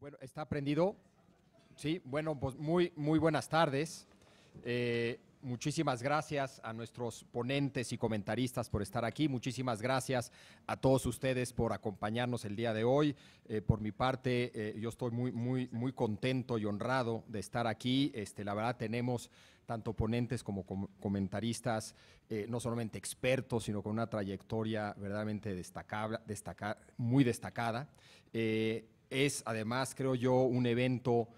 Bueno, ¿está aprendido? Sí, bueno, pues muy, muy buenas tardes. Eh, muchísimas gracias a nuestros ponentes y comentaristas por estar aquí. Muchísimas gracias a todos ustedes por acompañarnos el día de hoy. Eh, por mi parte, eh, yo estoy muy, muy, muy contento y honrado de estar aquí. Este, la verdad, tenemos tanto ponentes como comentaristas, no solamente expertos, sino con una trayectoria verdaderamente destacable, muy destacada es además, creo yo, un evento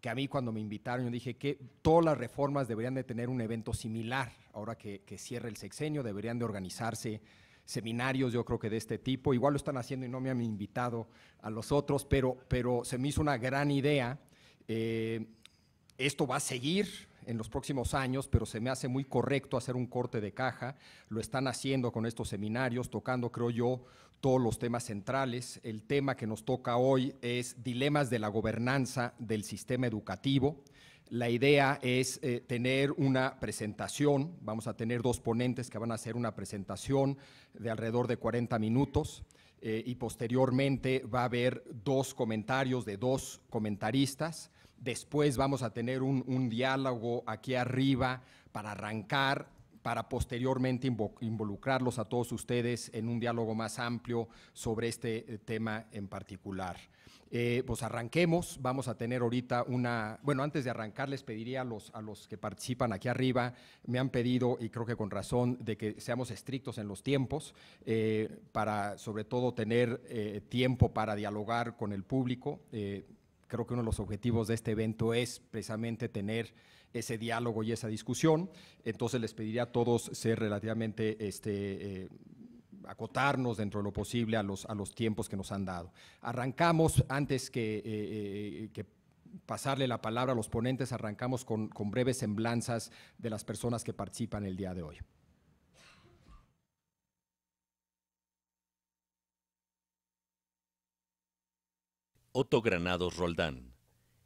que a mí cuando me invitaron yo dije que todas las reformas deberían de tener un evento similar, ahora que, que cierra el sexenio, deberían de organizarse seminarios, yo creo que de este tipo, igual lo están haciendo y no me han invitado a los otros, pero, pero se me hizo una gran idea. Eh, esto va a seguir en los próximos años, pero se me hace muy correcto hacer un corte de caja, lo están haciendo con estos seminarios, tocando, creo yo, todos los temas centrales. El tema que nos toca hoy es dilemas de la gobernanza del sistema educativo. La idea es eh, tener una presentación, vamos a tener dos ponentes que van a hacer una presentación de alrededor de 40 minutos eh, y posteriormente va a haber dos comentarios de dos comentaristas. Después vamos a tener un, un diálogo aquí arriba para arrancar para posteriormente involucrarlos a todos ustedes en un diálogo más amplio sobre este eh, tema en particular. Eh, pues arranquemos, vamos a tener ahorita una, bueno, antes de arrancar les pediría a los, a los que participan aquí arriba, me han pedido, y creo que con razón, de que seamos estrictos en los tiempos, eh, para sobre todo tener tiempo para dialogar con el público. creo que uno de los objetivos de este evento es precisamente tener ese diálogo y esa discusión. Entonces les pediría a todos ser relativamente este, eh, acotarnos dentro de lo posible a los, a los tiempos que nos han dado. Arrancamos antes eh, eh, que, pasarle la palabra a los ponentes, arrancamos con, con breves semblanzas de las personas que participan el día de hoy. Otto Granados Roldán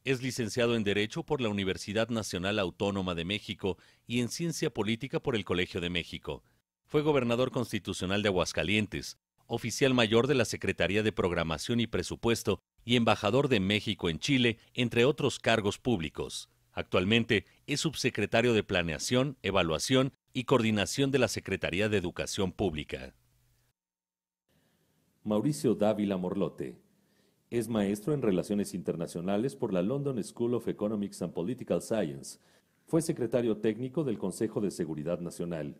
es licenciado en Derecho por la Universidad Nacional Autónoma de México y en Ciencia Política por el Colegio de México. Fue gobernador constitucional de Aguascalientes, oficial mayor de la Secretaría de Programación y Presupuesto y embajador de México en Chile, entre otros cargos públicos. Actualmente es subsecretario de Planeación, Evaluación y Coordinación de la Secretaría de Educación Pública. Mauricio Dávila Morlote es maestro en Relaciones Internacionales por la London School of Economics and Political Science. Fue secretario técnico del Consejo de Seguridad Nacional.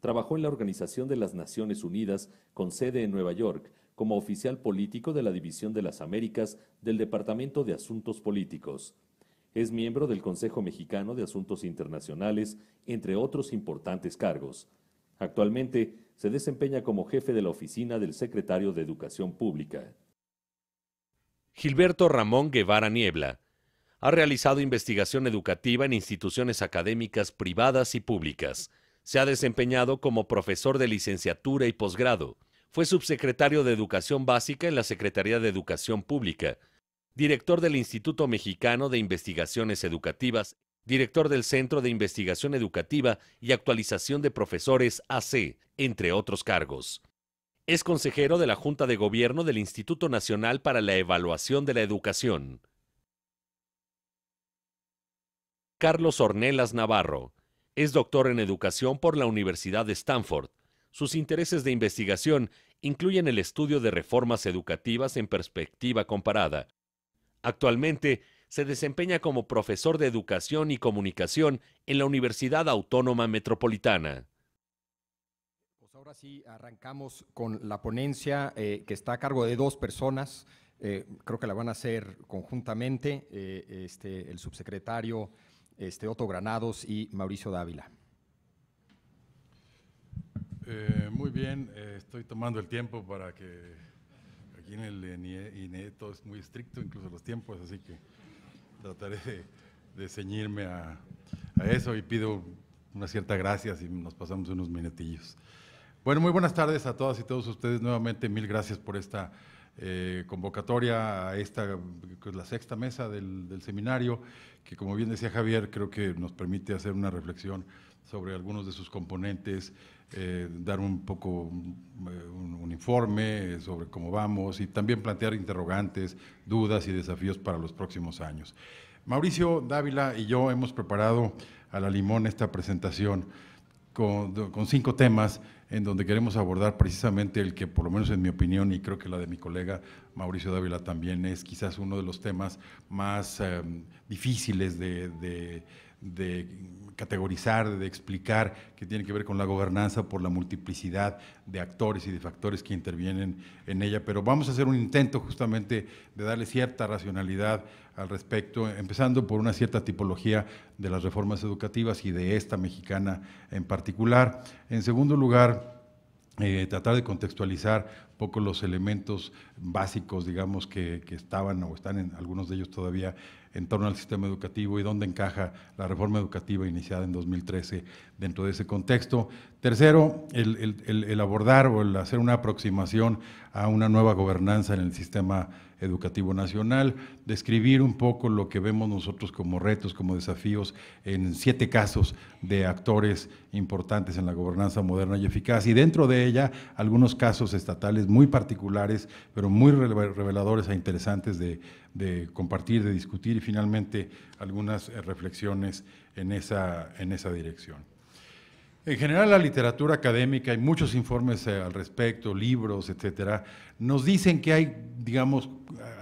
Trabajó en la Organización de las Naciones Unidas, con sede en Nueva York, como oficial político de la División de las Américas del Departamento de Asuntos Políticos. Es miembro del Consejo Mexicano de Asuntos Internacionales, entre otros importantes cargos. Actualmente se desempeña como jefe de la oficina del secretario de Educación Pública. Gilberto Ramón Guevara Niebla, ha realizado investigación educativa en instituciones académicas privadas y públicas. Se ha desempeñado como profesor de licenciatura y posgrado. Fue subsecretario de Educación Básica en la Secretaría de Educación Pública, director del Instituto Mexicano de Investigaciones Educativas, director del Centro de Investigación Educativa y Actualización de Profesores AC, entre otros cargos. Es consejero de la Junta de Gobierno del Instituto Nacional para la Evaluación de la Educación. Carlos Ornelas Navarro. Es doctor en educación por la Universidad de Stanford. Sus intereses de investigación incluyen el estudio de reformas educativas en perspectiva comparada. Actualmente se desempeña como profesor de educación y comunicación en la Universidad Autónoma Metropolitana así arrancamos con la ponencia eh, que está a cargo de dos personas. Eh, creo que la van a hacer conjuntamente eh, este, el subsecretario este, Otto Granados y Mauricio Dávila. muy bien, estoy tomando el tiempo para que aquí en el INE, todo es muy estricto, incluso los tiempos, así que trataré de, ceñirme a, a eso y pido una cierta gracia si nos pasamos unos minutillos. Bueno, muy buenas tardes a todas y todos ustedes. Nuevamente, mil gracias por esta eh, convocatoria a esta, pues, la sexta mesa del, seminario, que como bien decía Javier, creo que nos permite hacer una reflexión sobre algunos de sus componentes, eh, dar un poco eh, un, informe sobre cómo vamos y también plantear interrogantes, dudas y desafíos para los próximos años. Mauricio Dávila y yo hemos preparado a la limón esta presentación con, cinco temas en donde queremos abordar precisamente el que, por lo menos en mi opinión, y creo que la de mi colega Mauricio Dávila también, es quizás uno de los temas más em, difíciles de categorizar, de explicar, qué tiene que ver con la gobernanza por la multiplicidad de actores y de factores que intervienen en ella. Pero vamos a hacer un intento justamente de darle cierta racionalidad al respecto, empezando por una cierta tipología de las reformas educativas y de esta mexicana en particular. En segundo lugar, eh, tratar de contextualizar un poco los elementos básicos, digamos, que, que estaban o están en algunos de ellos todavía en torno al sistema educativo y dónde encaja la reforma educativa iniciada en 2013 dentro de ese contexto. Tercero, el, el abordar o el hacer una aproximación a una nueva gobernanza en el sistema educativo nacional, describir un poco lo que vemos nosotros como retos, como desafíos en siete casos de actores importantes en la gobernanza moderna y eficaz, y dentro de ella algunos casos estatales muy particulares, pero muy reveladores e interesantes de, de compartir, de discutir y finalmente algunas eh, reflexiones en esa, dirección. En general, la literatura académica, hay muchos informes eh, al respecto, libros, etcétera, nos dicen que hay, digamos,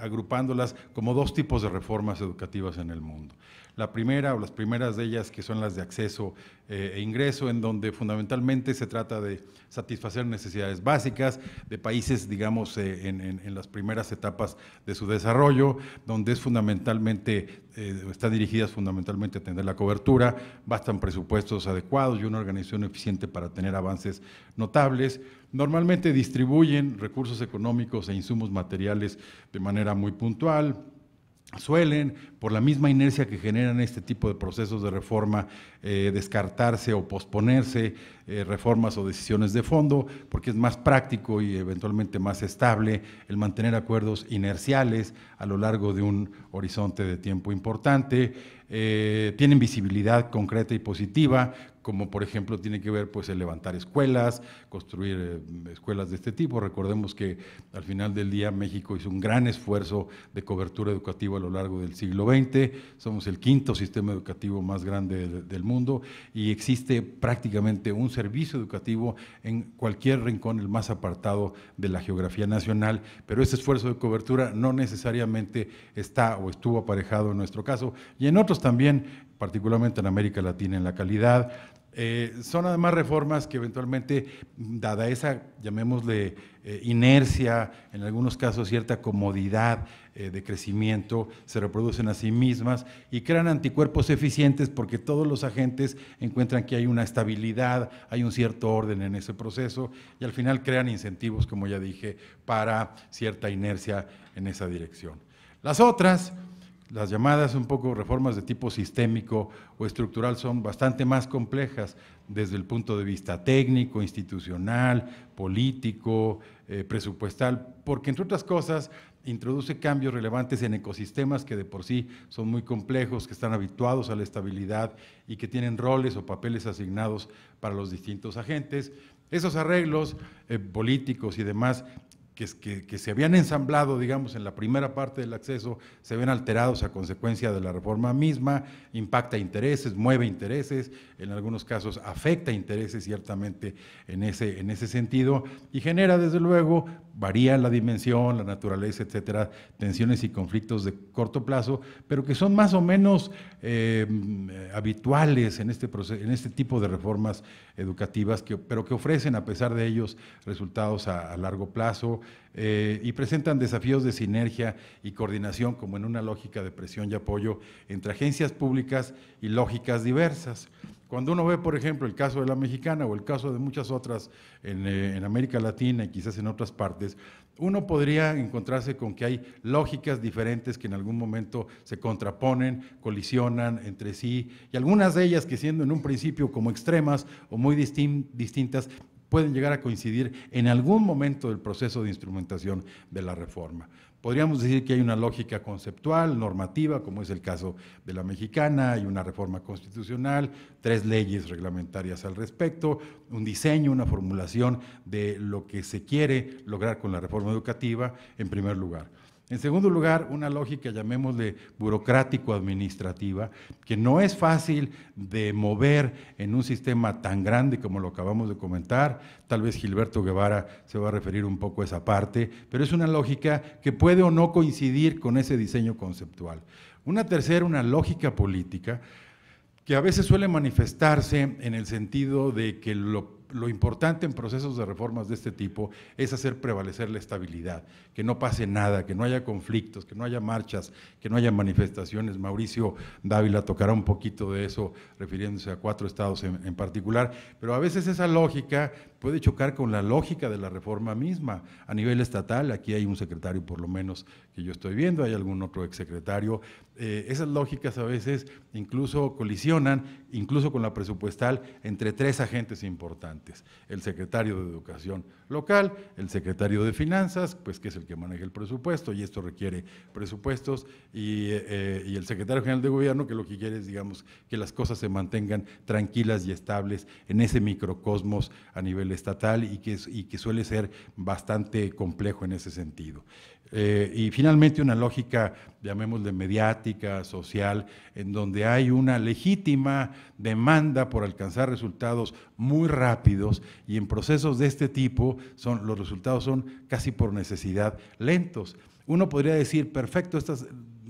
agrupándolas como dos tipos de reformas educativas en el mundo. La primera o las primeras de ellas que son las de acceso eh, e ingreso, en donde fundamentalmente se trata de satisfacer necesidades básicas de países, digamos, eh, en, las primeras etapas de su desarrollo, donde es fundamentalmente, eh, están dirigidas fundamentalmente a tener la cobertura, bastan presupuestos adecuados y una organización eficiente para tener avances notables normalmente distribuyen recursos económicos e insumos materiales de manera muy puntual, suelen, por la misma inercia que generan este tipo de procesos de reforma, eh, descartarse o posponerse eh, reformas o decisiones de fondo, porque es más práctico y eventualmente más estable el mantener acuerdos inerciales a lo largo de un horizonte de tiempo importante. Eh, tienen visibilidad concreta y positiva, como por ejemplo tiene que ver pues el levantar escuelas, construir eh, escuelas de este tipo. Recordemos que al final del día México hizo un gran esfuerzo de cobertura educativa a lo largo del siglo XX, somos el quinto sistema educativo más grande del, del mundo y existe prácticamente un servicio educativo en cualquier rincón, el más apartado de la geografía nacional, pero ese esfuerzo de cobertura no necesariamente está o estuvo aparejado en nuestro caso y en otros también, particularmente en América Latina, en la calidad. Eh, son además reformas que eventualmente, dada esa, llamémosle, eh, inercia, en algunos casos cierta comodidad eh, de crecimiento, se reproducen a sí mismas y crean anticuerpos eficientes porque todos los agentes encuentran que hay una estabilidad, hay un cierto orden en ese proceso y al final crean incentivos, como ya dije, para cierta inercia en esa dirección. Las otras las llamadas un poco reformas de tipo sistémico o estructural son bastante más complejas desde el punto de vista técnico, institucional, político, eh, presupuestal, porque entre otras cosas introduce cambios relevantes en ecosistemas que de por sí son muy complejos, que están habituados a la estabilidad y que tienen roles o papeles asignados para los distintos agentes. Esos arreglos eh, políticos y demás que, se habían ensamblado, digamos, en la primera parte del acceso, se ven alterados a consecuencia de la reforma misma, impacta intereses, mueve intereses, en algunos casos afecta intereses ciertamente en ese, en ese sentido, y genera desde luego varían la dimensión, la naturaleza, etcétera, tensiones y conflictos de corto plazo, pero que son más o menos eh, habituales en este, en este tipo de reformas educativas, pero que ofrecen, a pesar de ellos, resultados a, largo plazo eh, y presentan desafíos de sinergia y coordinación, como en una lógica de presión y apoyo entre agencias públicas y lógicas diversas. Cuando uno ve, por ejemplo, el caso de la mexicana o el caso de muchas otras eh, en, América Latina y quizás en otras partes, uno podría encontrarse con que hay lógicas diferentes que en algún momento se contraponen, colisionan entre sí, y algunas de ellas que siendo en un principio como extremas o muy distintas, pueden llegar a coincidir en algún momento del proceso de instrumentación de la reforma. Podríamos decir que hay una lógica conceptual, normativa, como es el caso de la mexicana, hay una reforma constitucional, tres leyes reglamentarias al respecto, un diseño, una formulación de lo que se quiere lograr con la reforma educativa en primer lugar. En segundo lugar, una lógica, llamémosle burocrático-administrativa, que no es fácil de mover en un sistema tan grande como lo acabamos de comentar. Tal vez Gilberto Guevara se va a referir un poco a esa parte, pero es una lógica que puede o no coincidir con ese diseño conceptual. Una tercera, una lógica política, que a veces suele manifestarse en el sentido de que lo lo importante en procesos de reformas de este tipo es hacer prevalecer la estabilidad, que no pase nada, que no haya conflictos, que no haya marchas, que no haya manifestaciones. Mauricio Dávila tocará un poquito de eso refiriéndose a cuatro estados en, particular, pero a veces esa lógica puede chocar con la lógica de la reforma misma. A nivel estatal, aquí hay un secretario por lo menos que yo estoy viendo, hay algún otro exsecretario. Eh, esas lógicas a veces incluso colisionan, incluso con la presupuestal, entre tres agentes importantes. El secretario de Educación Local, el secretario de Finanzas, pues que es el que maneja el presupuesto y esto requiere presupuestos, y, eh, el secretario general de Gobierno, que lo que quiere es, digamos, que las cosas se mantengan tranquilas y estables en ese microcosmos a nivel estatal y que, que suele ser bastante complejo en ese sentido. Eh, y finalmente una lógica, llamémosle mediática, social, en donde hay una legítima demanda por alcanzar resultados muy rápidos y en procesos de este tipo son, los resultados son casi por necesidad lentos. Uno podría decir, perfecto, estas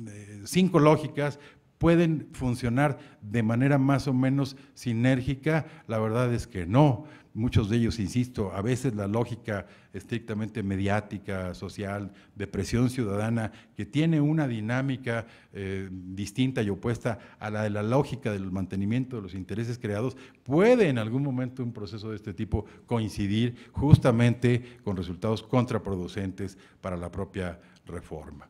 eh, cinco lógicas pueden funcionar de manera más o menos sinérgica, la verdad es que no muchos de ellos, insisto, a veces la lógica estrictamente mediática, social, de presión ciudadana, que tiene una dinámica eh, distinta y opuesta a la de la lógica del mantenimiento de los intereses creados, puede en algún momento un proceso de este tipo coincidir justamente con resultados contraproducentes para la propia reforma.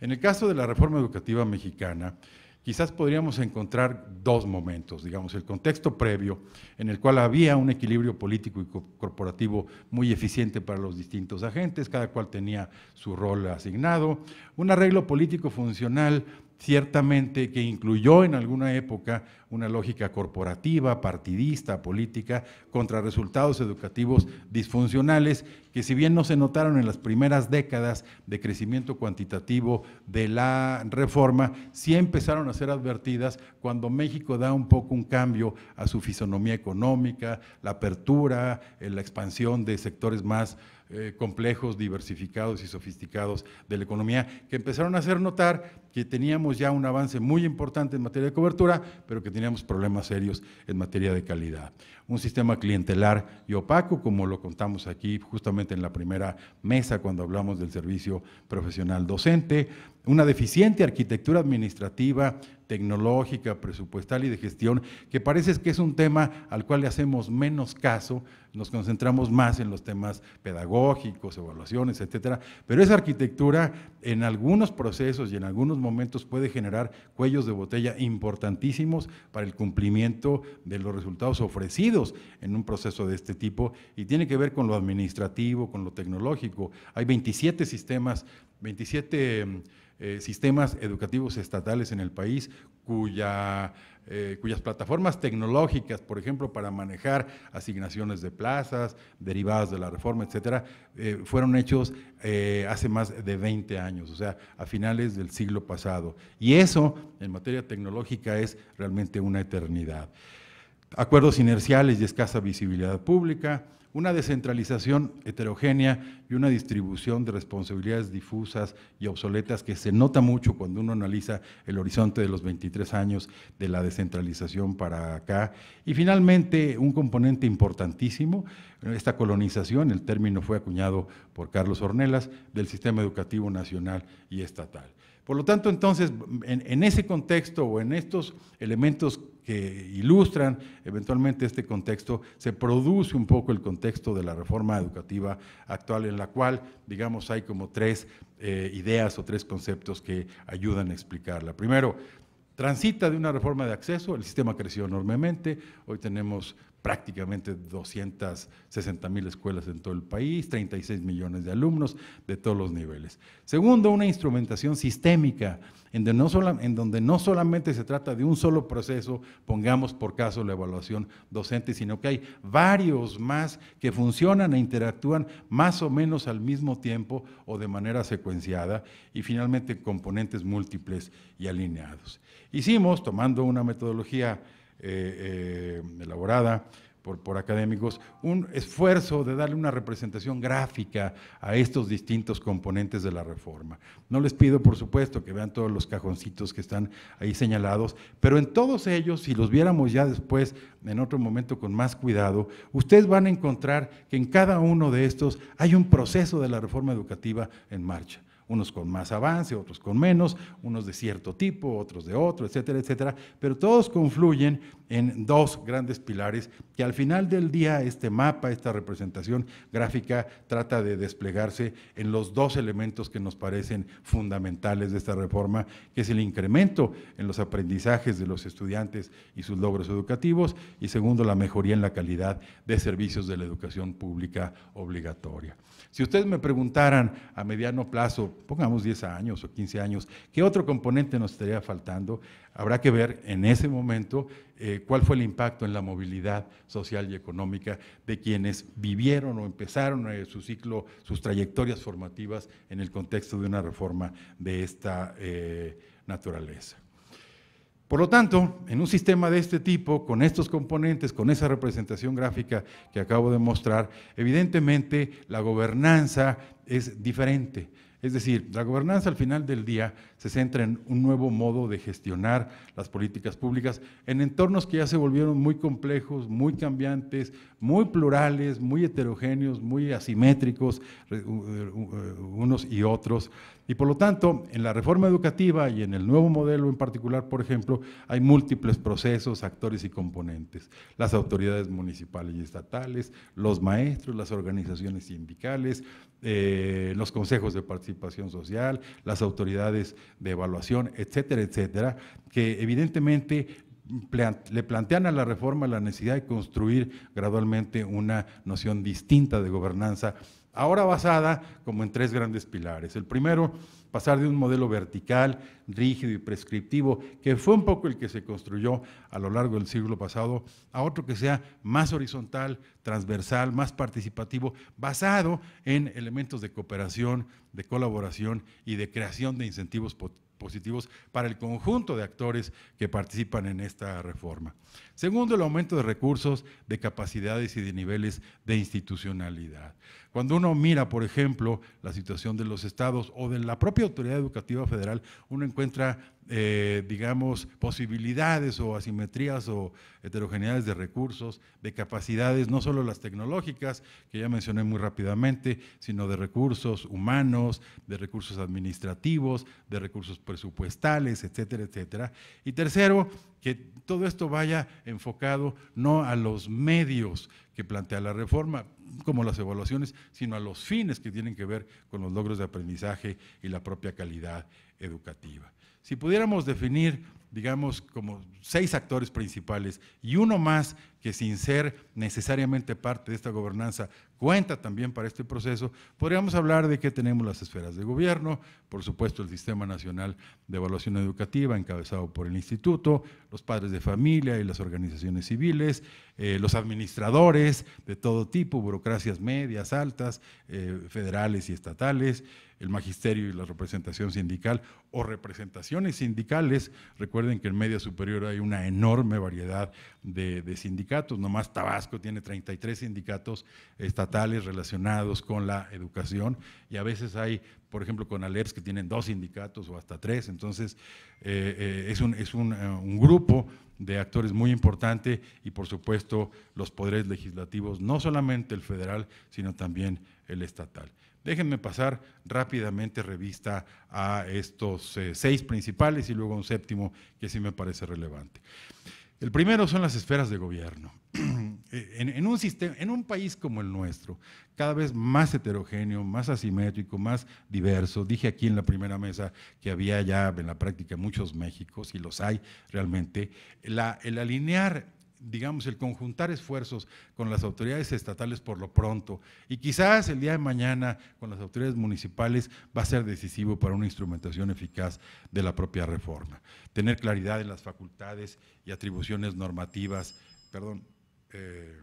En el caso de la reforma educativa mexicana, quizás podríamos encontrar dos momentos, digamos, el contexto previo, en el cual había un equilibrio político y corporativo muy eficiente para los distintos agentes, cada cual tenía su rol asignado, un arreglo político funcional ciertamente que incluyó en alguna época una lógica corporativa, partidista, política, contra resultados educativos disfuncionales que si bien no se notaron en las primeras décadas de crecimiento cuantitativo de la reforma, sí empezaron a ser advertidas cuando México da un poco un cambio a su fisonomía económica, la apertura, eh, la expansión de sectores más eh, complejos, diversificados y sofisticados de la economía, que empezaron a hacer notar que teníamos ya un avance muy importante en materia de cobertura, pero que teníamos problemas serios en materia de calidad. Un sistema clientelar y opaco, como lo contamos aquí justamente en la primera mesa cuando hablamos del servicio profesional docente, una deficiente arquitectura administrativa tecnológica, presupuestal y de gestión, que parece que es un tema al cual le hacemos menos caso, nos concentramos más en los temas pedagógicos, evaluaciones, etcétera, pero esa arquitectura en algunos procesos y en algunos momentos puede generar cuellos de botella importantísimos para el cumplimiento de los resultados ofrecidos en un proceso de este tipo y tiene que ver con lo administrativo, con lo tecnológico. Hay 27 sistemas, 27 eh, sistemas educativos estatales en el país eh, cuyas plataformas tecnológicas, por ejemplo, para manejar asignaciones de plazas, derivadas de la reforma, etcétera, eh, fueron hechos hace más de 20 años, o sea, a finales del siglo pasado. Y eso, en materia tecnológica, es realmente una eternidad. Acuerdos inerciales y escasa visibilidad pública, una descentralización heterogénea y una distribución de responsabilidades difusas y obsoletas que se nota mucho cuando uno analiza el horizonte de los 23 años de la descentralización para acá. Y finalmente, un componente importantísimo, esta colonización, el término fue acuñado por Carlos Ornelas, del sistema educativo nacional y estatal. Por lo tanto, entonces, en, ese contexto o en estos elementos que ilustran eventualmente este contexto, se produce un poco el contexto de la reforma educativa actual en la cual, digamos, hay como tres eh, ideas o tres conceptos que ayudan a explicarla. Primero, transita de una reforma de acceso, el sistema creció enormemente, hoy tenemos prácticamente 260 mil escuelas en todo el país, 36 millones de alumnos de todos los niveles. Segundo, una instrumentación sistémica, en, en donde no solamente se trata de un solo proceso, pongamos por caso la evaluación docente, sino que hay varios más que funcionan e interactúan más o menos al mismo tiempo o de manera secuenciada y finalmente componentes múltiples y alineados. Hicimos, tomando una metodología eh, eh, elaborada por, por, académicos, un esfuerzo de darle una representación gráfica a estos distintos componentes de la reforma. No les pido, por supuesto, que vean todos los cajoncitos que están ahí señalados, pero en todos ellos, si los viéramos ya después, en otro momento con más cuidado, ustedes van a encontrar que en cada uno de estos hay un proceso de la reforma educativa en marcha unos con más avance, otros con menos, unos de cierto tipo, otros de otro, etcétera, etcétera, pero todos confluyen en dos grandes pilares que al final del día este mapa, esta representación gráfica trata de desplegarse en los dos elementos que nos parecen fundamentales de esta reforma, que es el incremento en los aprendizajes de los estudiantes y sus logros educativos y segundo, la mejoría en la calidad de servicios de la educación pública obligatoria. Si ustedes me preguntaran a mediano plazo, pongamos 10 años o 15 años, ¿qué otro componente nos estaría faltando? Habrá que ver en ese momento eh, cuál fue el impacto en la movilidad social y económica de quienes vivieron o empezaron eh, su ciclo, sus trayectorias formativas en el contexto de una reforma de esta eh, naturaleza. Por lo tanto, en un sistema de este tipo, con estos componentes, con esa representación gráfica que acabo de mostrar, evidentemente la gobernanza es diferente. Es decir, la gobernanza al final del día se centra en un nuevo modo de gestionar las políticas públicas en entornos que ya se volvieron muy complejos, muy cambiantes, muy plurales, muy heterogéneos, muy asimétricos unos y otros. Y por lo tanto, en la reforma educativa y en el nuevo modelo en particular, por ejemplo, hay múltiples procesos, actores y componentes. Las autoridades municipales y estatales, los maestros, las organizaciones sindicales, eh, los consejos de participación social, las autoridades de evaluación, etcétera, etcétera, que evidentemente le plantean a la reforma la necesidad de construir gradualmente una noción distinta de gobernanza, ahora basada como en tres grandes pilares. El primero pasar de un modelo vertical, rígido y prescriptivo, que fue un poco el que se construyó a lo largo del siglo pasado, a otro que sea más horizontal, transversal, más participativo, basado en elementos de cooperación, de colaboración y de creación de incentivos positivos para el conjunto de actores que participan en esta reforma. Segundo, el aumento de recursos, de capacidades y de niveles de institucionalidad. Cuando uno mira, por ejemplo, la situación de los estados o de la propia autoridad educativa federal, uno encuentra eh, digamos, posibilidades o asimetrías o heterogeneidades de recursos, de capacidades, no solo las tecnológicas, que ya mencioné muy rápidamente, sino de recursos humanos, de recursos administrativos, de recursos presupuestales, etcétera, etcétera. Y tercero, que todo esto vaya enfocado no a los medios que plantea la reforma, como las evaluaciones, sino a los fines que tienen que ver con los logros de aprendizaje y la propia calidad educativa. Si pudiéramos definir, digamos, como seis actores principales y uno más que sin ser necesariamente parte de esta gobernanza cuenta también para este proceso, podríamos hablar de que tenemos las esferas de gobierno, por supuesto el Sistema Nacional de Evaluación Educativa encabezado por el Instituto, los padres de familia y las organizaciones civiles, eh, los administradores de todo tipo, burocracias medias, altas, eh, federales y estatales, el magisterio y la representación sindical o representaciones sindicales. Recuerden que en media superior hay una enorme variedad de, sindicatos, nomás Tabasco tiene 33 sindicatos estatales relacionados con la educación y a veces hay por ejemplo, con Aleps que tienen dos sindicatos o hasta tres. Entonces, eh, eh, es, un, es eh, un, grupo de actores muy importante y, por supuesto, los poderes legislativos, no solamente el federal, sino también el estatal. Déjenme pasar rápidamente revista a estos eh, seis principales y luego un séptimo que sí me parece relevante. El primero son las esferas de gobierno. Eh, en, un sistema, en un país como el nuestro, cada vez más heterogéneo, más asimétrico, más diverso, dije aquí en la primera mesa que había ya en la práctica muchos Méxicos y los hay realmente, la, el alinear digamos, el conjuntar esfuerzos con las autoridades estatales por lo pronto y quizás el día de mañana con las autoridades municipales va a ser decisivo para una instrumentación eficaz de la propia reforma. Tener claridad en las facultades y atribuciones normativas, perdón, eh,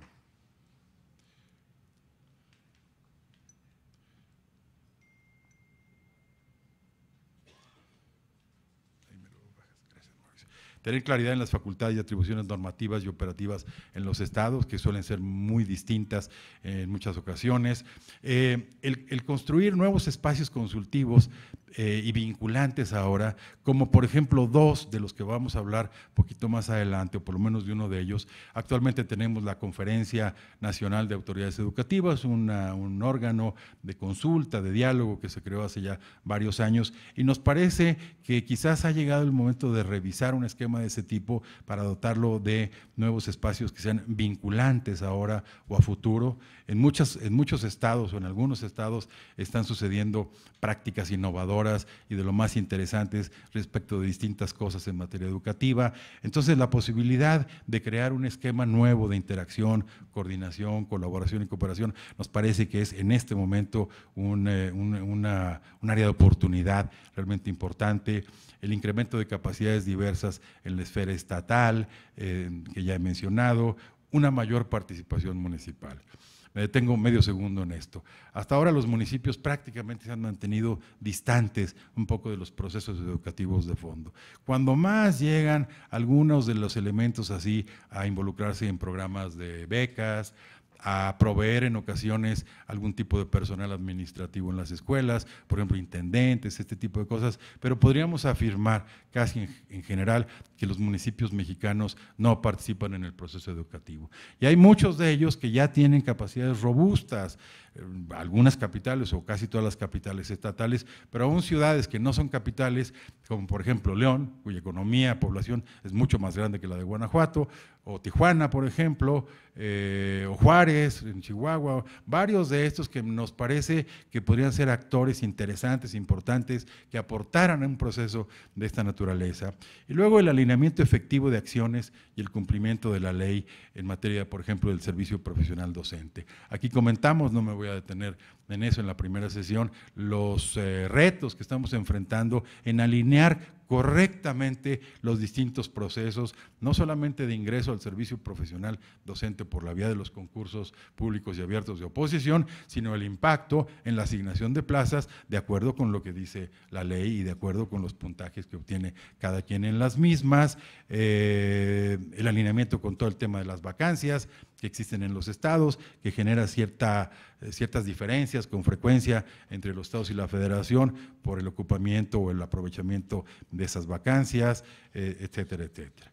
tener claridad en las facultades y atribuciones normativas y operativas en los estados, que suelen ser muy distintas en muchas ocasiones, eh, el, construir nuevos espacios consultivos eh, y vinculantes ahora, como por ejemplo dos de los que vamos a hablar un poquito más adelante, o por lo menos de uno de ellos. Actualmente tenemos la Conferencia Nacional de Autoridades Educativas, un órgano de consulta, de diálogo que se creó hace ya varios años, y nos parece que quizás ha llegado el momento de revisar un esquema de ese tipo para dotarlo de nuevos espacios que sean vinculantes ahora o a futuro. En, muchas, en muchos estados o en algunos estados están sucediendo prácticas innovadoras y de lo más interesantes respecto de distintas cosas en materia educativa. Entonces, la posibilidad de crear un esquema nuevo de interacción, coordinación, colaboración y cooperación nos parece que es en este momento un, eh, un área de oportunidad realmente importante el incremento de capacidades diversas en la esfera estatal, que ya he mencionado, una mayor participación municipal. Me detengo medio segundo en esto. Hasta ahora los municipios prácticamente se han mantenido distantes un poco de los procesos educativos de fondo. Cuando más llegan algunos de los elementos así a involucrarse en programas de becas, a proveer en ocasiones algún tipo de personal administrativo en las escuelas, por ejemplo, intendentes, este tipo de cosas, pero podríamos afirmar casi en, general que los municipios mexicanos no participan en el proceso educativo. Y hay muchos de ellos que ya tienen capacidades robustas, eh, algunas capitales o casi todas las capitales estatales, pero aún ciudades que no son capitales, como por ejemplo León, cuya economía, población es mucho más grande que la de Guanajuato, o Tijuana, por ejemplo, eh, o Juárez, en Chihuahua, varios de estos que nos parece que podrían ser actores interesantes, importantes, que aportaran a un proceso de esta naturaleza. Y luego el alineamiento efectivo de acciones y el cumplimiento de la ley en materia, por ejemplo, del servicio profesional docente. Aquí comentamos, no me voy a detener en eso en la primera sesión, los eh, retos que estamos enfrentando en alinear correctamente los distintos procesos, no solamente de ingreso al servicio profesional docente por la vía de los concursos públicos y abiertos de oposición, sino el impacto en la asignación de plazas de acuerdo con lo que dice la ley y de acuerdo con los puntajes que obtiene cada quien en las mismas, eh, el alineamiento con todo el tema de las vacancias, que existen en los estados, que genera cierta, eh, ciertas diferencias con frecuencia entre los estados y la federación por el ocupamiento o el aprovechamiento de esas vacancias, eh, etcétera, etcétera.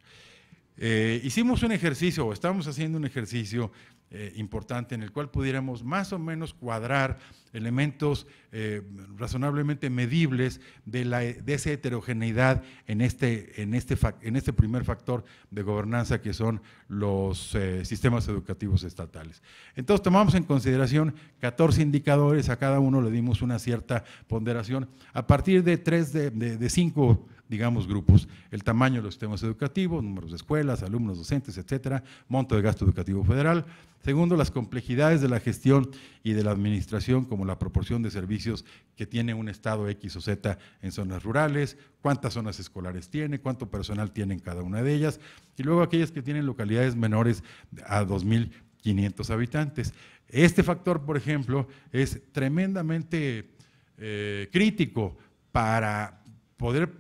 Eh, hicimos un ejercicio, o estamos haciendo un ejercicio eh, importante en el cual pudiéramos más o menos cuadrar elementos eh, razonablemente medibles de, la, de esa heterogeneidad en este, en, este, en este primer factor de gobernanza que son los eh, sistemas educativos estatales. Entonces tomamos en consideración 14 indicadores, a cada uno le dimos una cierta ponderación a partir de tres de, de cinco digamos, grupos, el tamaño de los sistemas educativos, números de escuelas, alumnos, docentes, etcétera, monto de gasto educativo federal, Segundo, las complejidades de la gestión y de la administración, como la proporción de servicios que tiene un estado X o Z en zonas rurales, cuántas zonas escolares tiene, cuánto personal tiene cada una de ellas, y luego aquellas que tienen localidades menores a 2.500 habitantes. Este factor, por ejemplo, es tremendamente eh, crítico para poder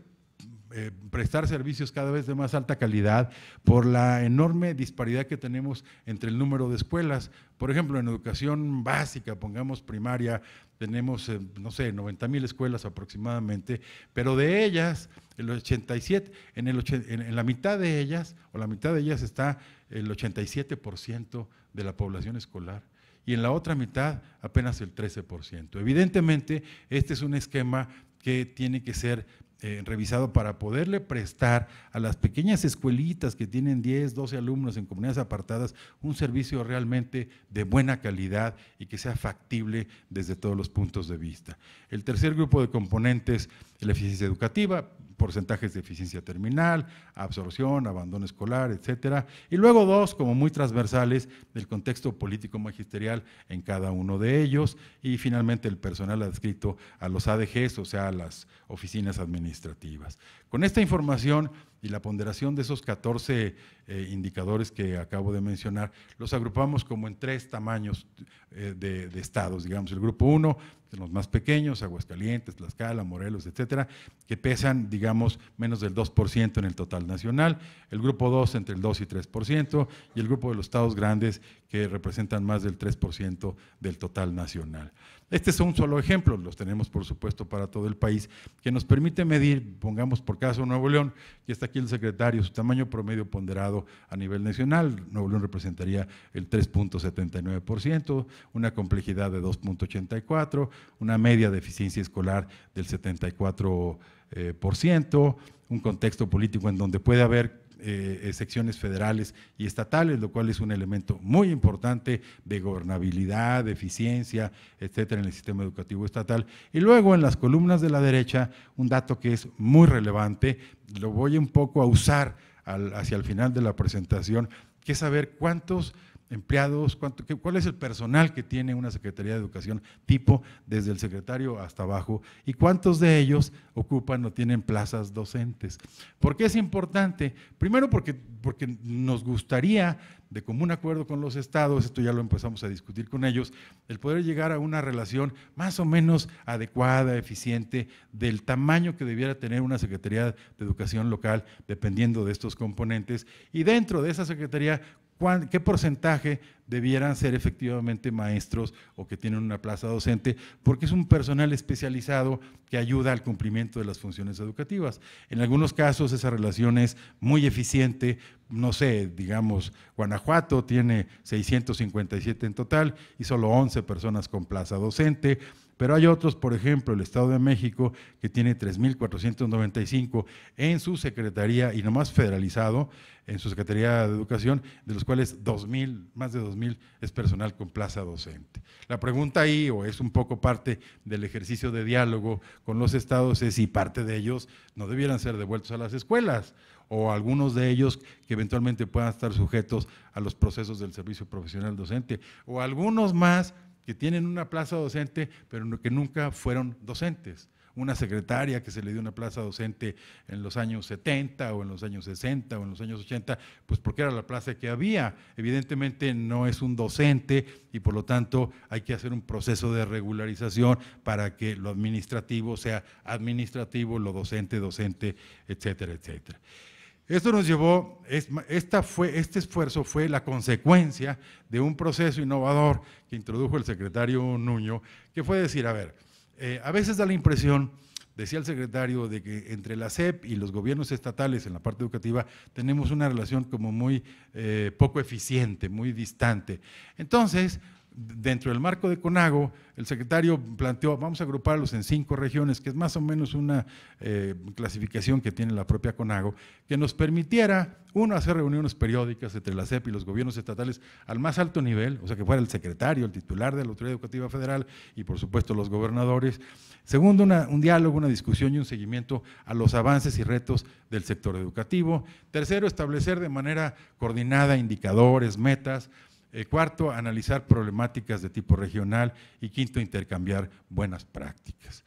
eh, prestar servicios cada vez de más alta calidad por la enorme disparidad que tenemos entre el número de escuelas. Por ejemplo, en educación básica, pongamos primaria, tenemos, eh, no sé, 90 mil escuelas aproximadamente, pero de ellas, el 87, en, el, en la mitad de ellas, o la mitad de ellas está el 87% de la población escolar y en la otra mitad apenas el 13%. Evidentemente, este es un esquema que tiene que ser eh, revisado para poderle prestar a las pequeñas escuelitas que tienen 10, 12 alumnos en comunidades apartadas un servicio realmente de buena calidad y que sea factible desde todos los puntos de vista. El tercer grupo de componentes, la eficiencia educativa, porcentajes de eficiencia terminal, absorción, abandono escolar, etcétera, y luego dos como muy transversales del contexto político magisterial en cada uno de ellos y finalmente el personal adscrito a los ADGs, o sea, a las oficinas administrativas. Con esta información y la ponderación de esos 14 eh, indicadores que acabo de mencionar, los agrupamos como en tres tamaños eh, de, estados, digamos, el grupo 1, los más pequeños, Aguascalientes, Tlaxcala, Morelos, etcétera, que pesan, digamos, menos del 2% en el total nacional, el grupo 2 entre el 2 y 3%, y el grupo de los estados grandes que representan más del 3% del total nacional. Este es un solo ejemplo, los tenemos por supuesto para todo el país, que nos permite medir, pongamos por caso Nuevo León, que está aquí el secretario, su tamaño promedio ponderado a nivel nacional, Nuevo León representaría el 3.79%, una complejidad de 2.84, una media de eficiencia escolar del 74%, eh, por ciento, un contexto político en donde puede haber secciones eh, federales y estatales, lo cual es un elemento muy importante de gobernabilidad, de eficiencia, etcétera, en el sistema educativo estatal. Y luego en las columnas de la derecha, un dato que es muy relevante, lo voy un poco a usar hacia el final de la presentación, que es saber cuántos empleados, cuánto, cuál es el personal que tiene una Secretaría de Educación tipo desde el secretario hasta abajo y cuántos de ellos ocupan o tienen plazas docentes. ¿Por qué es importante? Primero porque, porque nos gustaría, de común acuerdo con los estados, esto ya lo empezamos a discutir con ellos, el poder llegar a una relación más o menos adecuada, eficiente, del tamaño que debiera tener una Secretaría de Educación local, dependiendo de estos componentes, y dentro de esa Secretaría qué porcentaje debieran ser efectivamente maestros o que tienen una plaza docente, porque es un personal especializado que ayuda al cumplimiento de las funciones educativas. En algunos casos esa relación es muy eficiente, no sé, digamos, Guanajuato tiene 657 en total y solo 11 personas con plaza docente, pero hay otros, por ejemplo, el Estado de México, que tiene 3.495 en su Secretaría, y nomás federalizado, en su Secretaría de Educación, de los cuales 2.000, más de 2.000 es personal con plaza docente. La pregunta ahí, o es un poco parte del ejercicio de diálogo con los estados, es si parte de ellos no debieran ser devueltos a las escuelas, o algunos de ellos que eventualmente puedan estar sujetos a los procesos del servicio profesional docente, o algunos más que tienen una plaza docente, pero que nunca fueron docentes. Una secretaria que se le dio una plaza docente en los años 70 o en los años 60 o en los años 80, pues porque era la plaza que había. Evidentemente no es un docente y por lo tanto hay que hacer un proceso de regularización para que lo administrativo sea administrativo, lo docente, docente, etcétera, etcétera. Esto nos llevó, esta fue, este esfuerzo fue la consecuencia de un proceso innovador que introdujo el secretario Nuño, que fue decir, a ver, eh, a veces da la impresión, decía el secretario, de que entre la SEP y los gobiernos estatales en la parte educativa tenemos una relación como muy eh, poco eficiente, muy distante. Entonces, dentro del marco de CONAGO, el secretario planteó, vamos a agruparlos en cinco regiones, que es más o menos una eh, clasificación que tiene la propia CONAGO, que nos permitiera, uno, hacer reuniones periódicas entre la CEP y los gobiernos estatales al más alto nivel, o sea, que fuera el secretario, el titular de la Autoridad Educativa Federal y, por supuesto, los gobernadores. Segundo, un diálogo, una discusión y un seguimiento a los avances y retos del sector educativo. Tercero, establecer de manera coordinada indicadores, metas, eh, cuarto, analizar problemáticas de tipo regional. Y quinto, intercambiar buenas prácticas.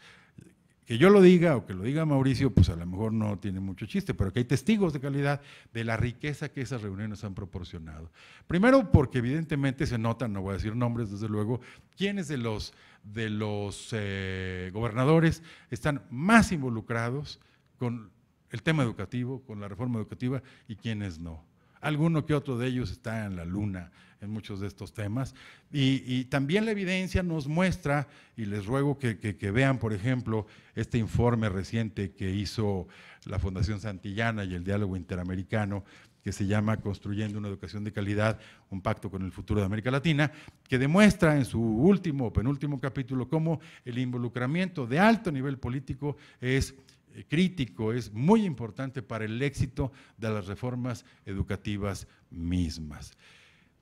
Que yo lo diga o que lo diga Mauricio, pues a lo mejor no tiene mucho chiste, pero que hay testigos de calidad de la riqueza que esas reuniones han proporcionado. Primero, porque evidentemente se notan, no voy a decir nombres, desde luego, quiénes de los, de los eh, gobernadores están más involucrados con el tema educativo, con la reforma educativa y quiénes no. Alguno que otro de ellos está en la luna, en muchos de estos temas. Y, también la evidencia nos muestra, y les ruego que, que, vean, por ejemplo, este informe reciente que hizo la Fundación Santillana y el Diálogo Interamericano, que se llama Construyendo una Educación de Calidad, un pacto con el futuro de América Latina, que demuestra en su último o penúltimo capítulo cómo el involucramiento de alto nivel político es eh, crítico, es muy importante para el éxito de las reformas educativas mismas.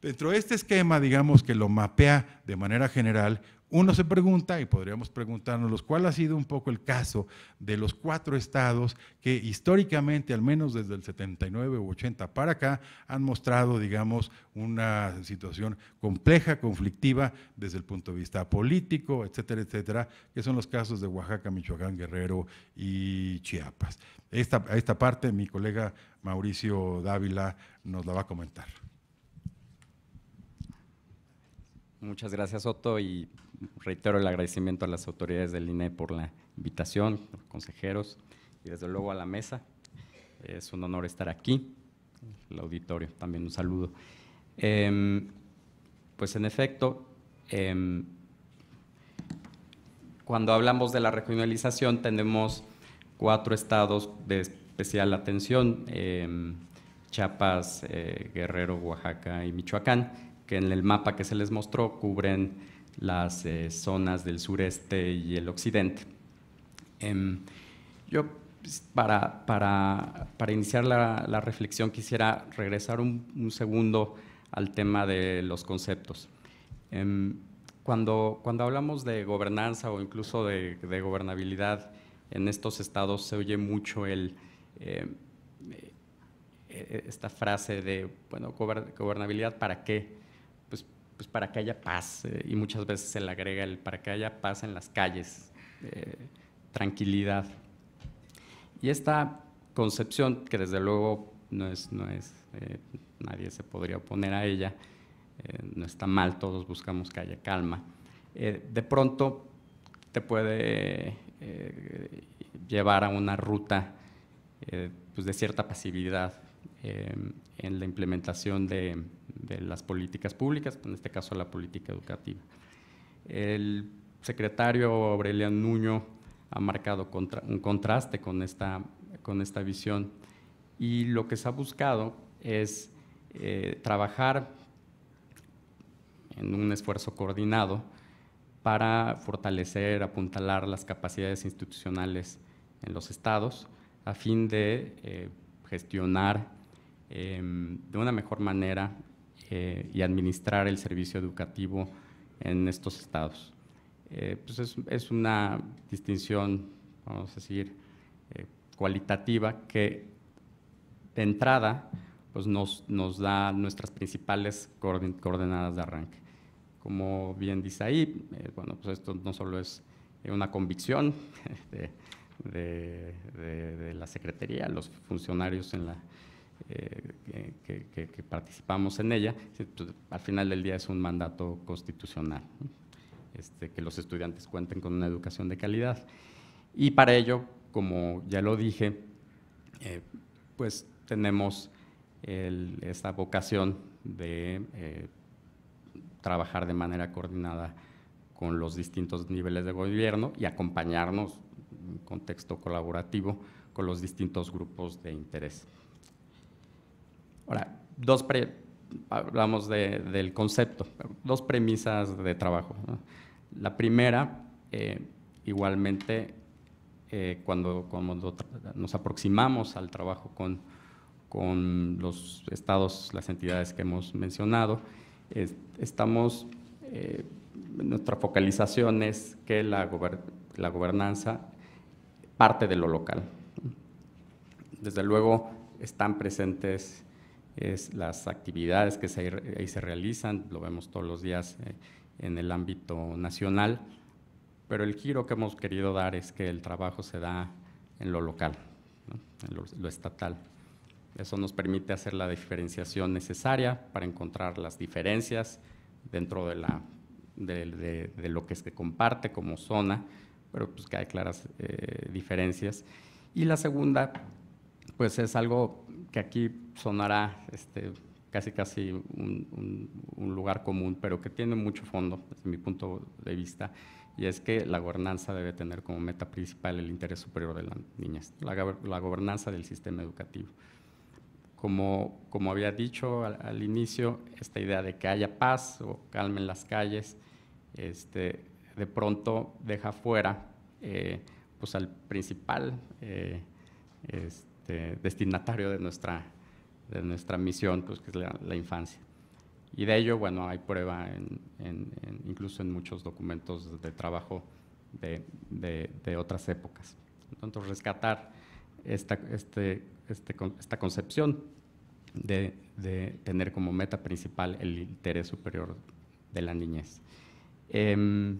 Dentro de este esquema, digamos que lo mapea de manera general, uno se pregunta, y podríamos preguntarnos, ¿cuál ha sido un poco el caso de los cuatro estados que históricamente, al menos desde el 79 u 80 para acá, han mostrado, digamos, una situación compleja, conflictiva desde el punto de vista político, etcétera, etcétera, que son los casos de Oaxaca, Michoacán, Guerrero y Chiapas? Esta, esta parte mi colega Mauricio Dávila nos la va a comentar. Muchas gracias, Otto, y reitero el agradecimiento a las autoridades del INE por la invitación, consejeros y desde luego a la mesa. Es un honor estar aquí, el auditorio también un saludo. Em, pues en efecto, em, cuando hablamos de la regionalización tenemos cuatro estados de especial atención, em, Chiapas, eh, Guerrero, Oaxaca y Michoacán que en el mapa que se les mostró cubren las eh, zonas del sureste y el occidente. Em, yo pues, para, iniciar la, reflexión quisiera regresar un, segundo al tema de los conceptos. Em, cuando, cuando hablamos de gobernanza o incluso de, gobernabilidad en estos estados se oye mucho el em, eh, esta frase de, bueno, gobernabilidad para qué, pues, pues, para que haya paz, eh, y muchas veces se le agrega el para que haya paz en las calles, eh, tranquilidad. Y esta concepción, que desde luego no es, no es eh, nadie se podría oponer a ella, no está mal, todos buscamos que haya calma, de pronto te puede llevar a una ruta pues, de cierta pasividad en la implementación de de las políticas públicas, en este caso la política educativa. El secretario Aureliano Nuño ha marcado un contraste con esta, con esta visión y lo que se ha buscado es eh, trabajar en un esfuerzo coordinado para fortalecer, apuntalar las capacidades institucionales en los estados a fin de eh, gestionar em, de una mejor manera eh, y administrar el servicio educativo en estos estados. Eh, pues es, una distinción, vamos a decir, eh, cualitativa que de entrada pues nos, da nuestras principales coordenadas de arranque. Como bien dice ahí, bueno, pues esto no solo es una convicción de la Secretaría, los funcionarios en la, eh, que, participamos en ella, pues, al final del día es un mandato constitucional, este, que los estudiantes cuenten con una educación de calidad. Y para ello, como ya lo dije, eh, pues tenemos esta vocación de eh, trabajar de manera coordinada con los distintos niveles de gobierno y acompañarnos en contexto colaborativo con los distintos grupos de interés. Ahora, dos hablamos del concepto, dos premisas de trabajo. La primera, eh, igualmente, eh, cuando, nos aproximamos al trabajo con, los estados, las entidades que hemos mencionado, estamos, eh, nuestra focalización es que la gobernanza parte de lo local. Desde luego están presentes es las actividades que se, ahí se realizan, lo vemos todos los días eh, en el ámbito nacional, pero el giro que hemos querido dar es que el trabajo se da en lo local, en lo, estatal. Eso nos permite hacer la diferenciación necesaria para encontrar las diferencias dentro de, la, de, de, lo que comparte como zona, pero pues que hay claras eh, diferencias. Y la segunda, pues es algo que aquí sonará este, casi casi un, lugar común, pero que tiene mucho fondo desde mi punto de vista, y es que la gobernanza debe tener como meta principal el interés superior de las niñas, la, gobernanza del sistema educativo. Como, como había dicho al, inicio, esta idea de que haya paz o calmen las calles, este, de pronto deja fuera eh, pues al principal eh, este, destinatario de nuestra, de nuestra misión, pues, que es la, infancia. Y de ello, bueno, hay prueba incluso en muchos documentos de trabajo de, otras épocas. Entonces, rescatar esta, este, este esta concepción de, tener como meta principal el interés superior de la niñez. Em,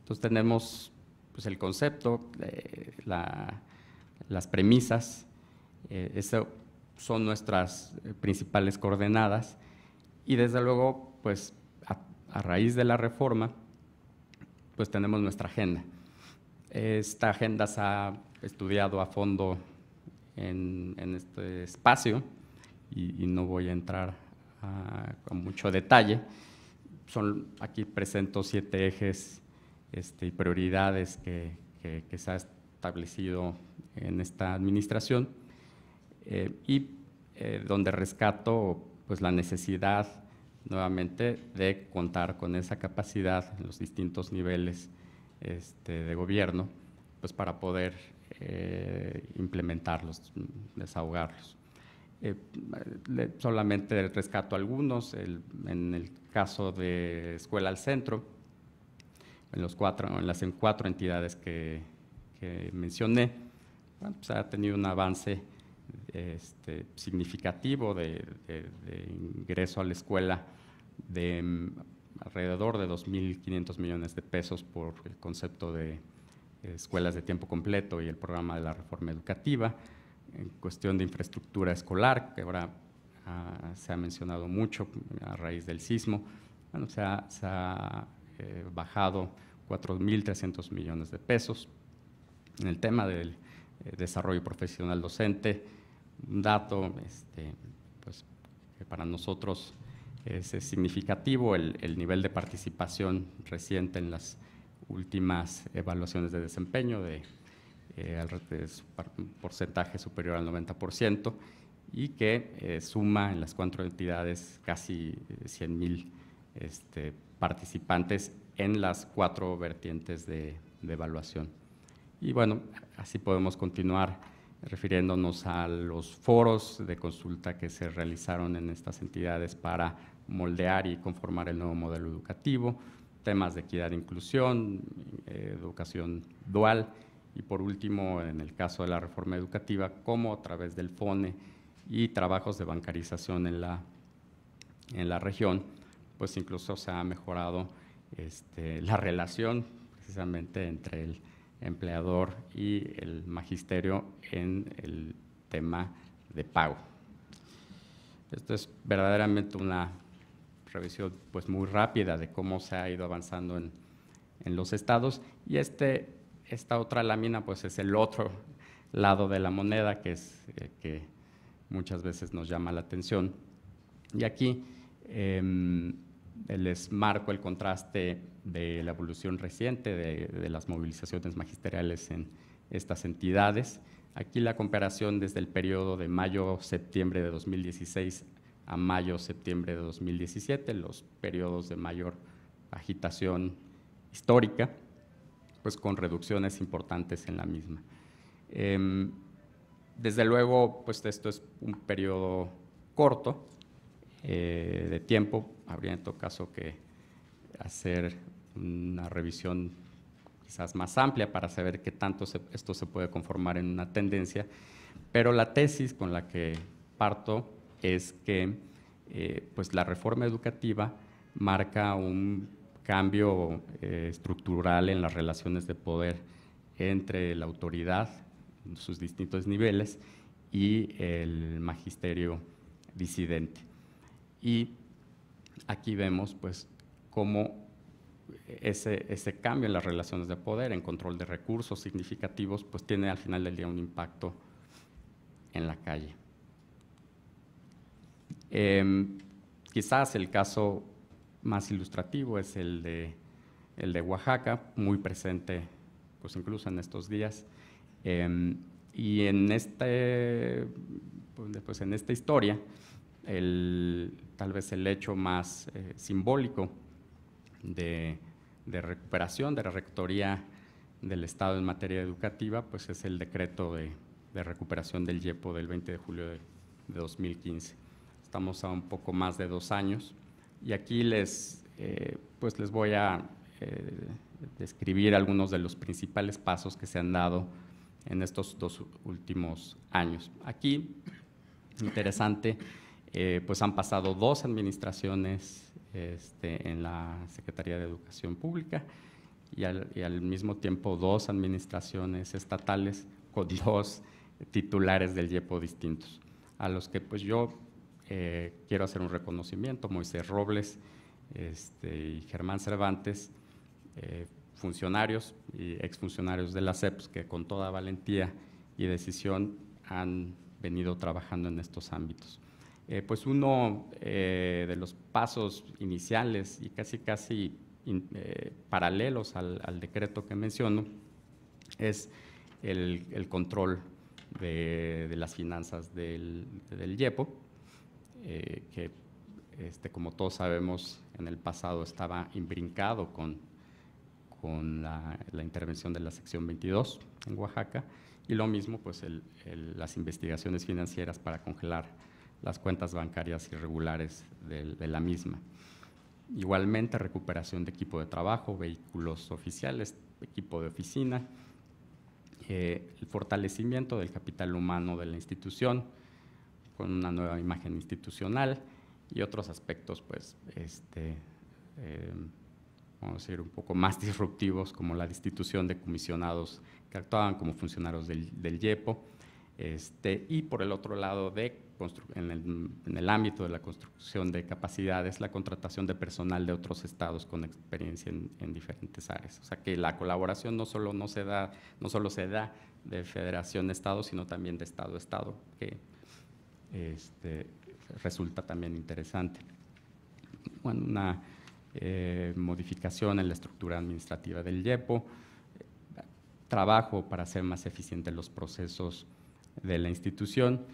entonces tenemos pues, el concepto, eh, la, las premisas, eh, son nuestras eh, principales coordenadas y desde luego, pues a, raíz de la reforma, pues tenemos nuestra agenda. Esta agenda se ha estudiado a fondo en, este espacio y, no voy a entrar con mucho detalle. Son, aquí presento siete ejes este, y prioridades que, que se ha establecido en esta administración eh, y eh, donde rescato pues, la necesidad nuevamente de contar con esa capacidad en los distintos niveles este, de gobierno pues, para poder eh, implementarlos, desahogarlos. solamente rescato algunos, en el caso de Escuela al Centro, en, los cuatro, en las cuatro entidades que mencioné, pues, ha tenido un avance este, significativo de, ingreso a la escuela de mm, alrededor de 2.500 millones de pesos por el concepto de escuelas de tiempo completo y el programa de la reforma educativa. En cuestión de infraestructura escolar, que ahora ah, se ha mencionado mucho a raíz del sismo, bueno, se ha, eh, bajado 4.300 millones de pesos. En el tema del eh, desarrollo profesional docente, un dato este, pues, que para nosotros es, significativo, el, nivel de participación reciente en las últimas evaluaciones de desempeño de, eh, un porcentaje superior al 90% y que eh, suma en las cuatro entidades casi 100.000 mil este, participantes en las cuatro vertientes de evaluación. Y bueno, así podemos continuar refiriéndonos a los foros de consulta que se realizaron en estas entidades para moldear y conformar el nuevo modelo educativo, temas de equidad e inclusión, educación dual y por último, en el caso de la reforma educativa, como a través del FONE y trabajos de bancarización en la, en la región, pues incluso se ha mejorado este, la relación precisamente entre el empleador y el magisterio en el tema de pago. Esto es verdaderamente una revisión pues, muy rápida de cómo se ha ido avanzando en, en los estados y este, esta otra lámina pues, es el otro lado de la moneda que es eh, que muchas veces nos llama la atención. Y aquí em, les marco el contraste de la evolución reciente de, las movilizaciones magisteriales en estas entidades. Aquí la comparación desde el periodo de mayo-septiembre de 2016 a mayo-septiembre de 2017, los periodos de mayor agitación histórica, pues con reducciones importantes en la misma. Em, desde luego, pues esto es un periodo corto, eh, de tiempo, habría en todo caso que hacer una revisión quizás más amplia para saber qué tanto esto se puede conformar en una tendencia, pero la tesis con la que parto es que eh, pues la reforma educativa marca un cambio eh, estructural en las relaciones de poder entre la autoridad, en sus distintos niveles, y el magisterio disidente. Y aquí vemos pues, cómo ese, cambio en las relaciones de poder, en control de recursos significativos, pues tiene al final del día un impacto en la calle. Em, quizás el caso más ilustrativo es el de, el de Oaxaca, muy presente pues incluso en estos días. Em, y en, este, pues en esta historia, el, tal vez el hecho más eh, simbólico de, recuperación de la Rectoría del Estado en materia educativa, pues es el decreto de, recuperación del YEPO del 20 de julio de, 2015. Estamos a un poco más de dos años y aquí les, eh, pues les voy a eh, describir algunos de los principales pasos que se han dado en estos dos últimos años. Aquí, interesante, eh, pues han pasado dos administraciones este, en la Secretaría de Educación Pública y al, mismo tiempo dos administraciones estatales con dos titulares del YEPO distintos, a los que pues yo eh, quiero hacer un reconocimiento, Moisés Robles este, y Germán Cervantes, eh, funcionarios y exfuncionarios de la CEPS que con toda valentía y decisión han venido trabajando en estos ámbitos. Eh, pues uno eh, de los pasos iniciales y casi casi eh, paralelos al, decreto que menciono es el, control de, las finanzas del, del YEPO, que este, como todos sabemos en el pasado estaba imbrincado con, la, intervención de la sección 22 en Oaxaca, y lo mismo pues las investigaciones financieras para congelar las cuentas bancarias irregulares de, la misma. Igualmente, recuperación de equipo de trabajo, vehículos oficiales, equipo de oficina, eh, el fortalecimiento del capital humano de la institución con una nueva imagen institucional y otros aspectos, pues, este, eh, vamos a decir, un poco más disruptivos, como la destitución de comisionados que actuaban como funcionarios del, del YEPO, este, y por el otro lado, de en el, ámbito de la construcción de capacidades, la contratación de personal de otros estados con experiencia en, diferentes áreas. O sea que la colaboración no solo, no, se da, no solo se da de federación estado, sino también de estado estado, que este, resulta también interesante. Bueno, una eh, modificación en la estructura administrativa del YEPO, trabajo para hacer más eficientes los procesos de la institución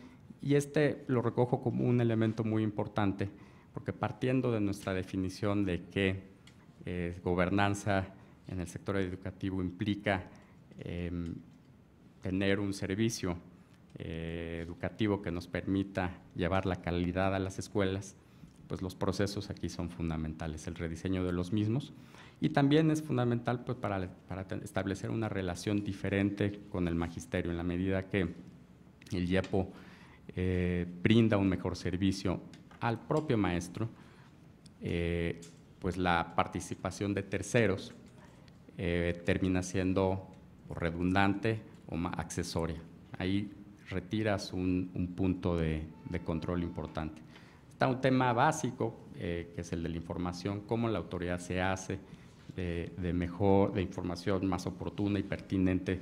y este lo recojo como un elemento muy importante, porque partiendo de nuestra definición de que eh, gobernanza en el sector educativo implica em, tener un servicio eh, educativo que nos permita llevar la calidad a las escuelas, pues los procesos aquí son fundamentales, el rediseño de los mismos. Y también es fundamental pues, para, para establecer una relación diferente con el magisterio, en la medida que el IEPO eh, brinda un mejor servicio al propio maestro, eh, pues la participación de terceros eh, termina siendo redundante o más accesoria. Ahí retiras un, punto de, control importante. Está un tema básico, que es el de la información, cómo la autoridad se hace de, mejor, de información más oportuna y pertinente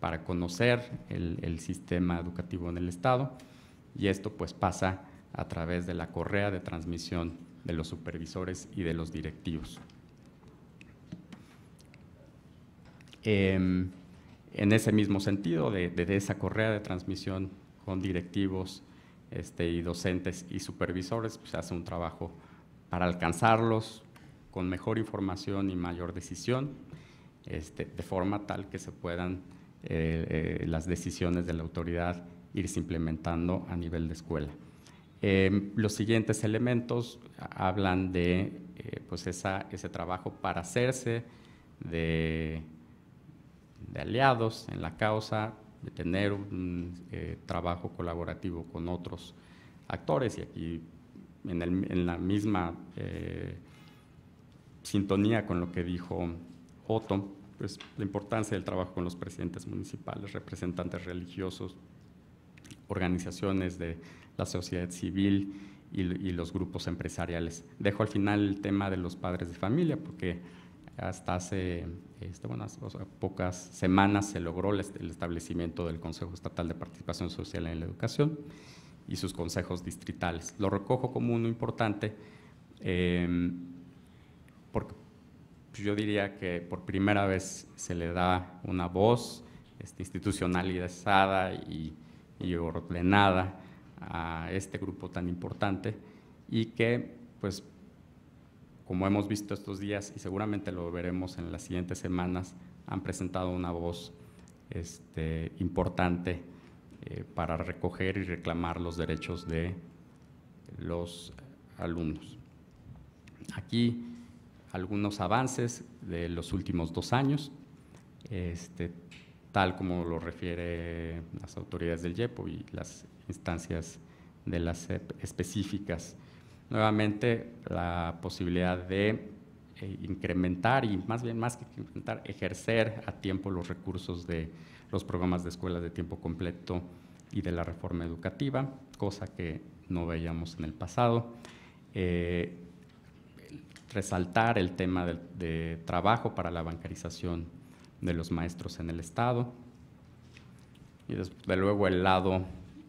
para conocer el sistema educativo en el Estado y esto pues pasa a través de la correa de transmisión de los supervisores y de los directivos. Em, en ese mismo sentido, de, esa correa de transmisión con directivos este, y docentes y supervisores, pues, se hace un trabajo para alcanzarlos con mejor información y mayor decisión, este, de forma tal que se puedan eh, eh, las decisiones de la autoridad irse implementando a nivel de escuela. Em, los siguientes elementos hablan de eh, pues ese trabajo para hacerse de, aliados en la causa, de tener un eh, trabajo colaborativo con otros actores y aquí en, la misma eh, sintonía con lo que dijo Otto, pues la importancia del trabajo con los presidentes municipales, representantes religiosos, organizaciones de la sociedad civil y, los grupos empresariales. Dejo al final el tema de los padres de familia porque hasta hace este, pocas semanas se logró el establecimiento del Consejo Estatal de Participación Social en la Educación y sus consejos distritales. Lo recojo como uno importante em, porque pues, yo diría que por primera vez se le da una voz este, institucionalizada y y ordenada a este grupo tan importante y que, pues, como hemos visto estos días y seguramente lo veremos en las siguientes semanas, han presentado una voz este, importante eh, para recoger y reclamar los derechos de los alumnos. Aquí algunos avances de los últimos dos años. Este, tal como lo refiere las autoridades del YEPO y las instancias de las e específicas. Nuevamente, la posibilidad de eh, incrementar y más bien más que incrementar, ejercer a tiempo los recursos de los programas de escuelas de tiempo completo y de la reforma educativa, cosa que no veíamos en el pasado. Eh, resaltar el tema de, de trabajo para la bancarización de los maestros en el Estado. Y desde luego el lado,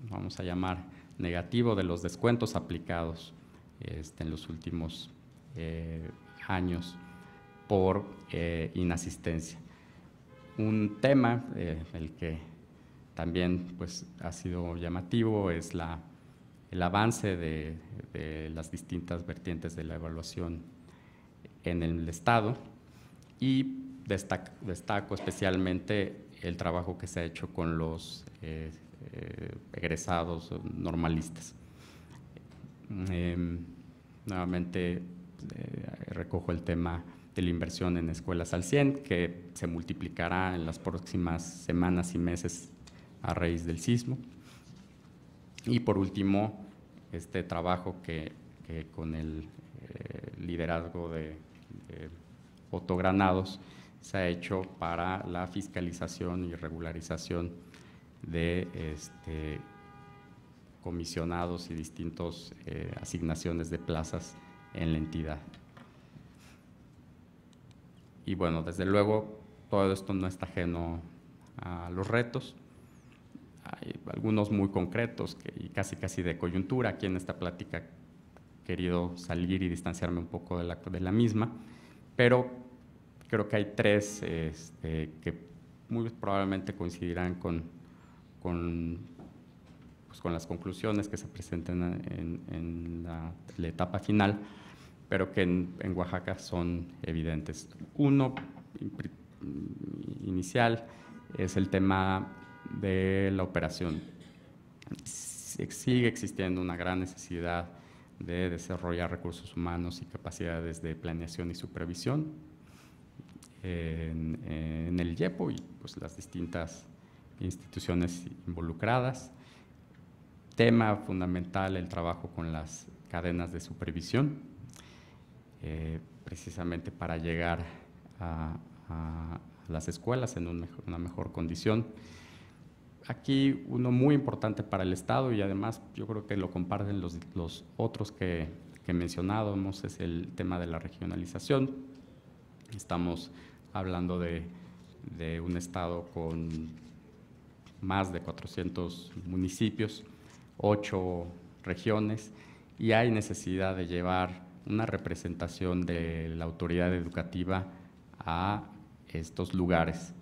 vamos a llamar, negativo de los descuentos aplicados este, en los últimos eh, años por eh, inasistencia. Un tema, eh, el que también pues, ha sido llamativo, es la, el avance de, las distintas vertientes de la evaluación en el Estado y destaco, especialmente el trabajo que se ha hecho con los eh, eh, egresados normalistas. Em, nuevamente eh, recojo el tema de la inversión en escuelas al 100, que se multiplicará en las próximas semanas y meses a raíz del sismo. Y por último, este trabajo que, con el liderazgo de, de Otto se ha hecho para la fiscalización y regularización de este, comisionados y distintas eh, asignaciones de plazas en la entidad. Y bueno, desde luego, todo esto no está ajeno a los retos. Hay algunos muy concretos que, y casi casi de coyuntura. Aquí en esta plática he querido salir y distanciarme un poco de la, de la misma, pero creo que hay tres este, que muy probablemente coincidirán pues, con, las conclusiones que se presenten en, la, etapa final, pero que en, en Oaxaca son evidentes. Uno inicial es el tema de la operación. Sigue existiendo una gran necesidad de desarrollar recursos humanos y capacidades de planeación y supervisión en, el IEPO y pues, las distintas instituciones involucradas. Tema fundamental, el trabajo con las cadenas de supervisión, eh, precisamente para llegar a, las escuelas en una mejor condición. Aquí uno muy importante para el Estado y además yo creo que lo comparten los, otros que, que mencionábamos, es el tema de la regionalización. Estamos hablando de, un estado con más de 400 municipios, ocho regiones, y hay necesidad de llevar una representación de la autoridad educativa a estos lugares.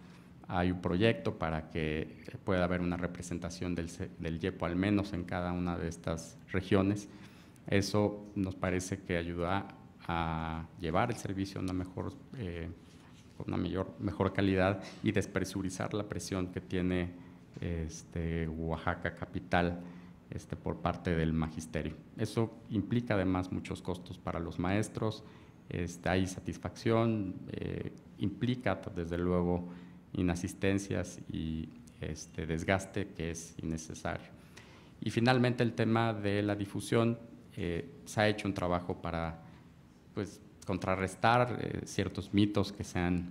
Hay un proyecto para que pueda haber una representación del, YEPO al menos en cada una de estas regiones. Eso nos parece que ayuda a llevar el servicio a una mejor eh, con una mayor, mejor calidad y despresurizar la presión que tiene este, Oaxaca capital este, por parte del magisterio. Eso implica además muchos costos para los maestros, este, hay satisfacción, eh, implica desde luego inasistencias y este, desgaste que es innecesario. Y finalmente el tema de la difusión, eh, se ha hecho un trabajo para pues, contrarrestar eh, ciertos mitos que se han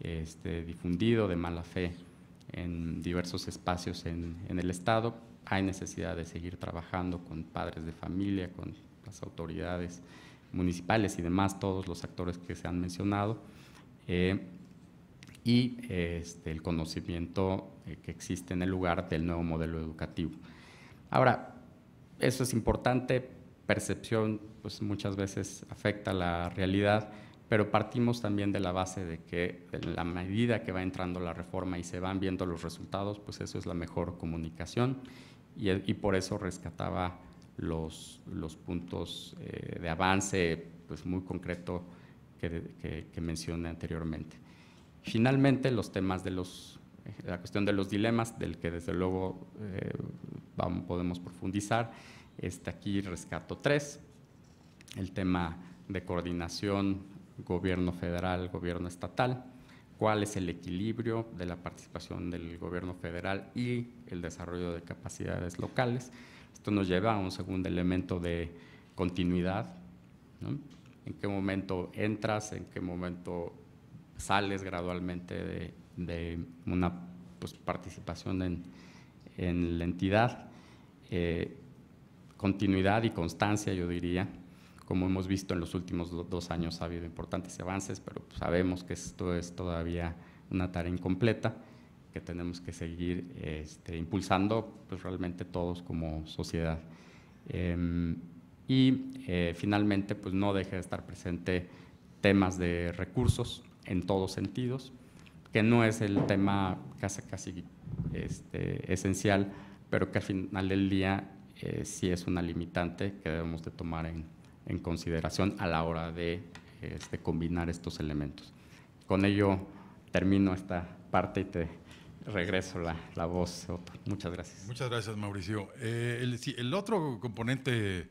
este, difundido de mala fe en diversos espacios en, el Estado. Hay necesidad de seguir trabajando con padres de familia, con las autoridades municipales y demás, todos los actores que se han mencionado. Eh, y este, el conocimiento eh, que existe en el lugar del nuevo modelo educativo. Ahora, eso es importante percepción pues muchas veces afecta la realidad, pero partimos también de la base de que la medida que va entrando la reforma y se van viendo los resultados, pues eso es la mejor comunicación y, por eso rescataba los, los puntos eh, de avance pues muy concreto que mencioné anteriormente. Finalmente, los temas de los la cuestión de los dilemas, del que desde luego eh, vamos, podemos profundizar. está aquí rescato tres, el tema de coordinación gobierno federal, gobierno estatal, cuál es el equilibrio de la participación del gobierno federal y el desarrollo de capacidades locales. Esto nos lleva a un segundo elemento de continuidad, en qué momento entras, en qué momento sales gradualmente de, de una pues, participación en, la entidad, eh, continuidad y constancia, yo diría. Como hemos visto en los últimos dos años ha habido importantes avances, pero pues, sabemos que esto es todavía una tarea incompleta que tenemos que seguir este, impulsando pues, realmente todos como sociedad. Em, y eh, finalmente, pues no deje de estar presente temas de recursos en todos sentidos, que no es el tema casi, casi este, esencial, pero que al final del día eh, sí es una limitante que debemos de tomar en, en consideración a la hora de este, combinar estos elementos. Con ello termino esta parte y te regreso la, la voz, Muchas gracias. Muchas gracias, Mauricio. Eh, el, el, otro componente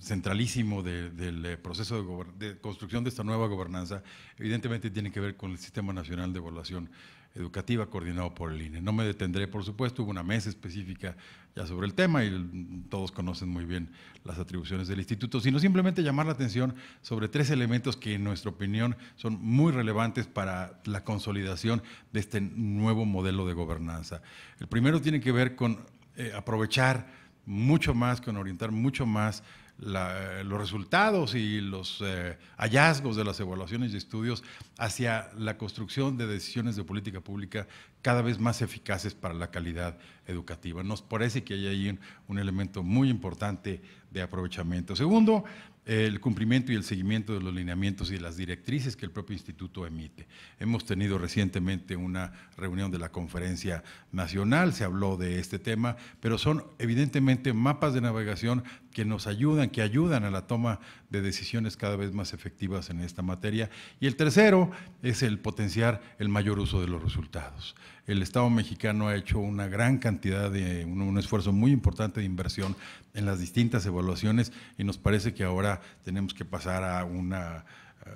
centralísimo del eh, proceso de, construcción de esta nueva gobernanza, evidentemente tiene que ver con el Sistema Nacional de Evaluación Educativa coordinado por el INE. No me detendré, por supuesto, hubo una mesa específica ya sobre el tema y todos conocen muy bien las atribuciones del instituto, sino simplemente llamar la atención sobre tres elementos que en nuestra opinión son muy relevantes para la consolidación de este nuevo modelo de gobernanza. El primero tiene que ver con eh, aprovechar mucho más, con orientar mucho más los resultados y los eh, hallazgos de las evaluaciones y estudios hacia la construcción de decisiones de política pública cada vez más eficaces para la calidad educativa. Nos parece que hay ahí un, un elemento muy importante de aprovechamiento. Segundo, el cumplimiento y el seguimiento de los lineamientos y de las directrices que el propio instituto emite. Hemos tenido recientemente una reunión de la conferencia nacional, se habló de este tema, pero son evidentemente mapas de navegación que nos ayudan, que ayudan a la toma de decisiones cada vez más efectivas en esta materia. Y el tercero es el potenciar el mayor uso de los resultados. El Estado mexicano ha hecho una gran cantidad de, un esfuerzo muy importante de inversión en las distintas evaluaciones y nos parece que ahora tenemos que pasar a un eh,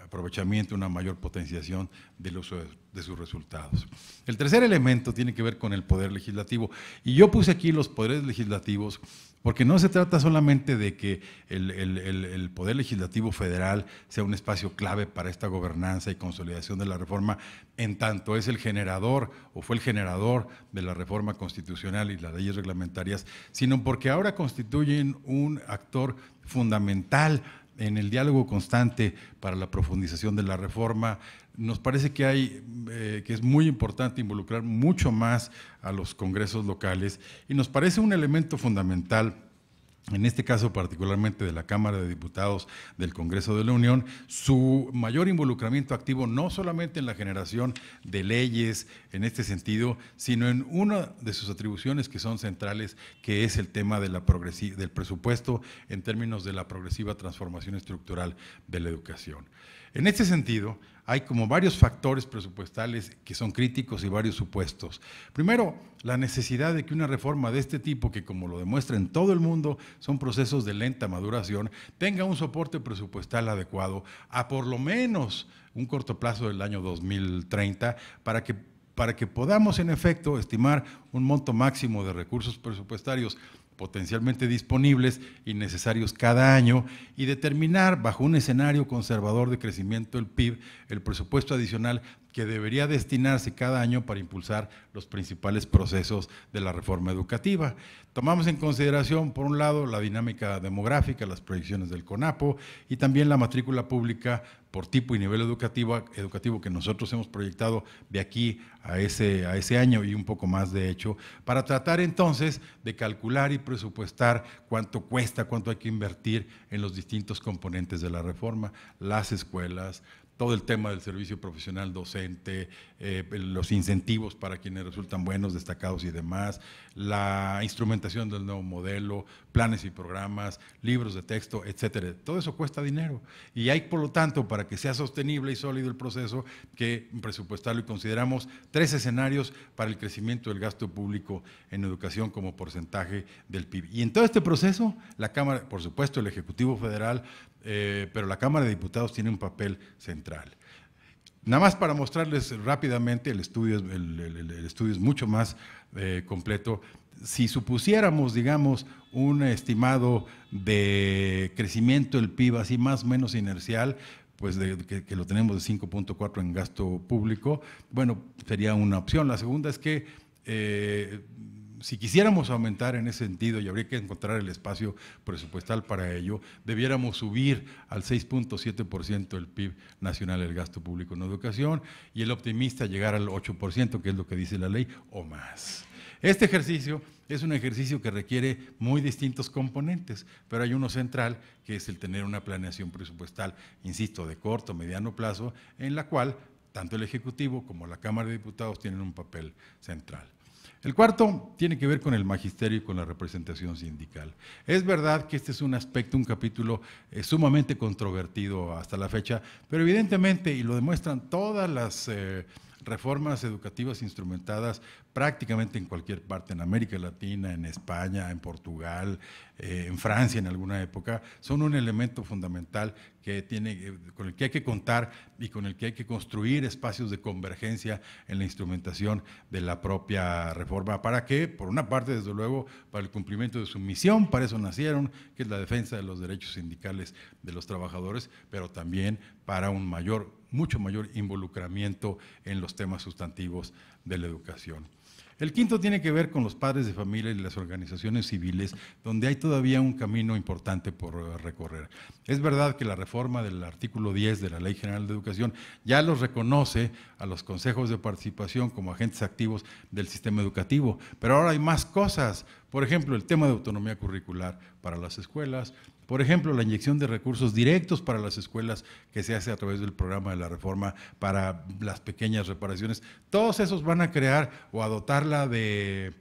aprovechamiento, una mayor potenciación del uso eh, de sus resultados. El tercer elemento tiene que ver con el poder legislativo y yo puse aquí los poderes legislativos porque no se trata solamente de que el, Poder Legislativo Federal sea un espacio clave para esta gobernanza y consolidación de la reforma, en tanto es el generador o fue el generador de la reforma constitucional y las leyes reglamentarias, sino porque ahora constituyen un actor fundamental en el diálogo constante para la profundización de la reforma, nos parece que hay eh, que es muy importante involucrar mucho más a los congresos locales y nos parece un elemento fundamental en este caso particularmente de la Cámara de Diputados del Congreso de la Unión, su mayor involucramiento activo no solamente en la generación de leyes en este sentido, sino en una de sus atribuciones que son centrales, que es el tema de la del presupuesto en términos de la progresiva transformación estructural de la educación. En este sentido, hay como varios factores presupuestales que son críticos y varios supuestos. Primero, la necesidad de que una reforma de este tipo, que como lo demuestra en todo el mundo, son procesos de lenta maduración, tenga un soporte presupuestal adecuado a por lo menos un corto plazo del año 2030 para que para que podamos en efecto estimar un monto máximo de recursos presupuestarios potencialmente disponibles y necesarios cada año y determinar bajo un escenario conservador de crecimiento del PIB el presupuesto adicional que debería destinarse cada año para impulsar los principales procesos de la reforma educativa. Tomamos en consideración, por un lado, la dinámica demográfica, las proyecciones del CONAPO y también la matrícula pública por tipo y nivel educativo, educativo que nosotros hemos proyectado de aquí a ese, a ese año y un poco más de hecho, para tratar entonces de calcular y presupuestar cuánto cuesta, cuánto hay que invertir en los distintos componentes de la reforma, las escuelas, todo el tema del servicio profesional docente, eh, los incentivos para quienes resultan buenos, destacados y demás, la instrumentación del nuevo modelo, planes y programas, libros de texto, etcétera. Todo eso cuesta dinero y hay, por lo tanto, para que sea sostenible y sólido el proceso, que presupuestarlo y consideramos tres escenarios para el crecimiento del gasto público en educación como porcentaje del PIB. Y en todo este proceso, la Cámara, por supuesto, el Ejecutivo Federal eh, pero la Cámara de Diputados tiene un papel central. Nada más para mostrarles rápidamente, el estudio, el, estudio es mucho más eh, completo. Si supusiéramos, digamos, un estimado de crecimiento del PIB así más o menos inercial, pues que, lo tenemos de 5.4 en gasto público, bueno, sería una opción. La segunda es que eh, si quisiéramos aumentar en ese sentido, y habría que encontrar el espacio presupuestal para ello, debiéramos subir al 6.7% el PIB nacional el gasto público en educación y el optimista llegar al 8%, que es lo que dice la ley, o más. Este ejercicio es un ejercicio que requiere muy distintos componentes, pero hay uno central que es el tener una planeación presupuestal, insisto, de corto, mediano plazo, en la cual tanto el Ejecutivo como la Cámara de Diputados tienen un papel central. El cuarto tiene que ver con el magisterio y con la representación sindical. Es verdad que este es un aspecto, un capítulo eh, sumamente controvertido hasta la fecha, pero evidentemente, y lo demuestran todas las... Eh, reformas educativas instrumentadas prácticamente en cualquier parte, en América Latina, en España, en Portugal, eh, en Francia en alguna época, son un elemento fundamental que tiene, eh, con el que hay que contar y con el que hay que construir espacios de convergencia en la instrumentación de la propia reforma. ¿Para qué? Por una parte, desde luego, para el cumplimiento de su misión, para eso nacieron, que es la defensa de los derechos sindicales de los trabajadores, pero también para un mayor mucho mayor involucramiento en los temas sustantivos de la educación. El quinto tiene que ver con los padres de familia y las organizaciones civiles, donde hay todavía un camino importante por eh, recorrer. Es verdad que la reforma del artículo 10 de la Ley General de Educación ya los reconoce a los consejos de participación como agentes activos del sistema educativo, pero ahora hay más cosas. Por ejemplo, el tema de autonomía curricular para las escuelas, por ejemplo, la inyección de recursos directos para las escuelas que se hace a través del programa de la reforma para las pequeñas reparaciones. Todos esos van a crear o a dotarla de,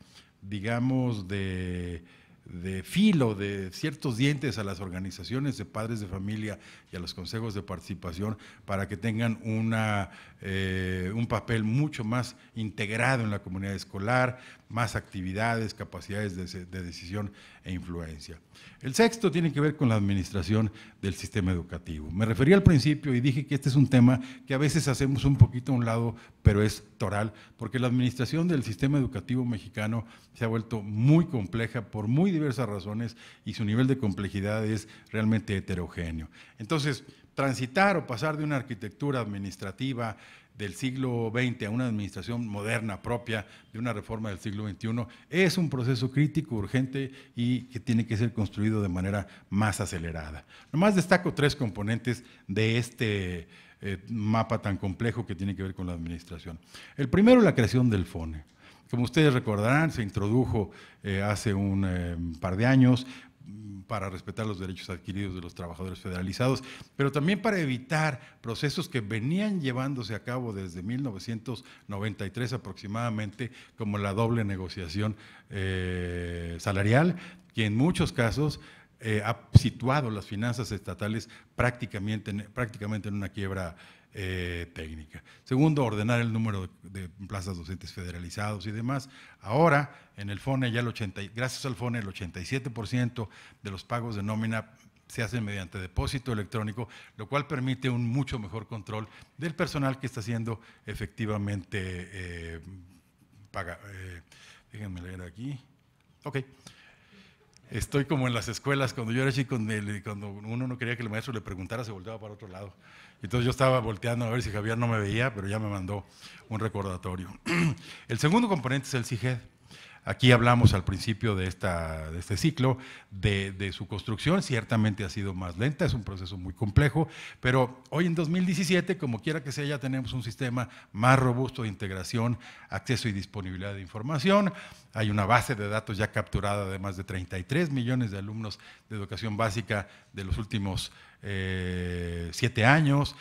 digamos, de de filo de ciertos dientes a las organizaciones de padres de familia y a los consejos de participación para que tengan una, eh, un papel mucho más integrado en la comunidad escolar, más actividades, capacidades de, de decisión e influencia. El sexto tiene que ver con la administración del sistema educativo. Me referí al principio y dije que este es un tema que a veces hacemos un poquito a un lado, pero es toral, porque la administración del sistema educativo mexicano se ha vuelto muy compleja por muy diversas razones y su nivel de complejidad es realmente heterogéneo. Entonces, transitar o pasar de una arquitectura administrativa del siglo XX a una administración moderna propia de una reforma del siglo XXI es un proceso crítico, urgente y que tiene que ser construido de manera más acelerada. Nomás destaco tres componentes de este eh, mapa tan complejo que tiene que ver con la administración. El primero, la creación del FONE. Como ustedes recordarán, se introdujo eh, hace un eh, par de años mm, para respetar los derechos adquiridos de los trabajadores federalizados, pero también para evitar procesos que venían llevándose a cabo desde 1993 aproximadamente, como la doble negociación eh, salarial, que en muchos casos ha situado las finanzas estatales prácticamente prácticamente en una quiebra eh, técnica. Segundo, ordenar el número de, plazas docentes federalizados y demás. Ahora, en el FONE, ya el 80, gracias al FONE, el 87% de los pagos de nómina se hacen mediante depósito electrónico, lo cual permite un mucho mejor control del personal que está siendo efectivamente eh, eh déjenme leer aquí. Ok. Estoy como en las escuelas, cuando yo era chico, cuando uno no quería que el maestro le preguntara, se volteaba para otro lado. Entonces yo estaba volteando a ver si Javier no me veía, pero ya me mandó un recordatorio. El segundo componente es el CIGED. Aquí hablamos al principio de, esta, de este ciclo, de, de, su construcción, ciertamente ha sido más lenta, es un proceso muy complejo, pero hoy en 2017, como quiera que sea, ya tenemos un sistema más robusto de integración, acceso y disponibilidad de información, hay una base de datos ya capturada de más de 33 millones de alumnos de educación básica de los últimos eh, siete años,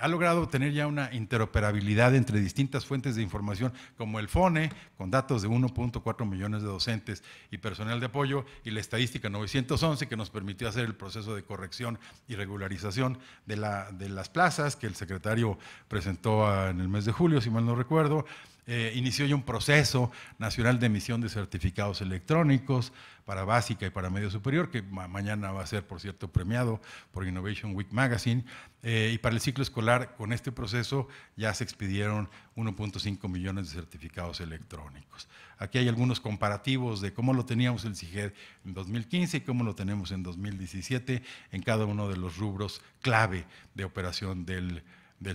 ha logrado tener ya una interoperabilidad entre distintas fuentes de información como el FONE, con datos de 1.4 millones de docentes y personal de apoyo, y la estadística 911, que nos permitió hacer el proceso de corrección y regularización de, la, de las plazas que el secretario presentó en el mes de julio, si mal no recuerdo. Eh, inició ya un proceso nacional de emisión de certificados electrónicos para básica y para medio superior, que mañana va a ser, por cierto, premiado por Innovation Week Magazine. Eh, y para el ciclo escolar, con este proceso ya se expidieron 1.5 millones de certificados electrónicos. Aquí hay algunos comparativos de cómo lo teníamos el CIGED en 2015 y cómo lo tenemos en 2017 en cada uno de los rubros clave de operación del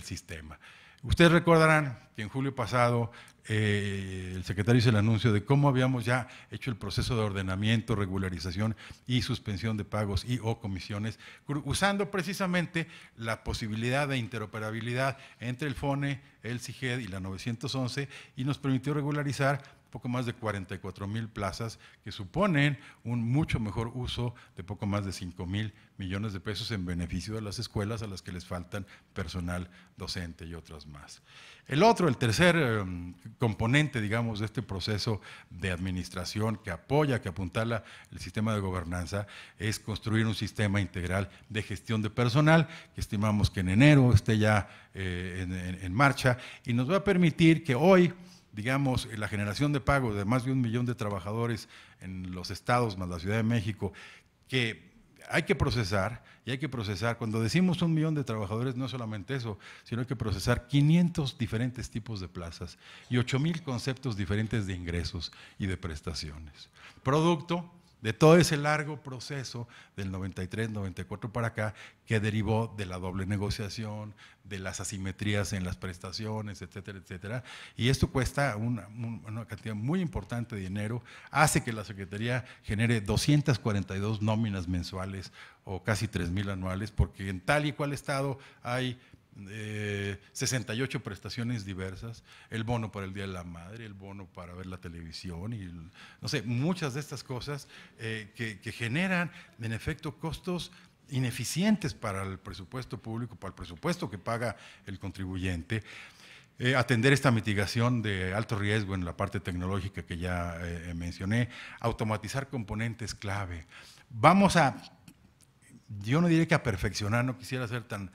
sistema. Ustedes recordarán que en julio pasado eh, el secretario hizo el anuncio de cómo habíamos ya hecho el proceso de ordenamiento, regularización y suspensión de pagos y o comisiones, usando precisamente la posibilidad de interoperabilidad entre el FONE, el CIGED y la 911 y nos permitió regularizar poco más de 44 mil plazas, que suponen un mucho mejor uso de poco más de 5 mil millones de pesos en beneficio de las escuelas a las que les faltan personal docente y otras más. El otro, el tercer eh, componente, digamos, de este proceso de administración que apoya, que apuntala el sistema de gobernanza, es construir un sistema integral de gestión de personal, que estimamos que en enero esté ya eh, en marcha, y nos va a permitir que hoy, digamos, la generación de pagos de más de un millón de trabajadores en los estados, más la Ciudad de México, que hay que procesar, y hay que procesar, cuando decimos un millón de trabajadores, no es solamente eso, sino hay que procesar 500 diferentes tipos de plazas y 8 mil conceptos diferentes de ingresos y de prestaciones. Producto, de todo ese largo proceso del 93, 94 para acá, que derivó de la doble negociación, de las asimetrías en las prestaciones, etcétera, etcétera. Y esto cuesta una, cantidad muy importante de dinero, hace que la Secretaría genere 242 nóminas mensuales o casi 3.000 anuales, porque en tal y cual estado hay 68 eh, prestaciones diversas, el bono para el Día de la Madre, el bono para ver la televisión, y no sé, muchas de estas cosas eh, que, generan, en efecto, costos ineficientes para el presupuesto público, para el presupuesto que paga el contribuyente. Eh, atender esta mitigación de alto riesgo en la parte tecnológica que ya mencioné, automatizar componentes clave. Vamos a, yo no diré que a perfeccionar, no quisiera ser tan,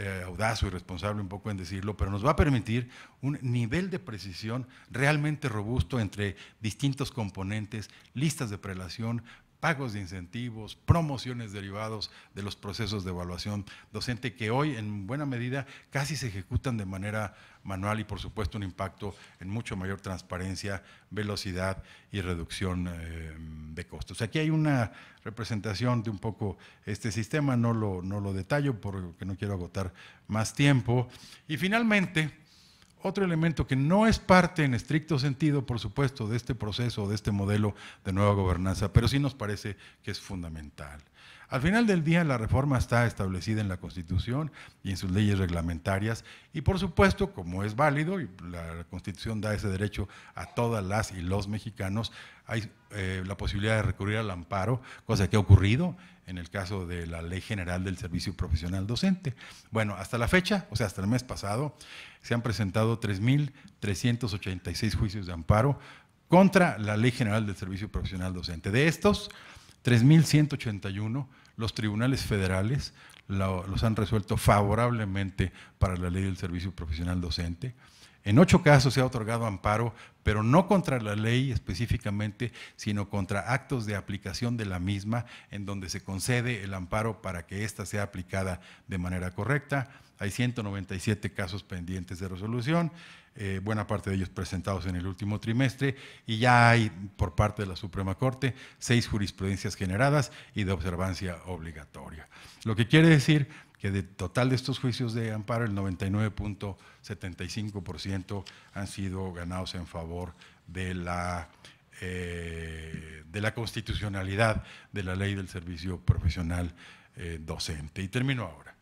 eh, audaz y responsable un poco en decirlo, pero nos va a permitir un nivel de precisión realmente robusto entre distintos componentes, listas de prelación, pagos de incentivos, promociones derivados de los procesos de evaluación docente que hoy en buena medida casi se ejecutan de manera manual y por supuesto un impacto en mucho mayor transparencia, velocidad y reducción eh, de costos. Aquí hay una representación de un poco este sistema, no lo, no lo detallo porque no quiero agotar más tiempo. Y finalmente, otro elemento que no es parte en estricto sentido, por supuesto, de este proceso, de este modelo de nueva gobernanza, pero sí nos parece que es fundamental. Al final del día, la reforma está establecida en la Constitución y en sus leyes reglamentarias y, por supuesto, como es válido, y la Constitución da ese derecho a todas las y los mexicanos, hay eh, la posibilidad de recurrir al amparo, cosa que ha ocurrido en el caso de la Ley General del Servicio Profesional Docente. Bueno, hasta la fecha, o sea, hasta el mes pasado, se han presentado 3.386 juicios de amparo contra la Ley General del Servicio Profesional Docente. De estos, 3.181 los tribunales federales los han resuelto favorablemente para la Ley del Servicio Profesional Docente. En ocho casos se ha otorgado amparo, pero no contra la ley específicamente, sino contra actos de aplicación de la misma, en donde se concede el amparo para que ésta sea aplicada de manera correcta. Hay 197 casos pendientes de resolución, eh, buena parte de ellos presentados en el último trimestre, y ya hay por parte de la Suprema Corte seis jurisprudencias generadas y de observancia obligatoria. Lo que quiere decir que de total de estos juicios de amparo, el 99.75% han sido ganados en favor de la, eh, de la constitucionalidad de la ley del servicio profesional eh, docente. Y termino ahora.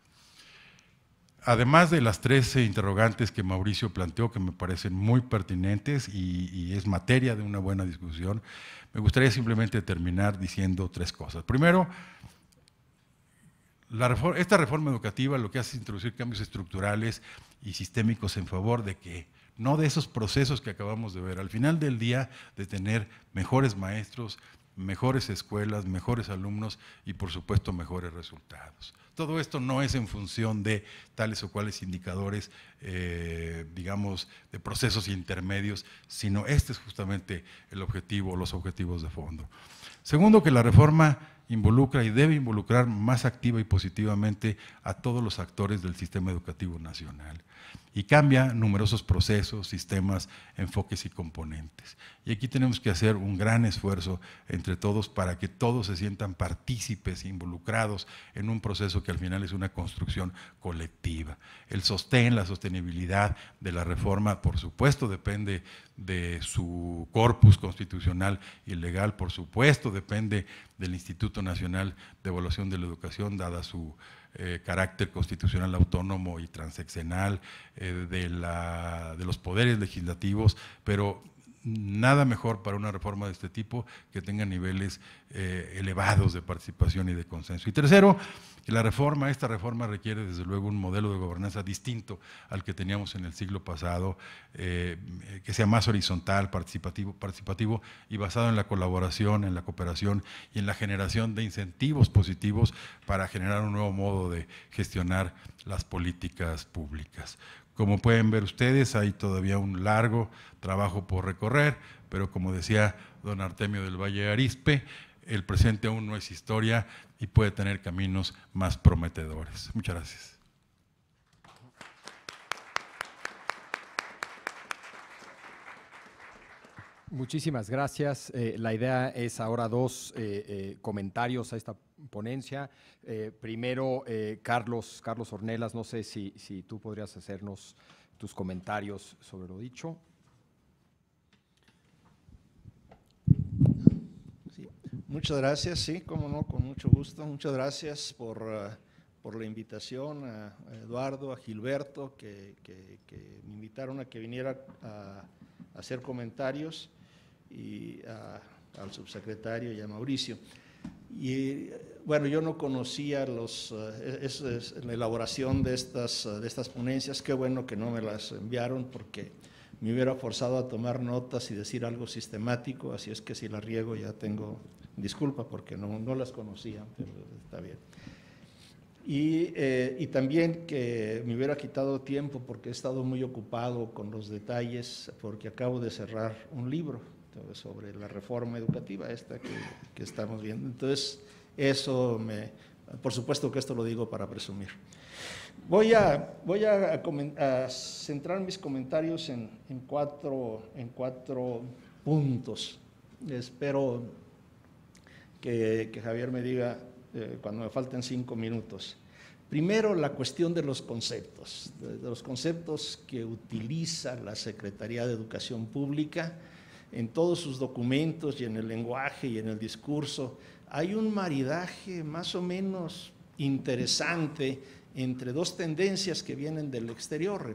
Además de las 13 interrogantes que Mauricio planteó, que me parecen muy pertinentes y es materia de una buena discusión, me gustaría simplemente terminar diciendo tres cosas. Primero, esta reforma educativa lo que hace es introducir cambios estructurales y sistémicos en favor de que no de esos procesos que acabamos de ver, al final del día de tener mejores maestros, mejores escuelas, mejores alumnos y por supuesto mejores resultados. Todo esto no es en función de tales o cuales indicadores, eh, digamos, de procesos intermedios, sino este es justamente el objetivo, los objetivos de fondo. Segundo, que la reforma involucra y debe involucrar más activa y positivamente a todos los actores del sistema educativo nacional y cambia numerosos procesos, sistemas, enfoques y componentes. Y aquí tenemos que hacer un gran esfuerzo entre todos para que todos se sientan partícipes, involucrados en un proceso que al final es una construcción colectiva. El sostén, la sostenibilidad de la reforma, por supuesto, depende de su corpus constitucional y legal, por supuesto, depende del Instituto Nacional de Evaluación de la Educación, dada su eh, carácter constitucional autónomo y transeccional eh, de, la, de los poderes legislativos, pero nada mejor para una reforma de este tipo que tenga niveles eh, elevados de participación y de consenso. Y tercero, que la reforma, esta reforma requiere desde luego un modelo de gobernanza distinto al que teníamos en el siglo pasado, eh, eh, que sea más horizontal, participativo, participativo y basado en la colaboración, en la cooperación y en la generación de incentivos positivos para generar un nuevo modo de gestionar las políticas públicas. Como pueden ver ustedes, hay todavía un largo trabajo por recorrer, pero como decía don Artemio del Valle Arispe, el presente aún no es historia y puede tener caminos más prometedores. Muchas gracias. Muchísimas gracias. Eh, la idea es ahora dos eh, eh, comentarios a esta ponencia. Eh, primero, eh, Carlos, Carlos Ornelas, no sé si, tú podrías hacernos tus comentarios sobre lo dicho. Muchas gracias, sí, como no, con mucho gusto. Muchas gracias por, eh, la invitación a Eduardo, a Gilberto, que, me invitaron a que viniera a, hacer comentarios y al subsecretario y a Mauricio. Y bueno, yo no conocía los, eh, la elaboración de estas, eh, de estas ponencias, qué bueno que no me las enviaron porque me hubiera forzado a tomar notas y decir algo sistemático, así es que si la riego ya tengo disculpa porque no, no las conocía, pero está bien. Y, eh, y, también que me hubiera quitado tiempo porque he estado muy ocupado con los detalles, porque acabo de cerrar un libro sobre la reforma educativa esta que, estamos viendo. Entonces, eso me, por supuesto que esto lo digo para presumir. Voy a, centrar mis comentarios en, cuatro, puntos. Espero que, que Javier me diga eh, cuando me falten cinco minutos. Primero, la cuestión de los conceptos, de los conceptos que utiliza la Secretaría de Educación Pública en todos sus documentos y en el lenguaje y en el discurso, hay un maridaje más o menos interesante entre dos tendencias que vienen del exterior.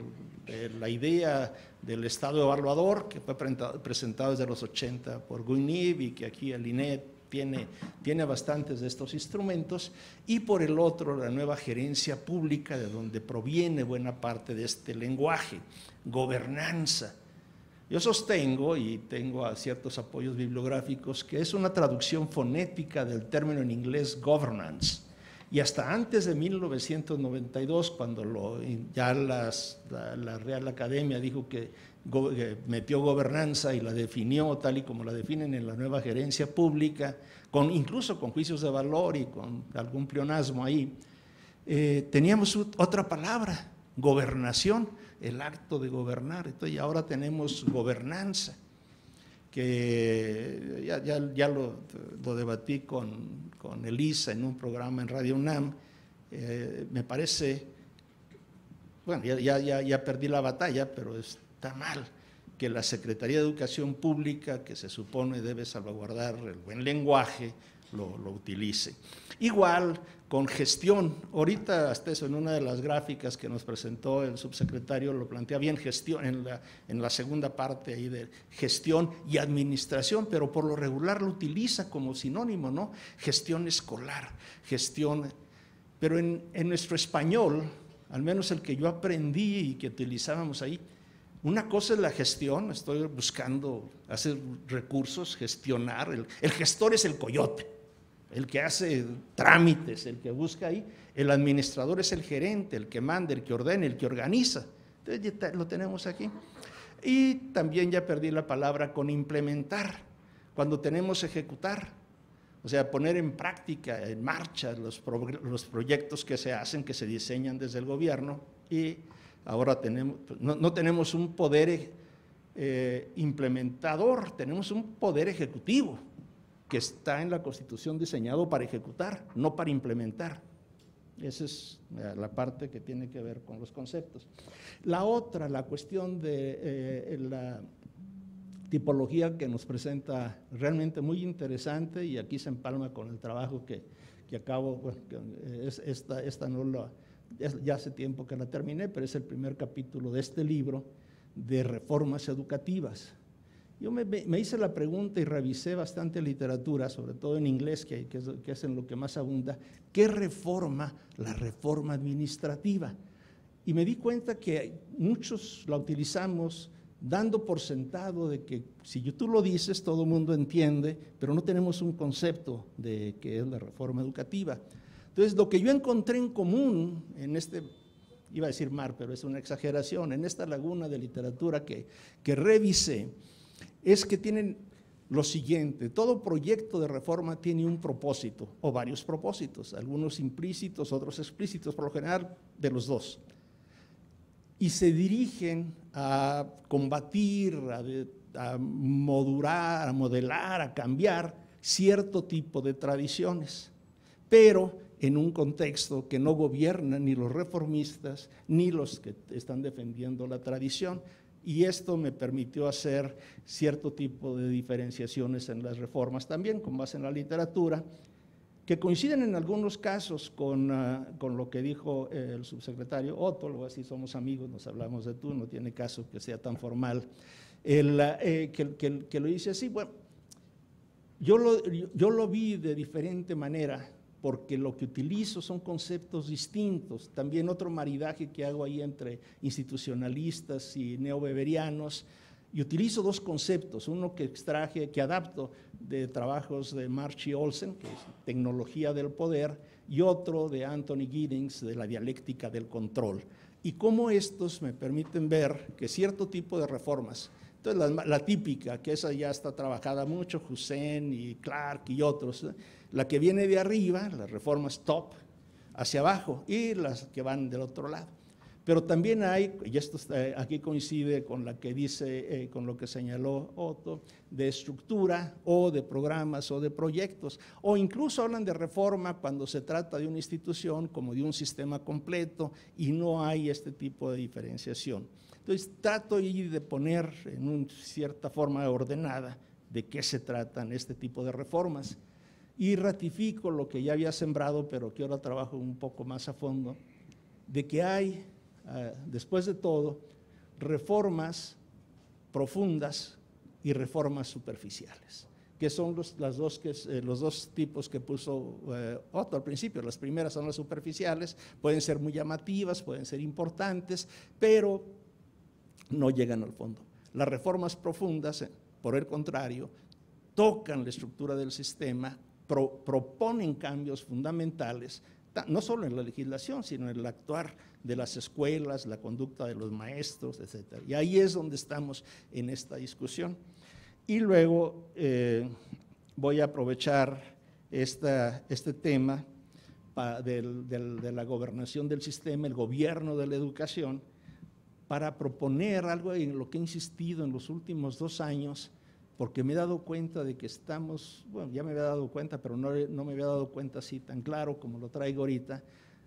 La idea del Estado evaluador, que fue presentado desde los 80 por Guinib y que aquí el INET tiene, tiene bastantes de estos instrumentos, y por el otro, la nueva gerencia pública, de donde proviene buena parte de este lenguaje, gobernanza yo sostengo, y tengo a ciertos apoyos bibliográficos, que es una traducción fonética del término en inglés governance. Y hasta antes de 1992, cuando lo, ya la, Real Academia dijo que, metió gobernanza y la definió tal y como la definen en la nueva gerencia pública, con, incluso con juicios de valor y con algún pleonasmo ahí, eh, teníamos otra palabra, gobernación, el acto de gobernar. Entonces, y ahora tenemos gobernanza, que ya, lo, debatí con, Elisa en un programa en Radio UNAM. Eh, me parece, bueno, ya, ya, ya perdí la batalla, pero está mal que la Secretaría de Educación Pública, que se supone debe salvaguardar el buen lenguaje, lo, lo, utilice. Igual con gestión. Ahorita, eso, en una de las gráficas que nos presentó el subsecretario, lo plantea bien gestión, en la, segunda parte ahí de gestión y administración, pero por lo regular lo utiliza como sinónimo, ¿no? Gestión escolar, gestión. Pero en, nuestro español, al menos el que yo aprendí y que utilizábamos ahí, una cosa es la gestión, estoy buscando hacer recursos, gestionar, el gestor es el coyote el que hace trámites, el que busca ahí. El administrador es el gerente, el que manda, el que ordena, el que organiza. Entonces lo tenemos aquí. Y también ya perdí la palabra con implementar, cuando tenemos ejecutar, o sea, poner en práctica, en marcha los, proyectos que se hacen, que se diseñan desde el gobierno y ahora tenemos, no, tenemos un poder eh, implementador, tenemos un poder ejecutivo que está en la Constitución diseñado para ejecutar, no para implementar. Esa es eh, la parte que tiene que ver con los conceptos. La otra, la cuestión de eh, la tipología que nos presenta realmente muy interesante y aquí se empalma con el trabajo que, acabo, eh, esta, esta no ya hace tiempo que la terminé, pero es el primer capítulo de este libro de reformas educativas. Yo me, hice la pregunta y revisé bastante literatura, sobre todo en inglés, que, que, es, en lo que más abunda, ¿qué reforma? La reforma administrativa. Y me di cuenta que muchos la utilizamos dando por sentado de que si tú lo dices, todo el mundo entiende, pero no tenemos un concepto de qué es la reforma educativa. Entonces, lo que yo encontré en común en este, iba a decir mar, pero es una exageración, en esta laguna de literatura que, que revisé, es que tienen lo siguiente, todo proyecto de reforma tiene un propósito o varios propósitos, algunos implícitos, otros explícitos, por lo general de los dos. Y se dirigen a combatir, a, a modular, a modelar, a cambiar cierto tipo de tradiciones, pero en un contexto que no gobiernan ni los reformistas ni los que están defendiendo la tradición, y esto me permitió hacer cierto tipo de diferenciaciones en las reformas también, con base en la literatura, que coinciden en algunos casos con, ah, lo que dijo eh, el subsecretario Otto, luego así somos amigos, nos hablamos de tú, no tiene caso que sea tan formal, ah, eh, que, lo dice así. Bueno, yo lo, yo lo vi de diferente manera porque lo que utilizo son conceptos distintos. También otro maridaje que hago ahí entre institucionalistas y neobeberianos, y utilizo dos conceptos, uno que extraje, que adapto de trabajos de Marchi Olsen, que es Tecnología del Poder, y otro de Anthony Giddings, de la dialéctica del control. Y cómo estos me permiten ver que cierto tipo de reformas, entonces la, típica, que esa ya está trabajada mucho, Hussein y Clark y otros, la que viene de arriba, las reformas top, hacia abajo, y las que van del otro lado. Pero también hay, y esto aquí coincide con la que dice, eh, con lo que señaló Otto, de estructura o de programas o de proyectos, o incluso hablan de reforma cuando se trata de una institución como de un sistema completo y no hay este tipo de diferenciación. Entonces trato de poner en una cierta forma ordenada de qué se tratan este tipo de reformas y ratifico lo que ya había sembrado, pero que ahora trabajo un poco más a fondo, de que hay, ah, después de todo, reformas profundas y reformas superficiales, que son los, las dos que, eh, los dos tipos que puso eh, Otto al principio. Las primeras son las superficiales, pueden ser muy llamativas, pueden ser importantes, pero no llegan al fondo. Las reformas profundas, eh, por el contrario, tocan la estructura del sistema, proponen cambios fundamentales, no solo en la legislación, sino en el actuar de las escuelas, la conducta de los maestros, etc. Y ahí es donde estamos en esta discusión. Y luego eh, voy a aprovechar este tema de la gobernación del sistema, el gobierno de la educación, para proponer algo en lo que he insistido en los últimos dos años, porque me he dado cuenta de que estamos, bueno, ya me había dado cuenta, pero no, me había dado cuenta así tan claro como lo traigo ahorita,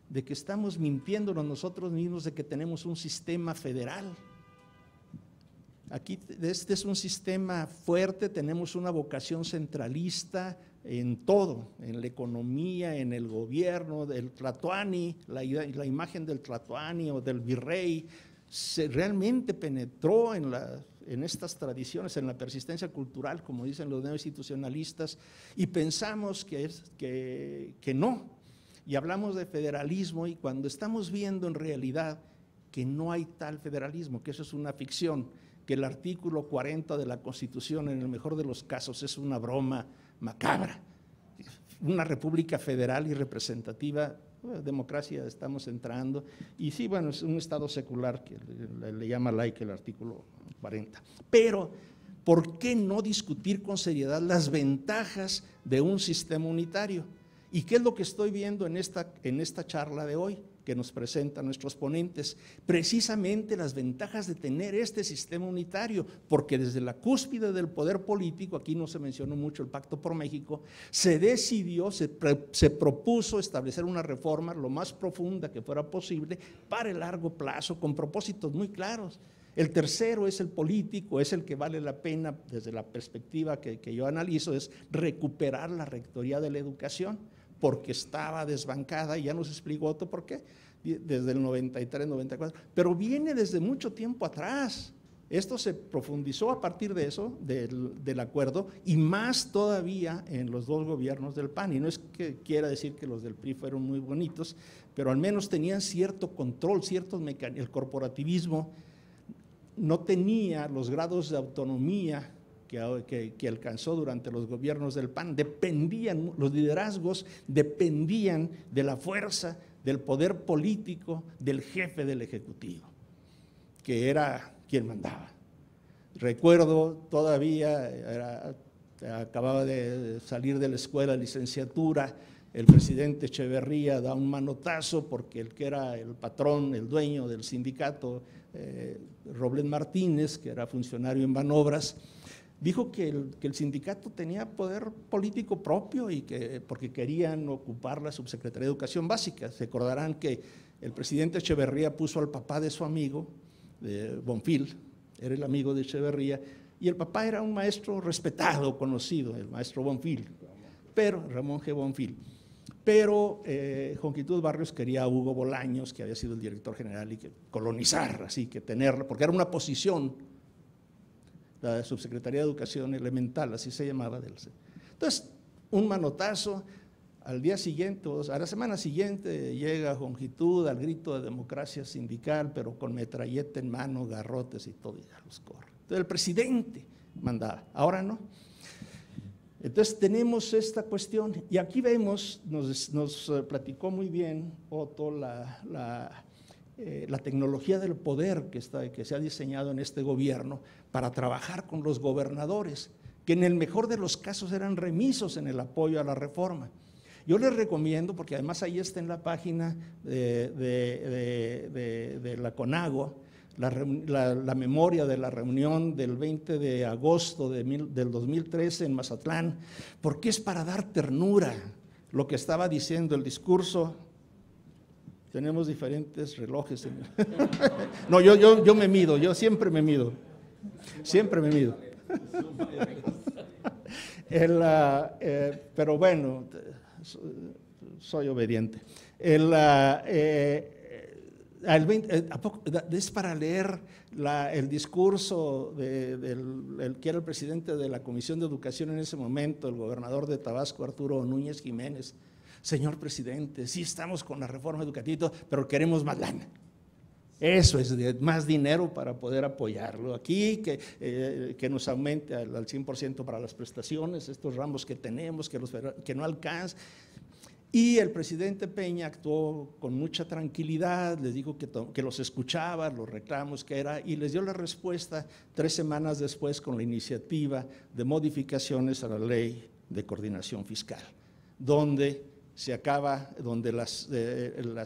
de que estamos mintiéndonos nosotros mismos de que tenemos un sistema federal. Aquí este es un sistema fuerte, tenemos una vocación centralista en todo, en la economía, en el gobierno, del tratoani, la, la imagen del tratoani o del virrey, se realmente penetró en la en estas tradiciones, en la persistencia cultural, como dicen los neoinstitucionalistas, y pensamos que, es, que, no. Y hablamos de federalismo y cuando estamos viendo en realidad que no hay tal federalismo, que eso es una ficción, que el artículo 40 de la Constitución en el mejor de los casos es una broma macabra. Una república federal y representativa democracia estamos entrando. Y sí, bueno, es un Estado secular que le, llama laica el artículo 40. Pero, ¿por qué no discutir con seriedad las ventajas de un sistema unitario? ¿Y qué es lo que estoy viendo en esta, en esta charla de hoy? que nos presentan nuestros ponentes, precisamente las ventajas de tener este sistema unitario, porque desde la cúspide del poder político, aquí no se mencionó mucho el Pacto por México, se decidió, se, propuso establecer una reforma lo más profunda que fuera posible para el largo plazo, con propósitos muy claros. El tercero es el político, es el que vale la pena, desde la perspectiva que yo analizo, es recuperar la rectoría de la educación porque estaba desbancada y ya nos explicó otro por qué, desde el 93, 94, pero viene desde mucho tiempo atrás. Esto se profundizó a partir de eso, del, acuerdo, y más todavía en los dos gobiernos del PAN. Y no es que quiera decir que los del PRI fueron muy bonitos, pero al menos tenían cierto control, ciertos mecanismos. El corporativismo no tenía los grados de autonomía que, alcanzó durante los gobiernos del PAN, dependían, los liderazgos dependían de la fuerza, del poder político del jefe del Ejecutivo, que era quien mandaba. Recuerdo todavía, acababa de salir de la escuela licenciatura, el presidente Echeverría da un manotazo porque el que era el patrón, el dueño del sindicato, eh, Robles Martínez, que era funcionario en Manobras, dijo que el, sindicato tenía poder político propio y que porque querían ocupar la subsecretaría de Educación Básica. Se acordarán que el presidente Echeverría puso al papá de su amigo, de eh, Bonfil, era el amigo de Echeverría, y el papá era un maestro respetado, conocido, el maestro Bonfil, pero Ramón G. Bonfil. Pero eh, Barrios quería a Hugo Bolaños, que había sido el director general, y que colonizar, así que tenerlo, porque era una posición la Subsecretaría de Educación Elemental, así se llamaba. Del Entonces, un manotazo, al día siguiente, a la semana siguiente llega longitud al grito de democracia sindical, pero con metralleta en mano, garrotes y todo, y ya los corre. Entonces el presidente mandaba, ahora no. Entonces tenemos esta cuestión, y aquí vemos, nos, eh, platicó muy bien Otto la eh, la tecnología del poder que, que se ha diseñado en este gobierno para trabajar con los gobernadores, que en el mejor de los casos eran remisos en el apoyo a la reforma. Yo les recomiendo, porque además ahí está en la página de, la CONAGO, la, memoria de la reunión del 20 de agosto del 2013 en Mazatlán, porque es para dar ternura lo que estaba diciendo el discurso tenemos diferentes relojes. no, yo, yo, yo me mido, yo siempre me mido. Siempre me mido. El, ah, eh, pero bueno, soy obediente. Ah, eh, eh, es para leer el discurso del el que era el presidente de la Comisión de Educación en ese momento, el gobernador de Tabasco, Arturo Núñez Jiménez señor presidente, sí estamos con la reforma educativa, pero queremos más lana. Eso es más dinero para poder apoyarlo. Aquí que, eh, que nos aumente al, 100% para las prestaciones, estos ramos que tenemos, que, los, que no alcanza Y el presidente Peña actuó con mucha tranquilidad, les dijo que, que, los escuchaba, los reclamos que era, y les dio la respuesta tres semanas después con la iniciativa de modificaciones a la ley de coordinación fiscal, donde se acaba, donde la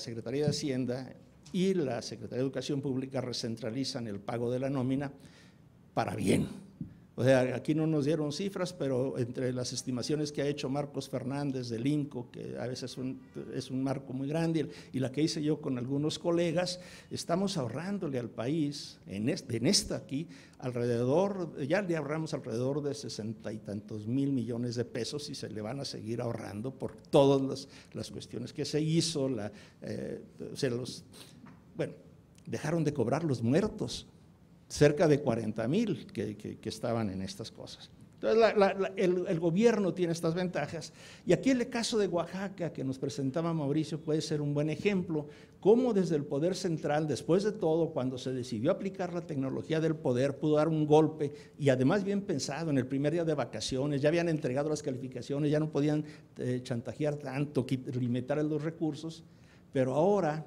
Secretaría de Hacienda y la Secretaría de Educación Pública recentralizan el pago de la nómina para bien o sea, aquí no nos dieron cifras, pero entre las estimaciones que ha hecho Marcos Fernández del INCO, que a veces es un marco muy grande, y la que hice yo con algunos colegas, estamos ahorrándole al país, en, esta aquí, alrededor, ya le ahorramos alrededor de sesenta y tantos mil millones de pesos y se le van a seguir ahorrando por todas las, cuestiones que se hizo, la, eh, los, bueno, dejaron de cobrar los muertos cerca de 40 mil que, estaban en estas cosas. Entonces, el, gobierno tiene estas ventajas. Y aquí el caso de Oaxaca que nos presentaba Mauricio puede ser un buen ejemplo, cómo desde el poder central, después de todo, cuando se decidió aplicar la tecnología del poder, pudo dar un golpe y además bien pensado, en el primer día de vacaciones, ya habían entregado las calificaciones, ya no podían eh, chantajear tanto, limitar los recursos, pero ahora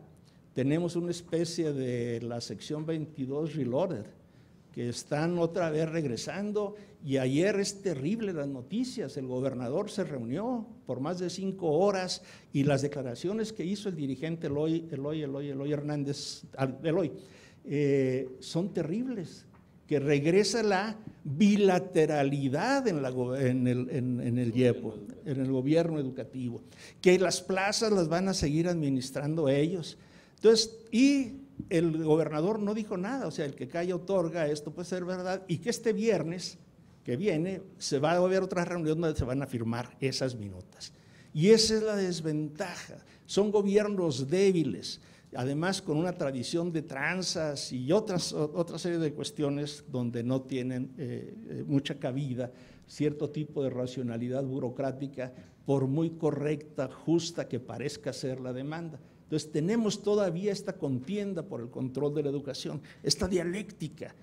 tenemos una especie de la sección 22 Reloaded, que están otra vez regresando y ayer es terrible las noticias. El gobernador se reunió por más de cinco horas y las declaraciones que hizo el dirigente Eloy, Eloy, Eloy, Eloy Hernández, Eloy, eh, son terribles. Que regresa la bilateralidad en, el, el en el gobierno educativo. Que las plazas las van a seguir administrando ellos entonces, y el gobernador no dijo nada, o sea, el que calla otorga, esto puede ser verdad, y que este viernes que viene se va a haber otra reunión donde se van a firmar esas minutas. Y esa es la desventaja, son gobiernos débiles, además con una tradición de tranzas y otra serie de cuestiones donde no tienen eh, eh, mucha cabida cierto tipo de racionalidad burocrática, por muy correcta, justa que parezca ser la demanda. Entonces tenemos todavía esta contienda por el control de la educación, esta dialéctica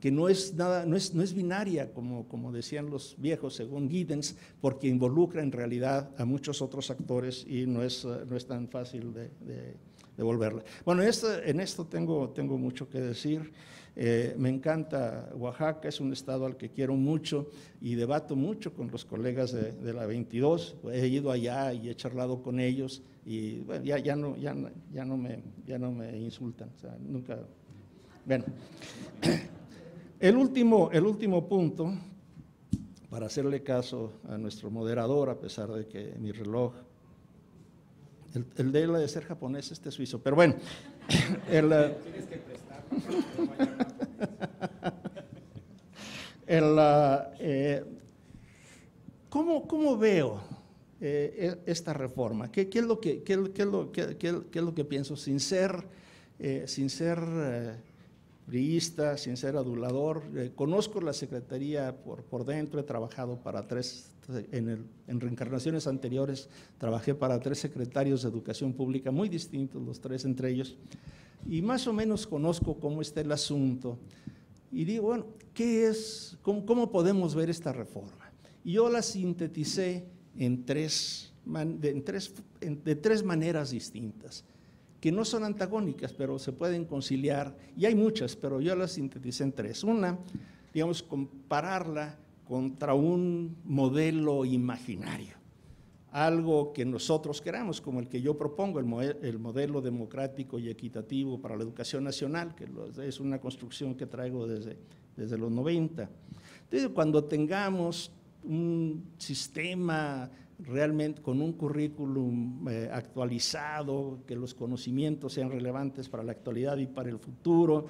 que no es, nada, no es, no es binaria, como, como decían los viejos, según Giddens, porque involucra en realidad a muchos otros actores y no es, no es tan fácil de, devolverla. Bueno, en esto, tengo, tengo mucho que decir. Eh, me encanta Oaxaca, es un estado al que quiero mucho y debato mucho con los colegas de la 22. He ido allá y he charlado con ellos y bueno, ya, ya, no, ya, no me, ya no me insultan, nunca... Bueno, el último, el último punto, para hacerle caso a nuestro moderador, a pesar de que mi reloj, el, de él de ser japonés, este suizo, pero bueno, el, Tienes eh, que prestar. Eh, eh, ¿cómo, ¿Cómo veo eh, e, esta reforma? ¿Qué, es lo que, qué, es lo, qué, qué es lo que pienso sin ser, eh, sin ser eh, sin ser adulador? Eh, conozco la Secretaría por, por dentro, he trabajado para tres, en, en, reencarnaciones anteriores, trabajé para tres secretarios de educación pública muy distintos, los tres entre ellos, y más o menos conozco cómo está el asunto. Y digo, bueno, ¿qué es, cómo, cómo podemos ver esta reforma? Y yo la sinteticé en tres, de, tres, de tres maneras distintas, que no son antagónicas, pero se pueden conciliar, y hay muchas, pero yo las sinteticé en tres. Una, digamos, compararla contra un modelo imaginario, algo que nosotros queramos, como el que yo propongo, el, el modelo democrático y equitativo para la educación nacional, que es una construcción que traigo desde, desde los 90. Entonces, cuando tengamos un sistema realmente con un currículum eh, actualizado, que los conocimientos sean relevantes para la actualidad y para el futuro,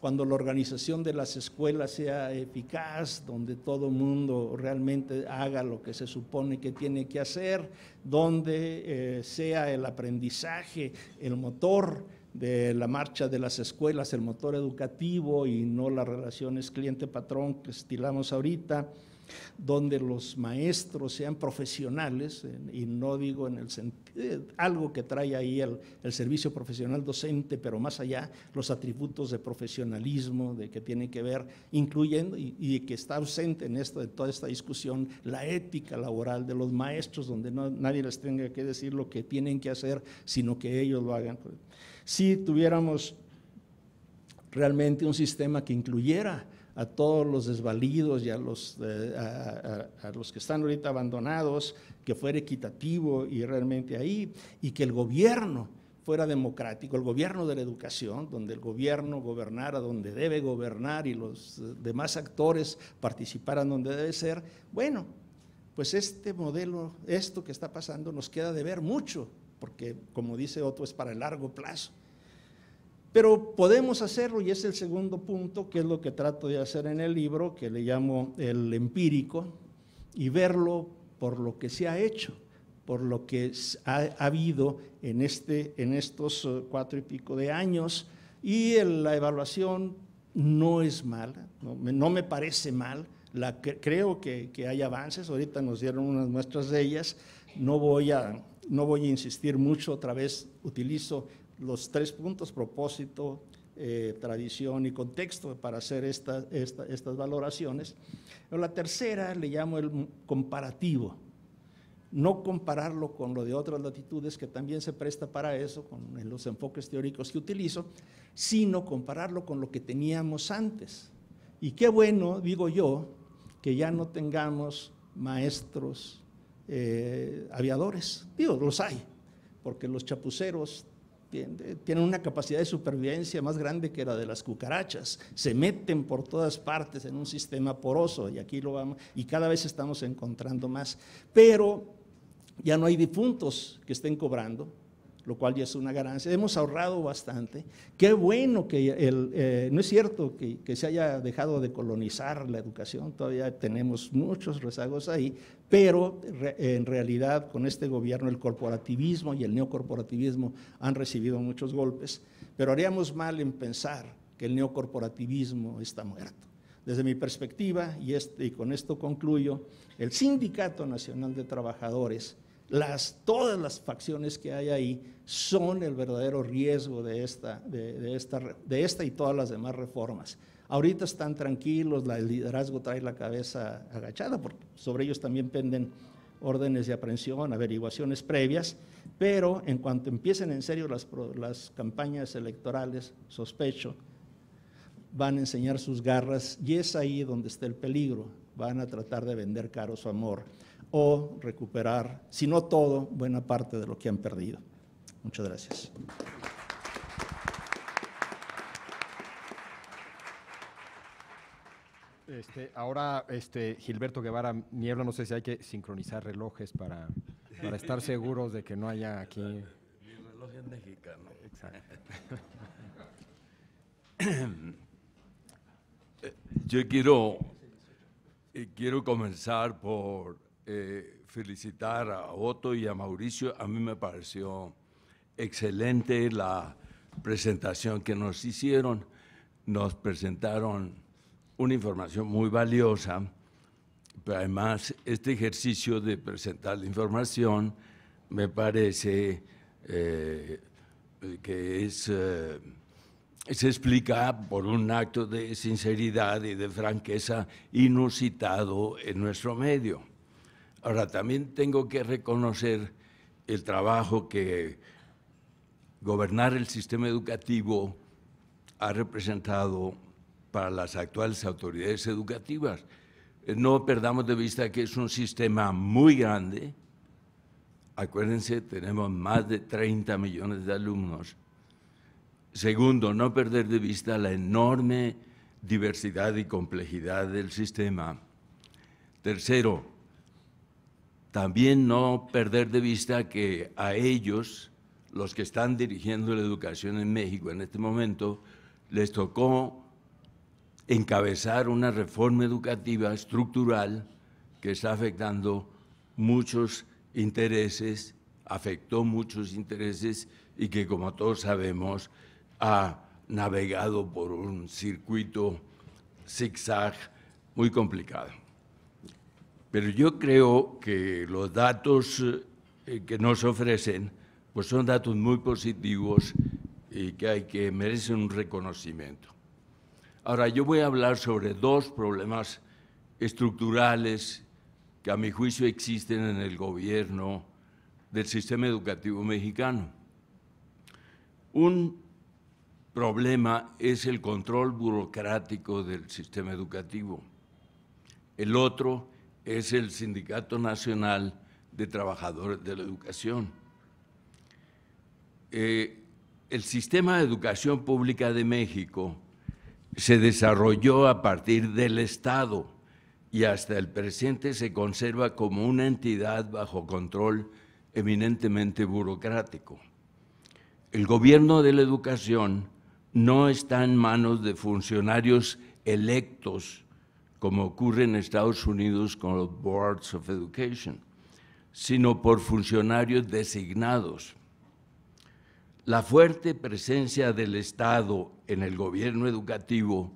cuando la organización de las escuelas sea eficaz, donde todo mundo realmente haga lo que se supone que tiene que hacer, donde eh, sea el aprendizaje el motor de la marcha de las escuelas, el motor educativo y no las relaciones cliente-patrón que estilamos ahorita donde los maestros sean profesionales, eh, y no digo en el sentido, eh, algo que trae ahí el, servicio profesional docente, pero más allá, los atributos de profesionalismo, de que tiene que ver, incluyendo, y, que está ausente en, esto, toda esta discusión, la ética laboral de los maestros, donde nadie les tenga que decir lo que tienen que hacer, sino que ellos lo hagan. Si tuviéramos realmente un sistema que incluyera a todos los desvalidos y a los, eh, los que están ahorita abandonados, que fuera equitativo y realmente ahí, y que el gobierno fuera democrático, el gobierno de la educación, donde el gobierno gobernara donde debe gobernar y los eh, demás actores participaran donde debe ser, bueno, pues este modelo, esto que está pasando, nos queda de ver mucho, porque como dice Otto, es para el largo plazo. Pero podemos hacerlo y es el segundo punto, que es lo que trato de hacer en el libro, que le llamo el empírico, y verlo por lo que se ha hecho, por lo que ha, habido en, este, en estos eh, cuatro y pico de años. Y la evaluación no es mala, no, me parece mal, la, creo que, que, hay avances, ahorita nos dieron unas muestras de ellas, no voy, a, no voy a insistir mucho, otra vez utilizo los tres puntos, propósito, eh, tradición y contexto para hacer estas valoraciones. La tercera le llamo el comparativo, no compararlo con lo de otras latitudes que también se presta para eso, con, los enfoques teóricos que utilizo, sino compararlo con lo que teníamos antes. Y qué bueno, digo yo, que ya no tengamos maestros eh, aviadores. Digo, los hay, porque los chapuceros tienen una capacidad de supervivencia más grande que la de las cucarachas. Se meten por todas partes en un sistema poroso y aquí lo vamos y cada vez estamos encontrando más. Pero ya no hay difuntos que estén cobrando, lo cual ya es una ganancia. Hemos ahorrado bastante. Qué bueno que eh, no es cierto que, se haya dejado de colonizar la educación, todavía tenemos muchos rezagos ahí, pero en realidad con este gobierno el corporativismo y el neocorporativismo han recibido muchos golpes, pero haríamos mal en pensar que el neocorporativismo está muerto. Desde mi perspectiva, y, este, y con esto concluyo, el Sindicato Nacional de Trabajadores, las, todas las facciones que hay ahí son el verdadero riesgo de esta, de, esta, de esta y todas las demás reformas. Ahorita están tranquilos, el liderazgo trae la cabeza agachada, porque sobre ellos también penden órdenes de aprehensión, averiguaciones previas, pero en cuanto empiecen en serio las, las campañas electorales, sospecho, van a enseñar sus garras y es ahí donde está el peligro, van a tratar de vender caro su amor o recuperar, si no todo, buena parte de lo que han perdido. Muchas gracias. Este, ahora, este, Gilberto Guevara Niebla, no sé si hay que sincronizar relojes para, para estar seguros de que no haya aquí. Mi reloj es mexicano. Eh, yo quiero, eh, quiero comenzar por eh, felicitar a Otto y a Mauricio. A mí me pareció excelente la presentación que nos hicieron. Nos presentaron una información muy valiosa, pero además este ejercicio de presentar la información me parece eh, que es, eh, se explica por un acto de sinceridad y de franqueza inusitado en nuestro medio. Ahora, también tengo que reconocer el trabajo que gobernar el sistema educativo ha representado para las actuales autoridades educativas. Eh, no perdamos de vista que es un sistema muy grande. Acuérdense, tenemos más de 30 millones de alumnos. Segundo, no perder de vista la enorme diversidad y complejidad del sistema. Tercero, también no perder de vista que a ellos, los que están dirigiendo la educación en México en este momento, les tocó encabezar una reforma educativa estructural que está afectando muchos intereses, afectó muchos intereses y que como todos sabemos ha navegado por un circuito zigzag muy complicado. Pero yo creo que los datos eh, que nos ofrecen pues son datos muy positivos y que, hay, que merecen un reconocimiento. Ahora, yo voy a hablar sobre dos problemas estructurales que a mi juicio existen en el gobierno del sistema educativo mexicano. Un problema es el control burocrático del sistema educativo. El otro es el Sindicato Nacional de Trabajadores de la Educación. Eh, el sistema de educación pública de México se desarrolló a partir del Estado y hasta el presente se conserva como una entidad bajo control eminentemente burocrático. El gobierno de la educación no está en manos de funcionarios electos como ocurre en Estados Unidos con los Boards of Education, sino por funcionarios designados. La fuerte presencia del Estado en el gobierno educativo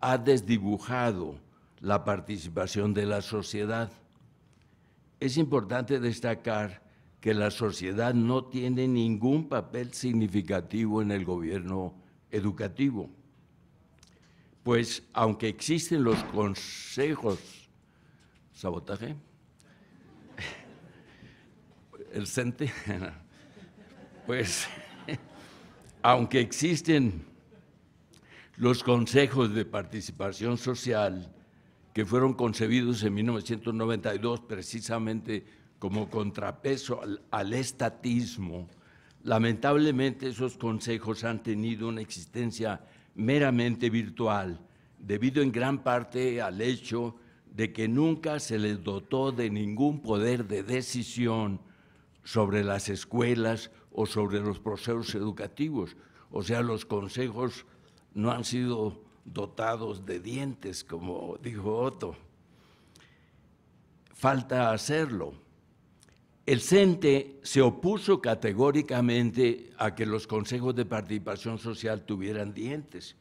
ha desdibujado la participación de la sociedad. Es importante destacar que la sociedad no tiene ningún papel significativo en el gobierno educativo. Pues aunque existen los consejos, sabotaje, el CENTE, pues aunque existen los consejos de participación social que fueron concebidos en 1992 precisamente como contrapeso al, al estatismo, lamentablemente esos consejos han tenido una existencia meramente virtual, debido en gran parte al hecho de que nunca se les dotó de ningún poder de decisión sobre las escuelas o sobre los procesos educativos. O sea, los consejos no han sido dotados de dientes, como dijo Otto. Falta hacerlo. El CENTE se opuso categóricamente a que los consejos de participación social tuvieran dientes,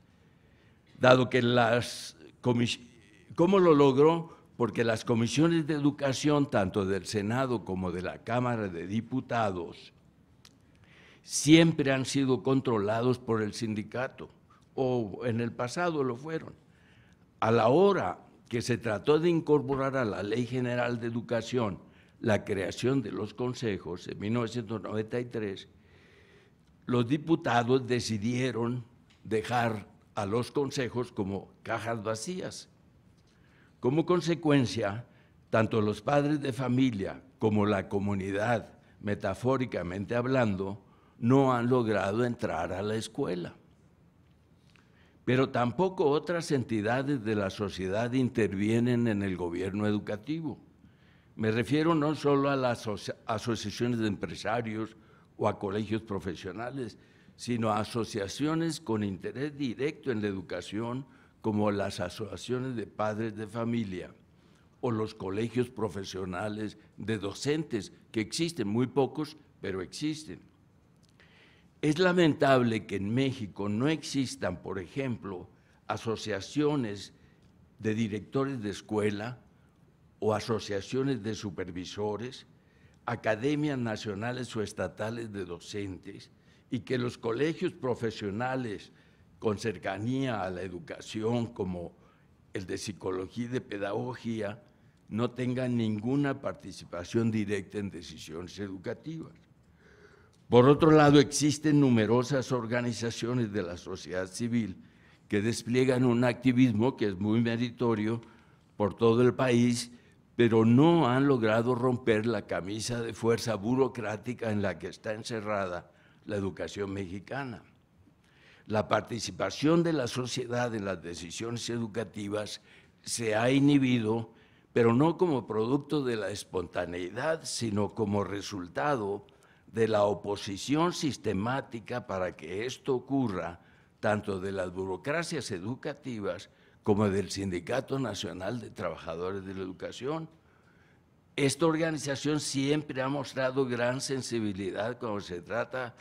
dado que las comisiones... ¿Cómo lo logró? Porque las comisiones de educación, tanto del Senado como de la Cámara de Diputados, siempre han sido controlados por el sindicato, o en el pasado lo fueron. A la hora que se trató de incorporar a la Ley General de Educación, la creación de los consejos en 1993, los diputados decidieron dejar a los consejos como cajas vacías. Como consecuencia, tanto los padres de familia como la comunidad, metafóricamente hablando, no han logrado entrar a la escuela. Pero tampoco otras entidades de la sociedad intervienen en el gobierno educativo. Me refiero no solo a las asociaciones de empresarios o a colegios profesionales, sino a asociaciones con interés directo en la educación, como las asociaciones de padres de familia o los colegios profesionales de docentes, que existen, muy pocos, pero existen. Es lamentable que en México no existan, por ejemplo, asociaciones de directores de escuela o asociaciones de supervisores, academias nacionales o estatales de docentes, y que los colegios profesionales con cercanía a la educación, como el de psicología y de pedagogía, no tengan ninguna participación directa en decisiones educativas. Por otro lado, existen numerosas organizaciones de la sociedad civil que despliegan un activismo que es muy meritorio por todo el país pero no han logrado romper la camisa de fuerza burocrática en la que está encerrada la educación mexicana. La participación de la sociedad en las decisiones educativas se ha inhibido, pero no como producto de la espontaneidad, sino como resultado de la oposición sistemática para que esto ocurra, tanto de las burocracias educativas como del Sindicato Nacional de Trabajadores de la Educación. Esta organización siempre ha mostrado gran sensibilidad cuando se trata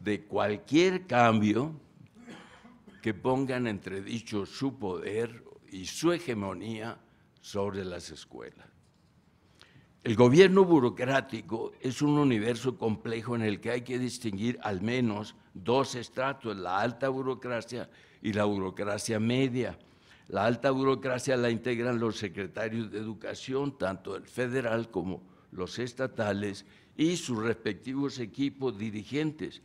de cualquier cambio que pongan entre entredicho su poder y su hegemonía sobre las escuelas. El gobierno burocrático es un universo complejo en el que hay que distinguir al menos dos estratos, la alta burocracia y la burocracia media. La alta burocracia la integran los secretarios de educación, tanto el federal como los estatales, y sus respectivos equipos dirigentes.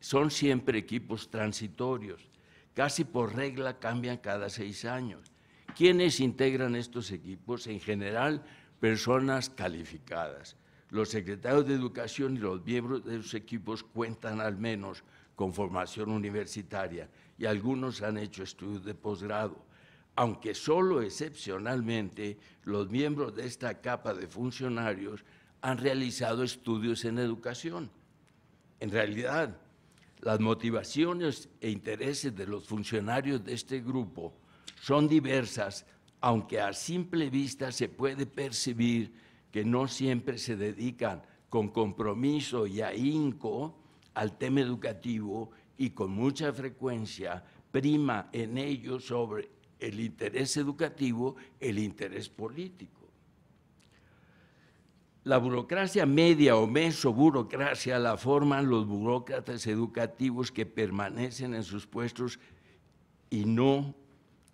Son siempre equipos transitorios. Casi por regla cambian cada seis años. ¿Quiénes integran estos equipos? En general, personas calificadas. Los secretarios de educación y los miembros de sus equipos cuentan al menos con formación universitaria y algunos han hecho estudios de posgrado aunque solo excepcionalmente los miembros de esta capa de funcionarios han realizado estudios en educación. En realidad, las motivaciones e intereses de los funcionarios de este grupo son diversas, aunque a simple vista se puede percibir que no siempre se dedican con compromiso y ahínco al tema educativo y con mucha frecuencia prima en ello sobre el interés educativo, el interés político. La burocracia media o burocracia, la forman los burócratas educativos que permanecen en sus puestos y no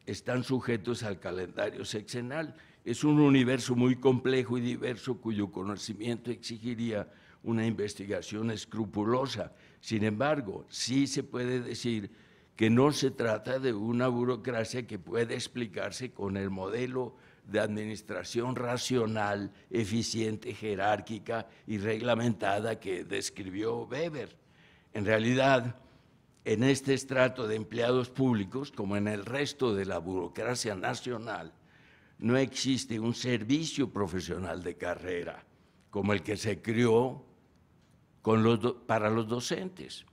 están sujetos al calendario sexenal. Es un universo muy complejo y diverso cuyo conocimiento exigiría una investigación escrupulosa. Sin embargo, sí se puede decir que no se trata de una burocracia que puede explicarse con el modelo de administración racional, eficiente, jerárquica y reglamentada que describió Weber. En realidad, en este estrato de empleados públicos, como en el resto de la burocracia nacional, no existe un servicio profesional de carrera como el que se creó para los docentes.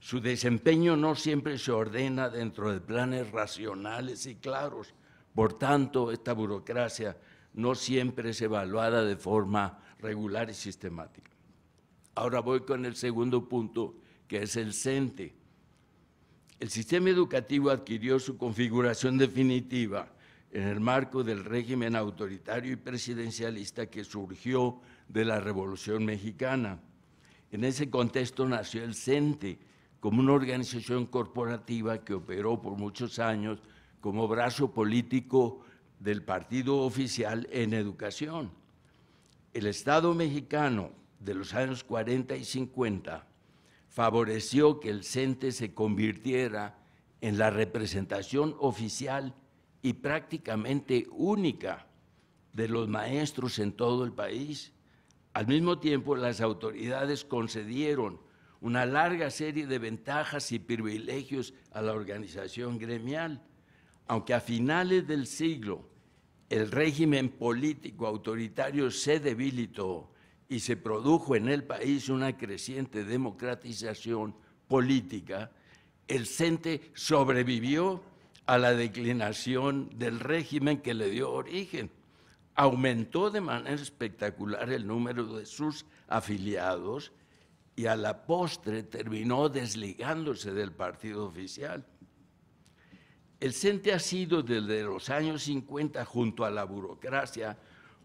Su desempeño no siempre se ordena dentro de planes racionales y claros. Por tanto, esta burocracia no siempre es evaluada de forma regular y sistemática. Ahora voy con el segundo punto, que es el CENTE. El sistema educativo adquirió su configuración definitiva en el marco del régimen autoritario y presidencialista que surgió de la Revolución Mexicana. En ese contexto nació el CENTE, como una organización corporativa que operó por muchos años como brazo político del partido oficial en educación. El Estado mexicano de los años 40 y 50 favoreció que el CENTE se convirtiera en la representación oficial y prácticamente única de los maestros en todo el país. Al mismo tiempo, las autoridades concedieron una larga serie de ventajas y privilegios a la organización gremial, aunque a finales del siglo el régimen político autoritario se debilitó y se produjo en el país una creciente democratización política, el CENTE sobrevivió a la declinación del régimen que le dio origen. Aumentó de manera espectacular el número de sus afiliados y a la postre terminó desligándose del partido oficial. El CENTE ha sido desde los años 50, junto a la burocracia,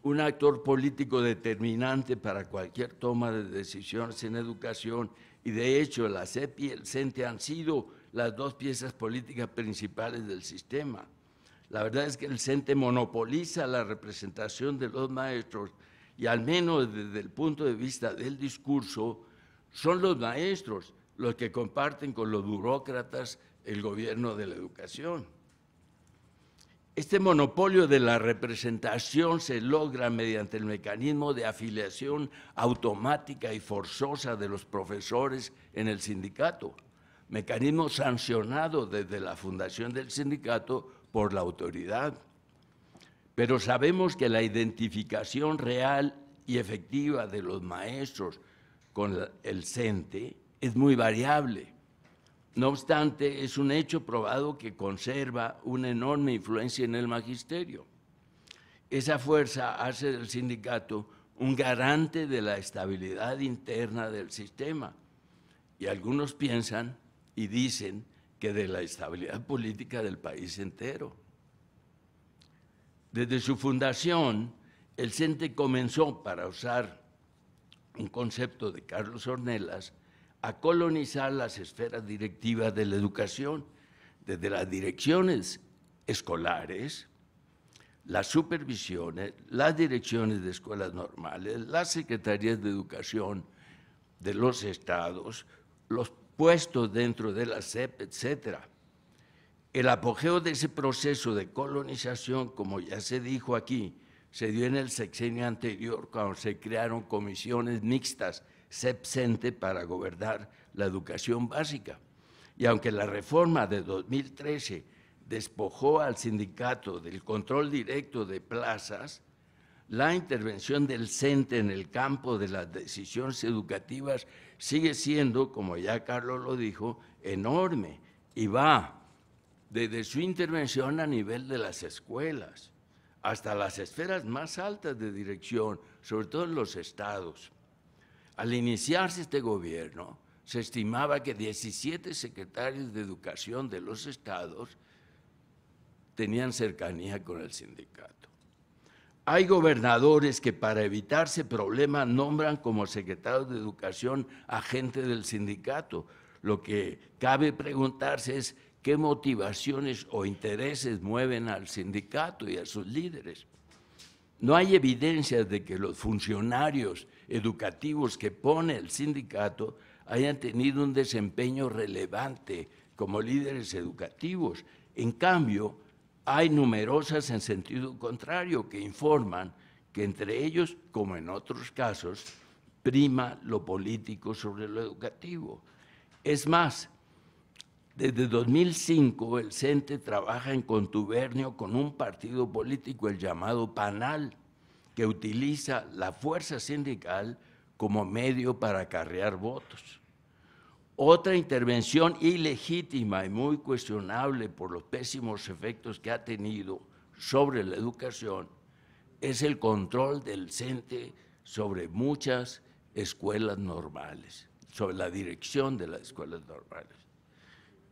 un actor político determinante para cualquier toma de decisiones en educación y de hecho la CEP y el CENTE han sido las dos piezas políticas principales del sistema. La verdad es que el CENTE monopoliza la representación de los maestros y al menos desde el punto de vista del discurso, son los maestros los que comparten con los burócratas el gobierno de la educación. Este monopolio de la representación se logra mediante el mecanismo de afiliación automática y forzosa de los profesores en el sindicato, mecanismo sancionado desde la fundación del sindicato por la autoridad. Pero sabemos que la identificación real y efectiva de los maestros con el CENTE es muy variable. No obstante, es un hecho probado que conserva una enorme influencia en el magisterio. Esa fuerza hace del sindicato un garante de la estabilidad interna del sistema. Y algunos piensan y dicen que de la estabilidad política del país entero. Desde su fundación, el CENTE comenzó, para usar un concepto de Carlos Ornelas, a colonizar las esferas directivas de la educación, desde las direcciones escolares, las supervisiones, las direcciones de escuelas normales, las secretarías de educación de los estados, los puestos dentro de la SEP, etc. El apogeo de ese proceso de colonización, como ya se dijo aquí, se dio en el sexenio anterior cuando se crearon comisiones mixtas SEP-SENTE para gobernar la educación básica. Y aunque la reforma de 2013 despojó al sindicato del control directo de plazas, la intervención del CENTE en el campo de las decisiones educativas sigue siendo, como ya Carlos lo dijo, enorme y va desde su intervención a nivel de las escuelas, hasta las esferas más altas de dirección, sobre todo en los estados. Al iniciarse este gobierno, se estimaba que 17 secretarios de educación de los estados tenían cercanía con el sindicato. Hay gobernadores que para evitarse problemas nombran como secretarios de educación a gente del sindicato. Lo que cabe preguntarse es qué motivaciones o intereses mueven al sindicato y a sus líderes. No hay evidencias de que los funcionarios educativos que pone el sindicato hayan tenido un desempeño relevante como líderes educativos. En cambio, hay numerosas en sentido contrario que informan que entre ellos, como en otros casos, prima lo político sobre lo educativo. Es más, desde 2005 el CENTE trabaja en contubernio con un partido político, el llamado PANAL, que utiliza la fuerza sindical como medio para acarrear votos. Otra intervención ilegítima y muy cuestionable por los pésimos efectos que ha tenido sobre la educación es el control del CENTE sobre muchas escuelas normales, sobre la dirección de las escuelas normales.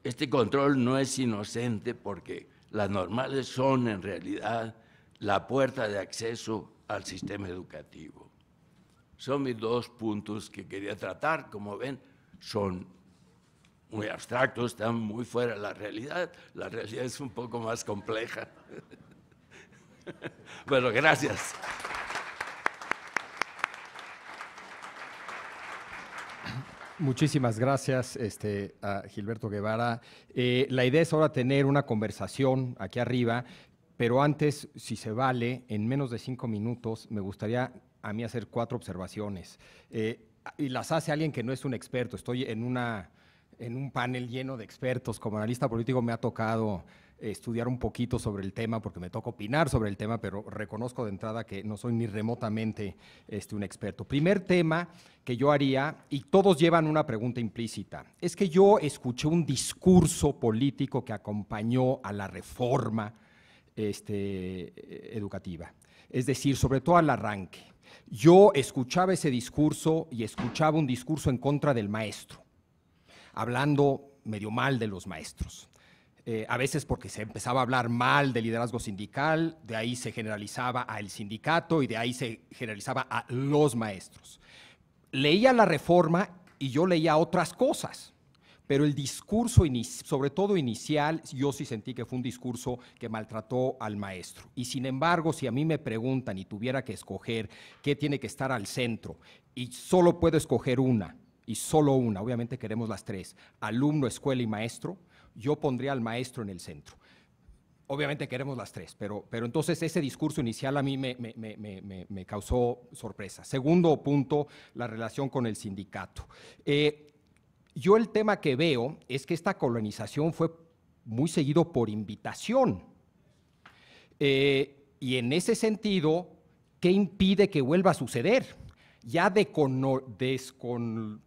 Este control no es inocente porque las normales son en realidad la puerta de acceso al sistema educativo. Son mis dos puntos que quería tratar. Como ven, son muy abstractos, están muy fuera de la realidad. La realidad es un poco más compleja. bueno, gracias. Muchísimas gracias, este, a Gilberto Guevara. Eh, la idea es ahora tener una conversación aquí arriba, pero antes, si se vale, en menos de cinco minutos, me gustaría a mí hacer cuatro observaciones. Eh, y las hace alguien que no es un experto. Estoy en, una, en un panel lleno de expertos. Como analista político me ha tocado estudiar un poquito sobre el tema, porque me toca opinar sobre el tema, pero reconozco de entrada que no soy ni remotamente este, un experto. Primer tema que yo haría, y todos llevan una pregunta implícita, es que yo escuché un discurso político que acompañó a la reforma este, educativa, es decir, sobre todo al arranque. Yo escuchaba ese discurso y escuchaba un discurso en contra del maestro, hablando medio mal de los maestros. Eh, a veces porque se empezaba a hablar mal de liderazgo sindical, de ahí se generalizaba al sindicato y de ahí se generalizaba a los maestros. Leía la reforma y yo leía otras cosas, pero el discurso, sobre todo inicial, yo sí sentí que fue un discurso que maltrató al maestro. Y sin embargo, si a mí me preguntan y tuviera que escoger qué tiene que estar al centro, y solo puedo escoger una, y solo una, obviamente queremos las tres, alumno, escuela y maestro, yo pondría al maestro en el centro. Obviamente queremos las tres, pero, pero entonces ese discurso inicial a mí me, causó sorpresa. Segundo punto, la relación con el sindicato. Eh, yo el tema que veo es que esta colonización fue muy seguido por invitación. Eh, y en ese sentido, ¿qué impide que vuelva a suceder? Ya descolonizaron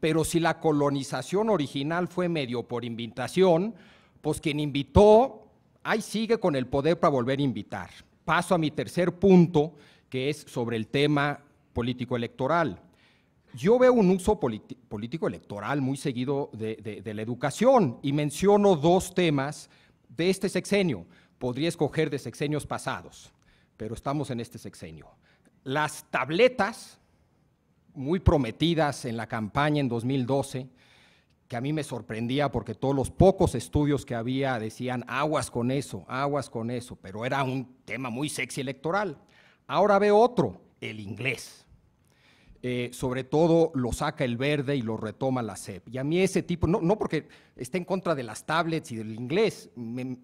pero si la colonización original fue medio por invitación, pues quien invitó, ahí sigue con el poder para volver a invitar. Paso a mi tercer punto, que es sobre el tema político-electoral. Yo veo un uso político-electoral muy seguido de, la educación y menciono dos temas de este sexenio. Podría escoger de sexenios pasados, pero estamos en este sexenio. Las tabletas muy prometidas en la campaña en 2012, que a mí me sorprendía porque todos los pocos estudios que había decían aguas con eso, aguas con eso, pero era un tema muy sexy electoral. Ahora ve otro, el inglés. Eh, sobre todo lo saca el verde y lo retoma la CEP. Y a mí ese tipo, no, no porque esté en contra de las tablets y del inglés, me,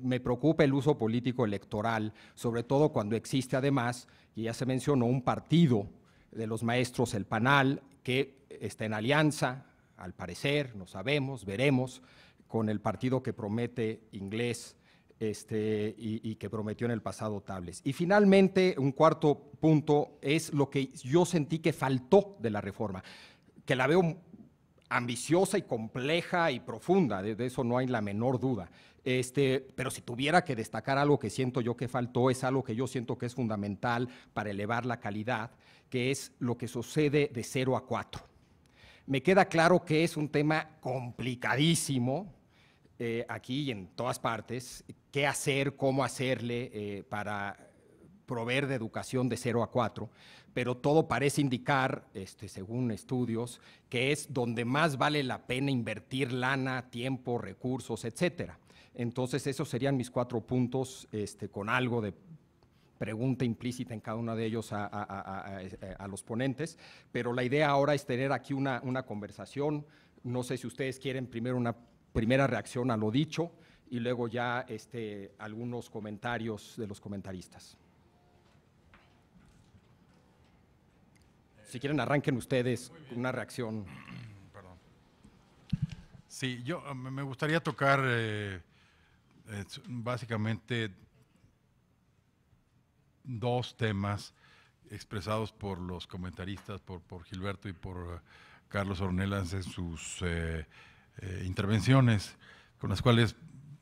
me preocupa el uso político electoral, sobre todo cuando existe además, y ya se mencionó, un partido de los maestros El Panal, que está en alianza, al parecer, no sabemos, veremos, con el partido que promete inglés este, y, que prometió en el pasado Tables. Y finalmente, un cuarto punto es lo que yo sentí que faltó de la reforma, que la veo ambiciosa y compleja y profunda, de eso no hay la menor duda. Este, pero si tuviera que destacar algo que siento yo que faltó, es algo que yo siento que es fundamental para elevar la calidad, que es lo que sucede de 0 a 4. Me queda claro que es un tema complicadísimo eh, aquí y en todas partes, qué hacer, cómo hacerle eh, para proveer de educación de 0 a 4, pero todo parece indicar, este, según estudios, que es donde más vale la pena invertir lana, tiempo, recursos, etcétera. Entonces, esos serían mis cuatro puntos, este, con algo de pregunta implícita en cada uno de ellos a, eh, los ponentes, pero la idea ahora es tener aquí una, conversación. No sé si ustedes quieren primero una primera reacción a lo dicho y luego ya este, algunos comentarios de los comentaristas. Si quieren, arranquen ustedes una reacción. Perdón. Sí, yo me gustaría tocar eh, básicamente dos temas expresados por los comentaristas, por, Gilberto y por eh, Carlos Ornelas en sus eh, eh, intervenciones, con las cuales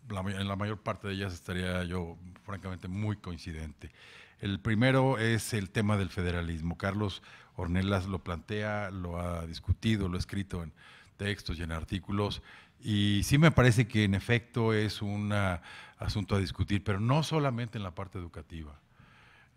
en la mayor parte de ellas estaría yo francamente muy coincidente. El primero es el tema del federalismo. Carlos Ornelas lo plantea, lo ha discutido, lo ha escrito en textos y en artículos y sí me parece que en efecto es un asunto a discutir, pero no solamente en la parte educativa.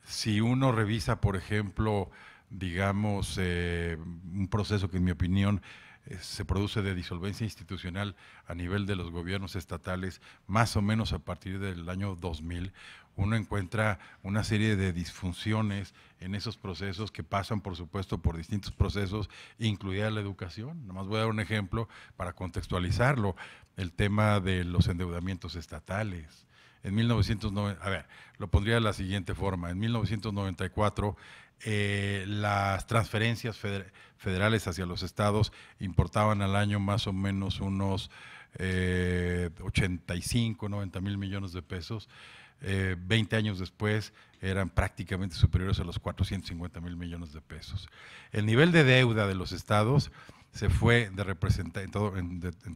Si uno revisa, por ejemplo, digamos, eh, un proceso que en mi opinión eh, se produce de disolvencia institucional a nivel de los gobiernos estatales, más o menos a partir del año 2000, uno encuentra una serie de disfunciones en esos procesos que pasan, por supuesto, por distintos procesos, incluida la educación. Nomás voy a dar un ejemplo para contextualizarlo, el tema de los endeudamientos estatales. En 1990, a ver, lo pondría de la siguiente forma. En 1994 eh, las transferencias federales hacia los estados importaban al año más o menos unos 85, eh, 90 mil millones de pesos. 20 eh, años después eran prácticamente superiores a los 450 mil millones de pesos. El nivel de deuda de los estados se fue de representar, en todos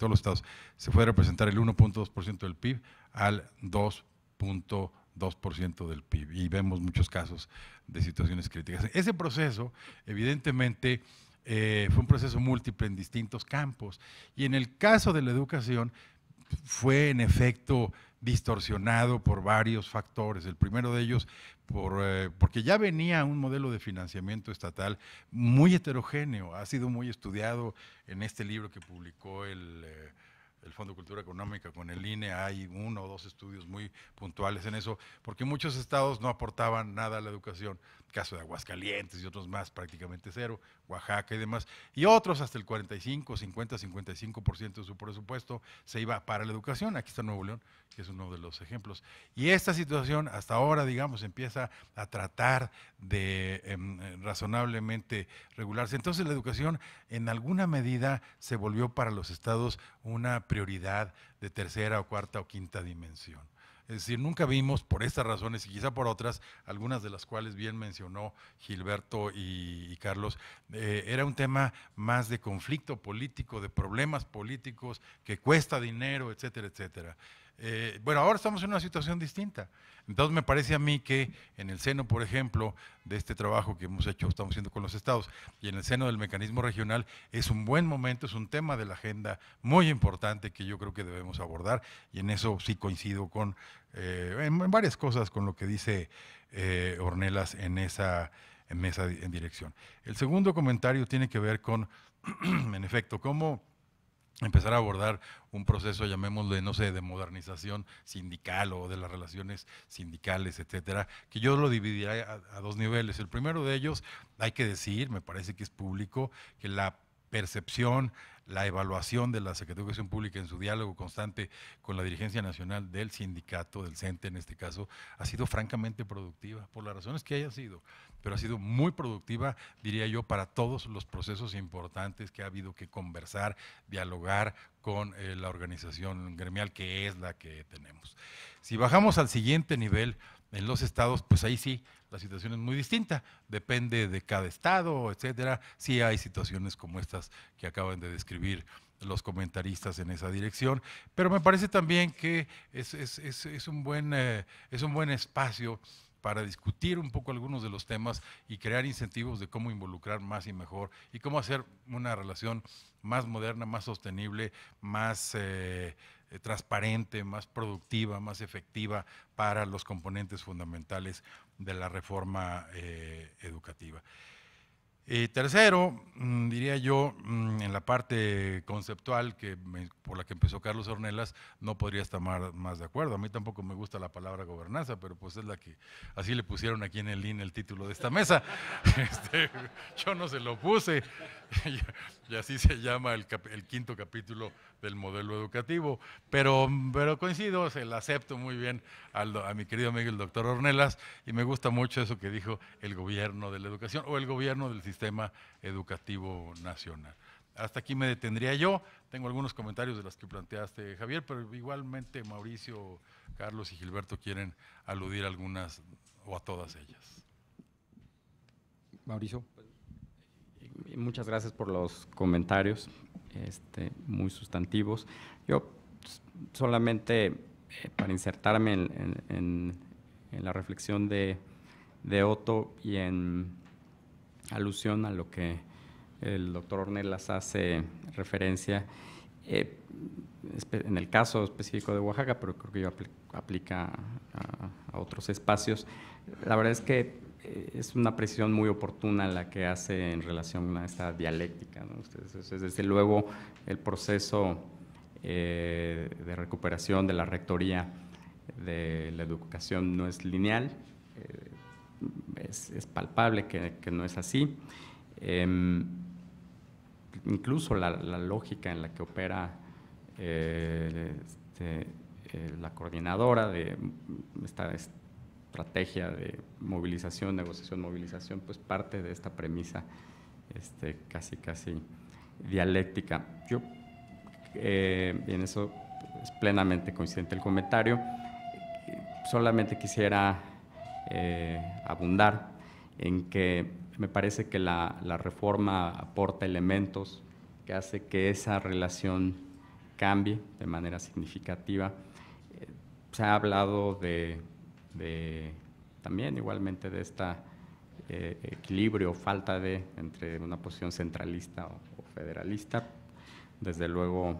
los estados, se fue de representar el 1.2% del PIB al 2.2%. 2% del PIB y vemos muchos casos de situaciones críticas. Ese proceso, evidentemente, eh, fue un proceso múltiple en distintos campos y en el caso de la educación fue en efecto distorsionado por varios factores. El primero de ellos, por, eh, porque ya venía un modelo de financiamiento estatal muy heterogéneo, ha sido muy estudiado en este libro que publicó el... Eh, el Fondo de Cultura Económica, con el INE, hay uno o dos estudios muy puntuales en eso, porque muchos estados no aportaban nada a la educación, caso de Aguascalientes y otros más, prácticamente cero, Oaxaca y demás, y otros hasta el 45, 50, 55% de su presupuesto se iba para la educación. Aquí está Nuevo León, que es uno de los ejemplos. Y esta situación hasta ahora, digamos, empieza a tratar de em, razonablemente regularse. Entonces la educación en alguna medida se volvió para los estados una prioridad de tercera o cuarta o quinta dimensión. Es decir, nunca vimos, por estas razones y quizá por otras, algunas de las cuales bien mencionó Gilberto y, Carlos, eh, era un tema más de conflicto político, de problemas políticos, que cuesta dinero, etcétera, etcétera. Eh, bueno, ahora estamos en una situación distinta. Entonces me parece a mí que en el seno, por ejemplo, de este trabajo que hemos hecho, estamos haciendo con los estados, y en el seno del mecanismo regional, es un buen momento, es un tema de la agenda muy importante que yo creo que debemos abordar, y en eso sí coincido con, eh, en, varias cosas con lo que dice eh, Ornelas en esa, en en dirección. El segundo comentario tiene que ver con, en efecto, cómo empezar a abordar un proceso, llamémosle, no sé, de modernización sindical o de las relaciones sindicales, etcétera, que yo lo dividiré a, dos niveles. El primero de ellos, hay que decir, me parece que es público, que la percepción la evaluación de la Secretaría de Educación Pública en su diálogo constante con la dirigencia nacional del sindicato, del CENTE en este caso, ha sido francamente productiva, por las razones que haya sido, pero ha sido muy productiva, diría yo, para todos los procesos importantes que ha habido que conversar, dialogar con eh, la organización gremial que es la que tenemos. Si bajamos al siguiente nivel, en los estados, pues ahí sí, la situación es muy distinta. Depende de cada estado, etcétera. Sí hay situaciones como estas que acaban de describir los comentaristas en esa dirección, pero me parece también que es, un, buen, eh, es un buen espacio para discutir un poco algunos de los temas y crear incentivos de cómo involucrar más y mejor y cómo hacer una relación más moderna, más sostenible, más eh, eh, transparente, más productiva, más efectiva para los componentes fundamentales de la reforma eh, educativa. Y tercero, mm, diría yo, mm, en la parte conceptual que por la que empezó Carlos Ornelas, no podría estar más, de acuerdo. A mí tampoco me gusta la palabra gobernanza, pero pues es la que así le pusieron aquí en el INE el título de esta mesa. Este, yo no se lo puse. y así se llama el, quinto capítulo del modelo educativo. Pero, pero coincido, se lo acepto muy bien a mi querido amigo el doctor Ornelas y me gusta mucho eso que dijo el gobierno de la educación o el gobierno del sistema educativo nacional. Hasta aquí me detendría yo. Tengo algunos comentarios de los que planteaste, Javier, pero igualmente Mauricio, Carlos y Gilberto quieren aludir algunas o a todas ellas. Mauricio muchas gracias por los comentarios, este, muy sustantivos. Yo pues, solamente eh, para insertarme en, la reflexión de, Otto y en alusión a lo que el doctor Ornelas hace referencia, eh, en el caso específico de Oaxaca, pero creo que yo aplica a, otros espacios. La verdad es que eh, es una precisión muy oportuna la que hace en relación a esta dialéctica. desde luego, el proceso eh, de recuperación de la rectoría de la educación no es lineal, eh, es, palpable que, no es así. Em, incluso la, lógica en la que opera este, la coordinadora de esta, esta estrategia de movilización, negociación, movilización, pues parte de esta premisa este, casi, casi dialéctica. Yo, eh, en eso es plenamente coincidente el comentario, solamente quisiera eh, abundar en que me parece que la, reforma aporta elementos que hace que esa relación cambie de manera significativa. Eh, se ha hablado de también igualmente de este equilibrio o falta de entre una posición centralista o, federalista. Desde luego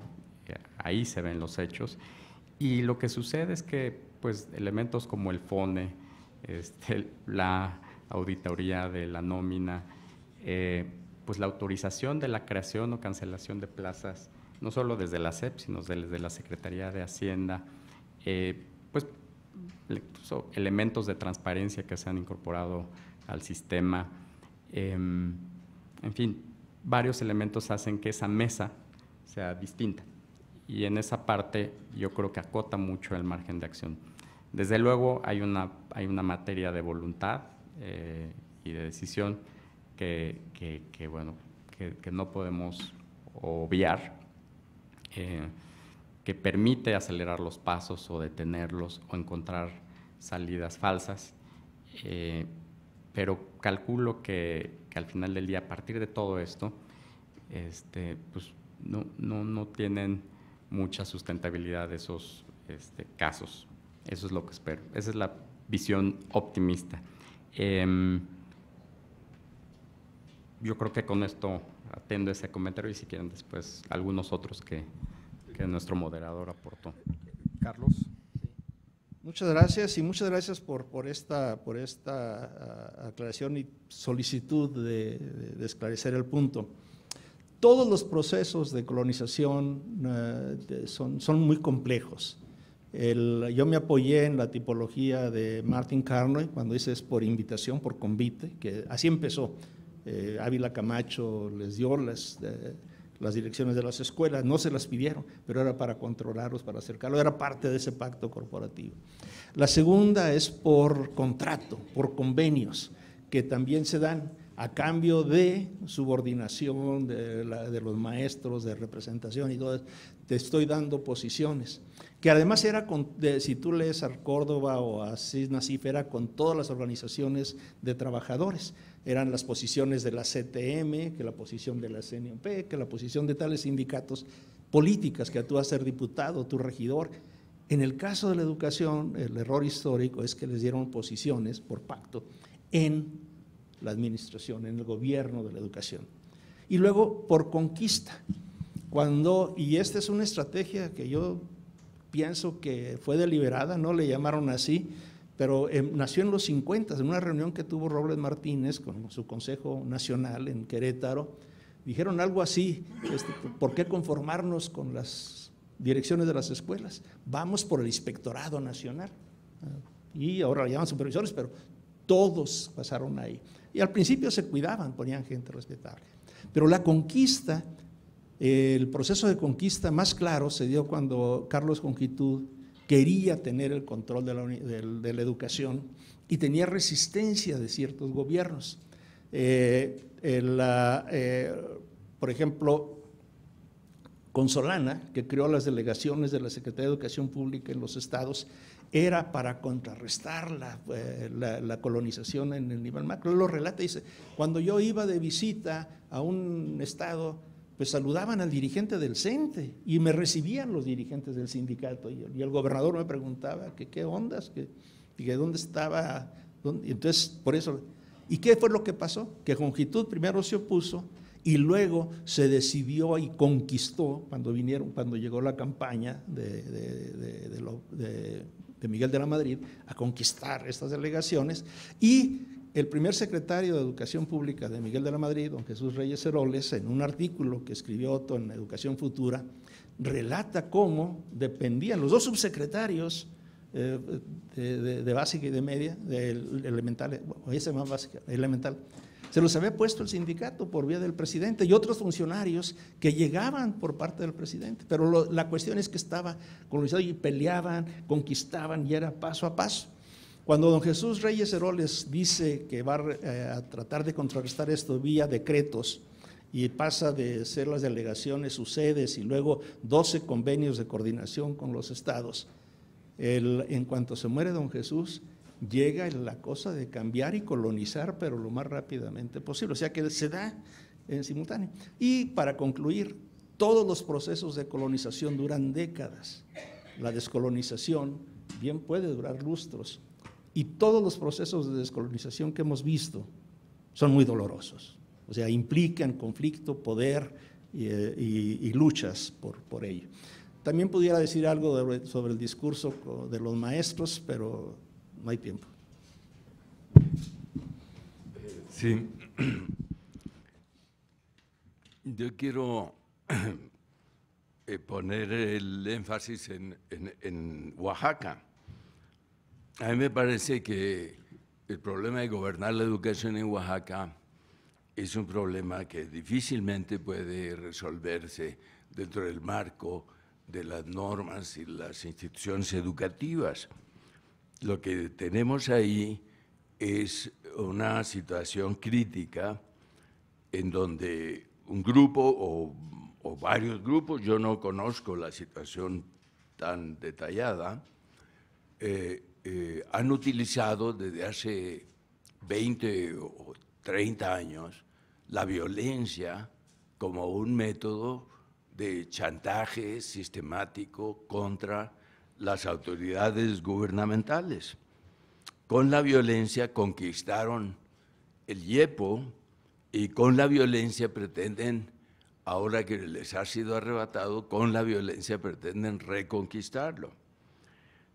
eh, ahí se ven los hechos. Y lo que sucede es que pues, elementos como el FONE, este, la auditoría de la nómina, eh, pues la autorización de la creación o cancelación de plazas, no solo desde la SEP, sino desde la Secretaría de Hacienda, eh, elementos de transparencia que se han incorporado al sistema. Em, en fin, varios elementos hacen que esa mesa sea distinta. Y en esa parte yo creo que acota mucho el margen de acción. Desde luego hay una, hay una materia de voluntad eh, y de decisión que, que, bueno, que, no podemos obviar. Eh, que permite acelerar los pasos o detenerlos o encontrar salidas falsas. Eh, pero calculo que, al final del día, a partir de todo esto, este, pues, no, tienen mucha sustentabilidad esos este, casos. Eso es lo que espero. Esa es la visión optimista. Em, yo creo que con esto atendo ese comentario y si quieren después algunos otros que, nuestro moderador aportó. Carlos. Muchas gracias y muchas gracias por, esta, por esta ah, aclaración y solicitud de, esclarecer el punto. Todos los procesos de colonización ah, son, muy complejos. yo me apoyé en la tipología de Martin Carnoy cuando dice es por invitación, por convite, que así empezó. Eh, Ávila Camacho les dio las, eh, las direcciones de las escuelas, no se las pidieron, pero era para controlarlos, para acercarlos, era parte de ese pacto corporativo. La segunda es por contrato, por convenios, que también se dan a cambio de subordinación de, los maestros, de representación y todo, eso, te estoy dando posiciones. Que además era, con, si tú lees a Córdoba o a Cisnacif, era con todas las organizaciones de trabajadores eran las posiciones de la CTM, que la posición de la CNP, que la posición de tales sindicatos, políticas que tú vas a ser diputado, tu regidor. En el caso de la educación, el error histórico es que les dieron posiciones por pacto en la administración, en el gobierno de la educación. Y luego por conquista. Cuando, y esta es una estrategia que yo pienso que fue deliberada, no le llamaron así, pero em, nació en los 50, en una reunión que tuvo Robles Martínez con su Consejo Nacional en Querétaro. Dijeron algo así, este, ¿por qué conformarnos con las direcciones de las escuelas? Vamos por el Inspectorado Nacional. Ah, y ahora lo llaman supervisores, pero todos pasaron ahí. Y al principio se cuidaban, ponían gente respetable. Pero la conquista, el proceso de conquista más claro se dio cuando Carlos Conquitud quería tener el control de la, educación y tenía resistencia de ciertos gobiernos. Eh, eh, por ejemplo, Consolana, que creó las delegaciones de la Secretaría de Educación Pública en los estados, era para contrarrestar eh, la, colonización en el nivel macro. Lo relata, y dice, cuando yo iba de visita a un estado, pues saludaban al dirigente del CENTE y me recibían los dirigentes del sindicato y, el gobernador me preguntaba que qué ondas, que, dónde estaba, entonces por eso, ¿y qué fue lo que pasó? Que Jongitud primero se opuso y luego se decidió y conquistó cuando vinieron, cuando llegó la campaña de, de Miguel de la Madrid a conquistar estas delegaciones y el primer secretario de Educación Pública de Miguel de la Madrid, don Jesús Reyes Heroles, en un artículo que escribió Otto en Educación Futura, relata cómo dependían los dos subsecretarios eh, de, básica y de media, de elemental, hoy ese más básica, elemental, se los había puesto el sindicato por vía del presidente y otros funcionarios que llegaban por parte del presidente. Pero la cuestión es que estaba colonizado y peleaban, conquistaban y era paso a paso. Cuando don Jesús Reyes Heroles dice que va eh, a tratar de contrarrestar esto vía decretos y pasa de ser las delegaciones sus sedes y luego 12 convenios de coordinación con los estados, en cuanto se muere don Jesús, llega la cosa de cambiar y colonizar, pero lo más rápidamente posible. O sea que se da en simultáneo. Y para concluir, todos los procesos de colonización duran décadas. La descolonización bien puede durar lustros, y todos los procesos de descolonización que hemos visto son muy dolorosos. O sea, implican conflicto, poder y, eh, luchas por, por ello. También pudiera decir algo sobre el discurso de los maestros, pero no hay tiempo. Sí. Yo quiero eh, poner el énfasis en Oaxaca a mí me parece que el problema de gobernar la educación en Oaxaca es un problema que difícilmente puede resolverse dentro del marco de las normas y las instituciones educativas. Lo que tenemos ahí es una situación crítica en donde un grupo o, varios grupos, yo no conozco la situación tan detallada, eh, eh, han utilizado desde hace 20 o 30 años la violencia como un método de chantaje sistemático contra las autoridades gubernamentales. Con la violencia conquistaron el YEPO y con la violencia pretenden, ahora que les ha sido arrebatado, con la violencia pretenden reconquistarlo.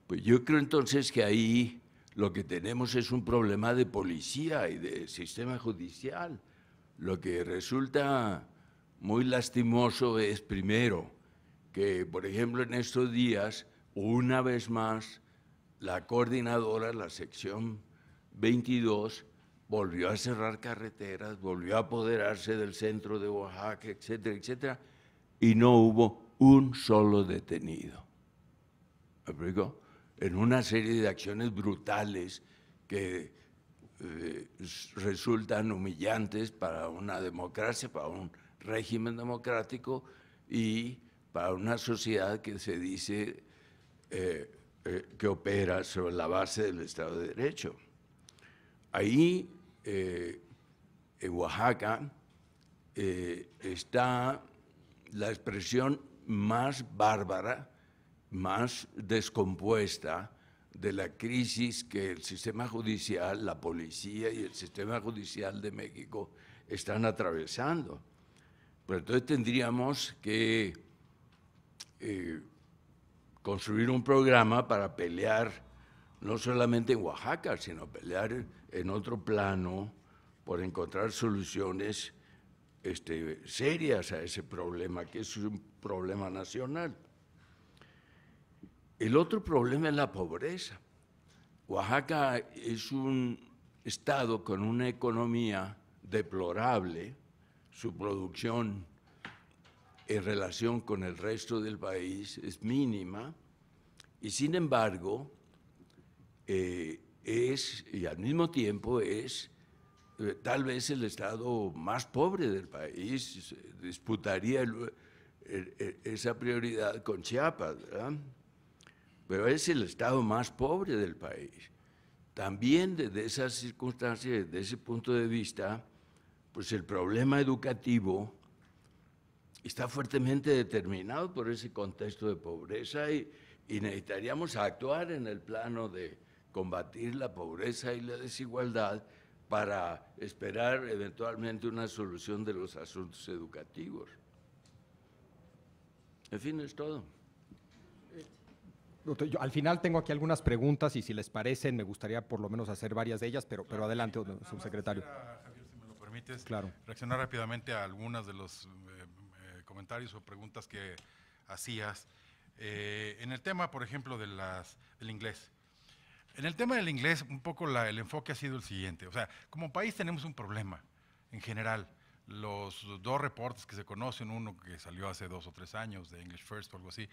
Pues yo creo entonces que ahí lo que tenemos es un problema de policía y de sistema judicial. Lo que resulta muy lastimoso es primero que, por ejemplo, en estos días, una vez más, la coordinadora, la sección 22, volvió a cerrar carreteras, volvió a apoderarse del centro de Oaxaca, etcétera, etcétera, y no hubo un solo detenido. ¿Me explico? en una serie de acciones brutales que eh, resultan humillantes para una democracia, para un régimen democrático y para una sociedad que se dice eh, eh, que opera sobre la base del Estado de Derecho. Ahí, en Oaxaca, está la expresión más bárbara más descompuesta de la crisis que el sistema judicial, la policía y el sistema judicial de México están atravesando. Pero pues entonces tendríamos que eh, construir un programa para pelear no solamente en Oaxaca, sino pelear en otro plano por encontrar soluciones este, serias a ese problema, que es un problema nacional. El otro problema es la pobreza. Oaxaca es un estado con una economía deplorable, su producción en relación con el resto del país es mínima y sin embargo eh, es, y al mismo tiempo es eh, tal vez el estado más pobre del país, disputaría e-, e-, esa prioridad con Chiapas, pero es el estado más pobre del país. También desde esas circunstancias, desde ese punto de vista, pues el problema educativo está fuertemente determinado por ese contexto de pobreza y, y necesitaríamos actuar en el plano de combatir la pobreza y la desigualdad para esperar eventualmente una solución de los asuntos educativos. En fin, es todo al final tengo aquí algunas preguntas y si les parecen, me gustaría por lo menos hacer varias de ellas, pero, pero adelante, subsecretario. si me lo permites, claro. reaccionar rápidamente a algunas de los eh, eh, comentarios o preguntas que hacías. Eh, en el tema, por ejemplo, de las, del inglés. En el tema del inglés, un poco la, el enfoque ha sido el siguiente. O sea, como país tenemos un problema en general los dos reportes que se conocen, uno que salió hace dos o tres años de English First o algo así,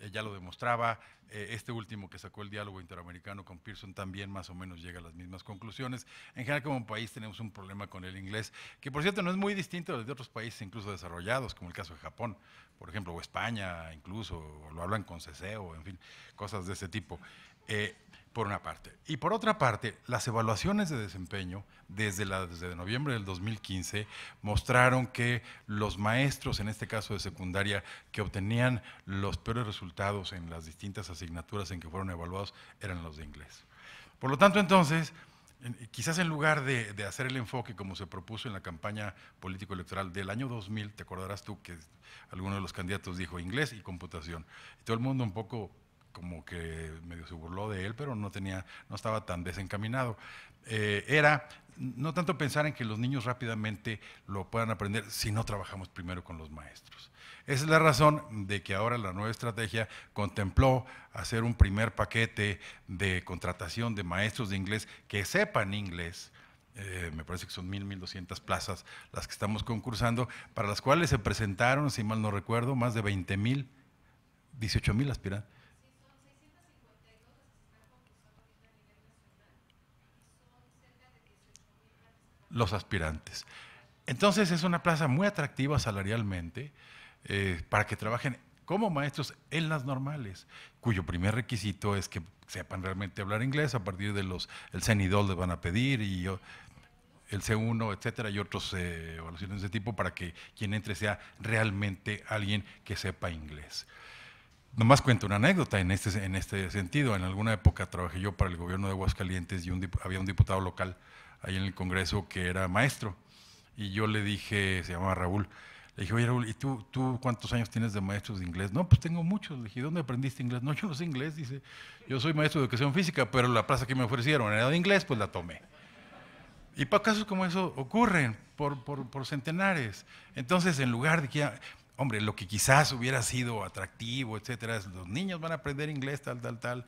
eh, ya lo demostraba, eh, este último que sacó el diálogo interamericano con Pearson también más o menos llega a las mismas conclusiones. En general como país tenemos un problema con el inglés, que por cierto no es muy distinto de otros países incluso desarrollados, como el caso de Japón, por ejemplo, o España incluso, o lo hablan con ceseo, en fin, cosas de ese tipo. Eh, por una parte. Y por otra parte, las evaluaciones de desempeño desde, la, desde noviembre del 2015 mostraron que los maestros, en este caso de secundaria, que obtenían los peores resultados en las distintas asignaturas en que fueron evaluados eran los de inglés. Por lo tanto, entonces, Quizás en lugar de, de, hacer el enfoque como se propuso en la campaña político-electoral del año 2000, te acordarás tú que alguno de los candidatos dijo inglés y computación. Y todo el mundo un poco como que medio se burló de él, pero no, tenía, no estaba tan desencaminado. Eh, era no tanto pensar en que los niños rápidamente lo puedan aprender si no trabajamos primero con los maestros. Esa es la razón de que ahora la nueva estrategia contempló hacer un primer paquete de contratación de maestros de inglés que sepan inglés. Eh, me parece que son mil 1.200 plazas las que estamos concursando, para las cuales se presentaron, si mal no recuerdo, más de mil, 20.000, mil aspirantes. los aspirantes. Entonces es una plaza muy atractiva salarialmente eh, para que trabajen como maestros en las normales, cuyo primer requisito es que sepan realmente hablar inglés a partir de los, el CENIDOL les van a pedir y el C1, etcétera, y otros eh, evaluaciones de ese tipo para que quien entre sea realmente alguien que sepa inglés. Nomás cuento una anécdota en este, en este sentido. En alguna época trabajé yo para el gobierno de Aguascalientes y había un diputado local ahí en el Congreso que era maestro. Y yo le dije, se llamaba Raúl, le dije, oye Raúl, ¿y tú, tú cuántos años tienes de maestros de inglés? No, pues tengo muchos. Le dije, ¿dónde aprendiste inglés? No, yo no sé inglés, dice. Yo soy maestro de educación física, pero la plaza que me ofrecieron era de inglés, pues la tomé. Y para casos como eso ocurren por, por, centenares. Entonces, en lugar de que hombre, lo que quizás hubiera sido atractivo, etcétera, los niños van a aprender inglés, tal, tal, tal,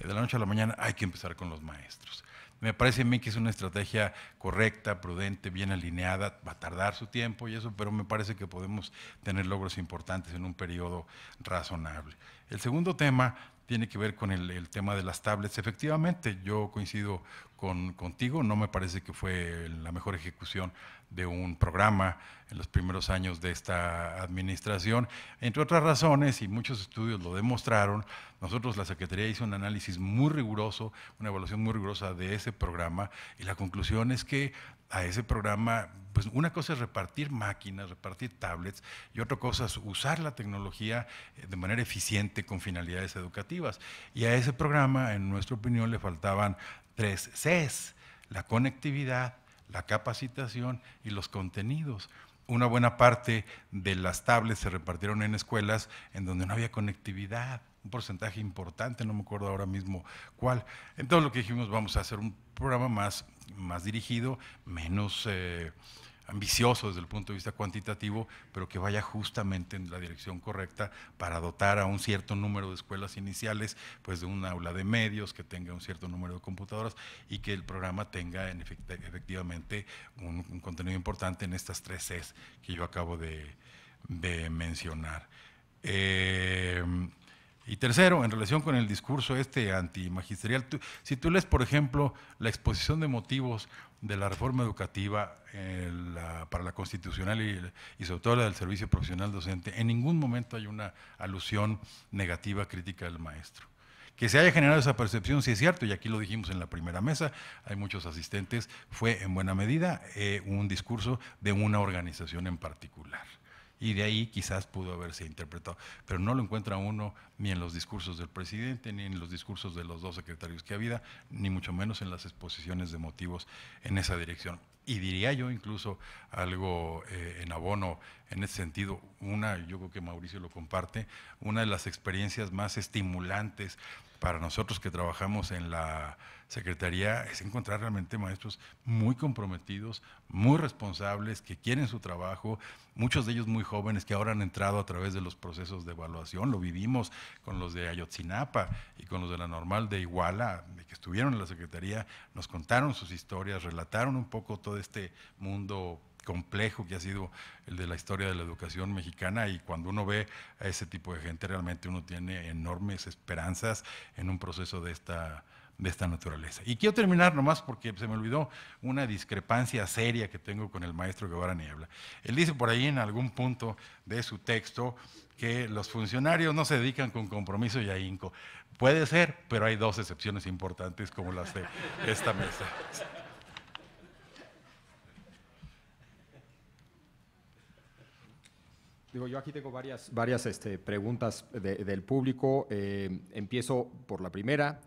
eh, de la noche a la mañana, hay que empezar con los maestros. Me parece a mí que es una estrategia correcta, prudente, bien alineada, va a tardar su tiempo y eso, pero me parece que podemos tener logros importantes en un periodo razonable. El segundo tema tiene que ver con el, tema de las tablets. Efectivamente, yo coincido contigo, no me parece que fue la mejor ejecución de un programa en los primeros años de esta administración. Entre otras razones, y muchos estudios lo demostraron, nosotros la Secretaría hizo un análisis muy riguroso, una evaluación muy rigurosa de ese programa, y la conclusión es que a ese programa, pues una cosa es repartir máquinas, repartir tablets, y otra cosa es usar la tecnología eh, de manera eficiente con finalidades educativas. Y a ese programa, en nuestra opinión, le faltaban tres Cs, la conectividad, la capacitación y los contenidos. Una buena parte de las tablets se repartieron en escuelas en donde no había conectividad, un porcentaje importante, no me acuerdo ahora mismo cuál. Entonces lo que dijimos, vamos a hacer un programa más, más dirigido, menos... Eh, ambicioso desde el punto de vista cuantitativo, pero que vaya justamente en la dirección correcta para dotar a un cierto número de escuelas iniciales, pues de un aula de medios, que tenga un cierto número de computadoras y que el programa tenga efectivamente un, contenido importante en estas tres Cs que yo acabo de, mencionar. Eh, y tercero, en relación con el discurso este antimagisterial, si tú lees, por ejemplo, la exposición de motivos de la reforma educativa eh, para la constitucional y, sobre todo la del servicio profesional docente, en ningún momento hay una alusión negativa crítica del maestro. Que se haya generado esa percepción, sí es cierto, y aquí lo dijimos en la primera mesa, hay muchos asistentes, fue en buena medida eh, un discurso de una organización en particular y de ahí quizás pudo haberse interpretado. Pero no lo encuentra uno ni en los discursos del presidente, ni en los discursos de los dos secretarios que ha habido, ni mucho menos en las exposiciones de motivos en esa dirección. Y diría yo incluso algo eh, en abono en ese sentido, una, yo creo que Mauricio lo comparte, una de las experiencias más estimulantes para nosotros que trabajamos en la Secretaría es encontrar realmente maestros muy comprometidos, muy responsables, que quieren su trabajo, muchos de ellos muy jóvenes que ahora han entrado a través de los procesos de evaluación, lo vivimos con los de Ayotzinapa y con los de la normal de Iguala, que estuvieron en la Secretaría, nos contaron sus historias, relataron un poco todo este mundo complejo que ha sido el de la historia de la educación mexicana y cuando uno ve a ese tipo de gente realmente uno tiene enormes esperanzas en un proceso de esta, de esta naturaleza. Y quiero terminar nomás porque se me olvidó una discrepancia seria que tengo con el maestro Guevara Niebla. Él dice por ahí en algún punto de su texto que los funcionarios no se dedican con compromiso y ahínco. Puede ser, pero hay dos excepciones importantes como las de esta mesa. Digo, yo aquí tengo varias, varias este, preguntas del público. Eh, empiezo por la primera,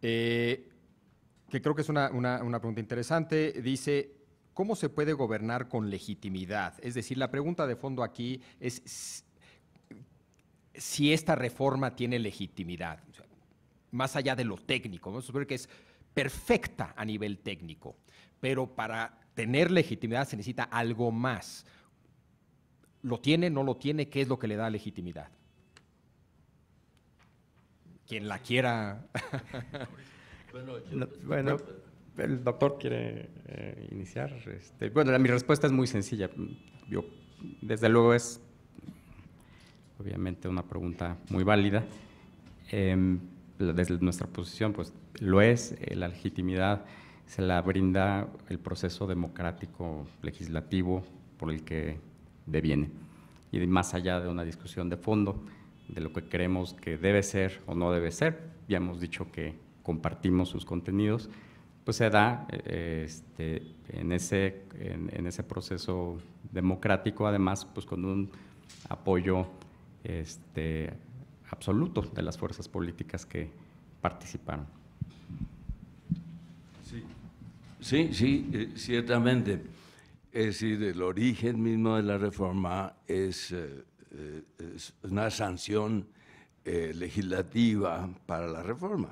eh, que creo que es una, una pregunta interesante. Dice, ¿cómo se puede gobernar con legitimidad? Es decir, la pregunta de fondo aquí es si esta reforma tiene legitimidad, más allá de lo técnico, vamos a ver que es perfecta a nivel técnico, pero para tener legitimidad se necesita algo más. ¿Lo tiene, no lo tiene? ¿Qué es lo que le da legitimidad? Quien la quiera. bueno, el doctor quiere eh, iniciar. Este, bueno, mi respuesta es muy sencilla. Yo, desde luego es obviamente una pregunta muy válida. Em, desde nuestra posición, pues lo es, eh, la legitimidad se la brinda el proceso democrático legislativo por el que deviene. Y más allá de una discusión de fondo, de lo que creemos que debe ser o no debe ser, ya hemos dicho que compartimos sus contenidos, pues se da eh, este, en, ese, en, ese proceso democrático, además, pues con un apoyo este, absoluto de las fuerzas políticas que participaron. Sí, sí, eh, ciertamente. Es decir, el origen mismo de la reforma es, eh, eh, una sanción legislativa para la reforma.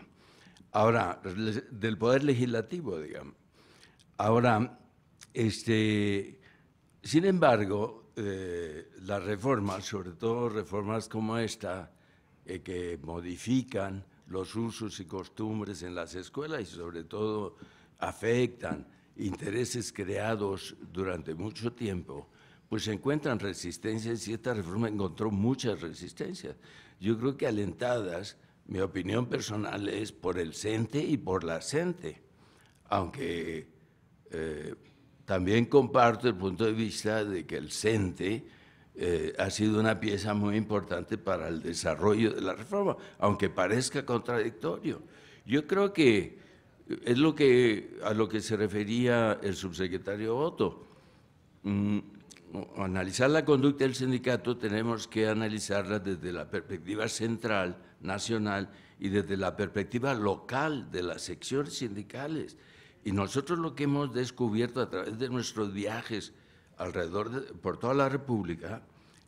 Ahora, del poder legislativo, digamos. Ahora, este, sin embargo, eh, las reformas, sobre todo reformas como esta, eh, que modifican los usos y costumbres en las escuelas y sobre todo afectan intereses creados durante mucho tiempo, pues encuentran resistencias y esta reforma encontró muchas resistencias. Yo creo que alentadas, mi opinión personal es por el CENTE y por la CENTE, aunque eh, también comparto el punto de vista de que el CENTE eh, ha sido una pieza muy importante para el desarrollo de la reforma, aunque parezca contradictorio. Yo creo que es lo a lo que se refería el subsecretario Otto. Mm, analizar la conducta del sindicato tenemos que analizarla desde la perspectiva central, nacional y desde la perspectiva local de las secciones sindicales. Y nosotros lo que hemos descubierto a través de nuestros viajes alrededor por toda la República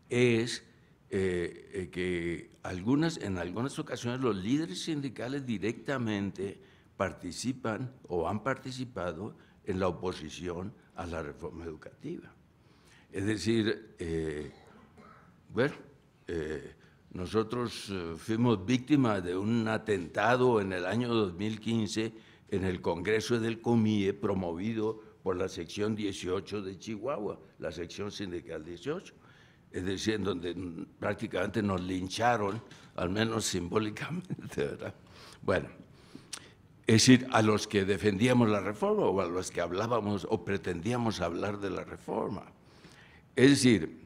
es eh, eh, que algunas, en algunas ocasiones los líderes sindicales directamente participan o han participado en la oposición a la reforma educativa. Es decir, eh, bueno, nosotros fuimos víctimas de un atentado en el año 2015 en el Congreso del COMIE promovido por la sección 18 de Chihuahua, la sección sindical 18. Es decir, en donde prácticamente nos lincharon, al menos simbólicamente, ¿verdad? Bueno, es decir, a los que defendíamos la reforma o a los que hablábamos o pretendíamos hablar de la reforma. Es decir,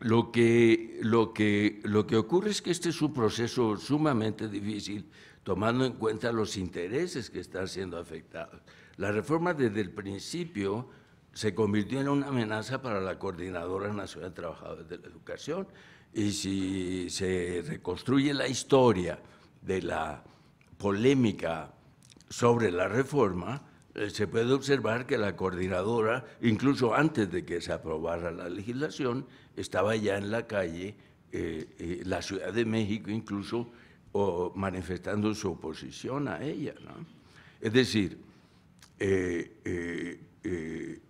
lo que, lo que, lo que ocurre es que este es un proceso sumamente difícil tomando en cuenta los intereses que están siendo afectados. La reforma desde el principio se convirtió en una amenaza para la Coordinadora Nacional de Trabajadores de la Educación y si se reconstruye la historia de la polémica sobre la reforma, eh, se puede observar que la coordinadora, incluso antes de que se aprobara la legislación, estaba ya en la calle, eh, eh, la Ciudad de México incluso o manifestando su oposición a ella. Es decir, eh, eh, eh,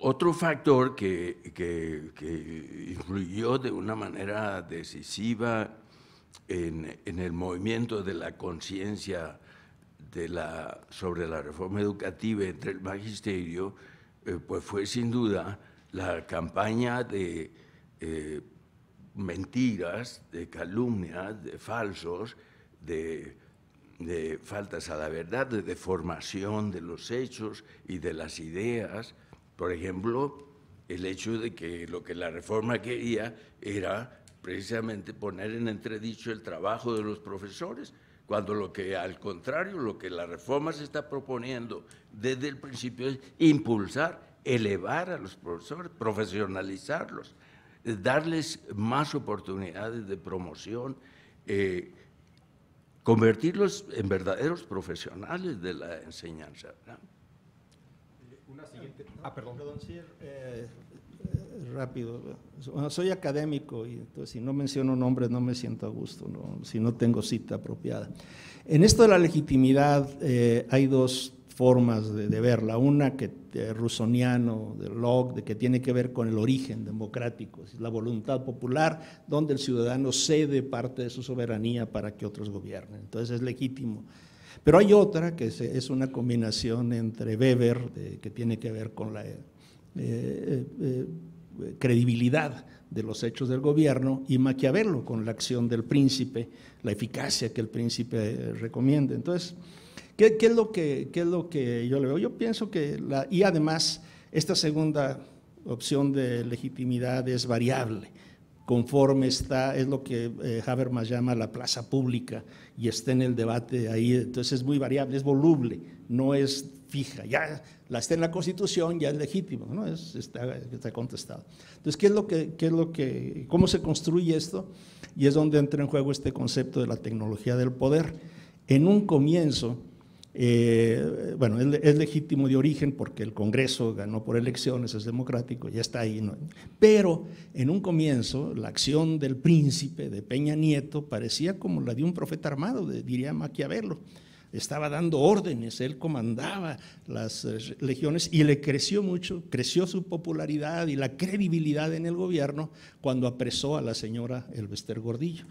otro factor que, influyó de una manera decisiva en, el movimiento de la conciencia sobre la reforma educativa entre el magisterio, pues fue sin duda la campaña de mentiras, de calumnias, de falsos, de, de faltas a la verdad, de deformación de los hechos y de las ideas. Por ejemplo, el hecho de que lo que la reforma quería era precisamente poner en entredicho el trabajo de los profesores, cuando lo que al contrario, lo que la reforma se está proponiendo desde el principio es impulsar, elevar a los profesores, profesionalizarlos darles más oportunidades de promoción, eh, convertirlos en verdaderos profesionales de la enseñanza. Una siguiente. Ah, perdón. Eh, eh, rápido. soy académico y entonces si no menciono nombres no me siento a gusto, si no tengo cita apropiada. En esto de la legitimidad hay dos formas de, verla. Una que de eh, rusoniano, de Locke, de que tiene que ver con el origen democrático, es la voluntad popular, donde el ciudadano cede parte de su soberanía para que otros gobiernen. Entonces es legítimo. Pero hay otra que es una combinación entre Weber, que tiene que ver con la eh, eh, credibilidad de los hechos del gobierno y Maquiavelo con la acción del príncipe, la eficacia que el príncipe recomienda. Entonces, ¿Qué, es lo que, es lo que yo le veo? Yo pienso que, la, y además, esta segunda opción de legitimidad es variable conforme está, es lo que eh, Habermas llama la plaza pública y está en el debate ahí, entonces es muy variable, es voluble, no es fija, ya la está en la Constitución, ya es legítimo, ¿no? Es, está, está, contestado. Entonces, ¿qué es, lo que, qué es lo que, cómo se construye esto? Y es donde entra en juego este concepto de la tecnología del poder. En un comienzo, eh, bueno, es, legítimo de origen porque el Congreso ganó por elecciones, es democrático, ya está ahí. Pero en un comienzo, la acción del príncipe de Peña Nieto parecía como la de un profeta armado, diría Maquiavelo. Estaba dando órdenes, él comandaba las eh, legiones y le creció mucho, creció su popularidad y la credibilidad en el gobierno cuando apresó a la señora Elvester Gordillo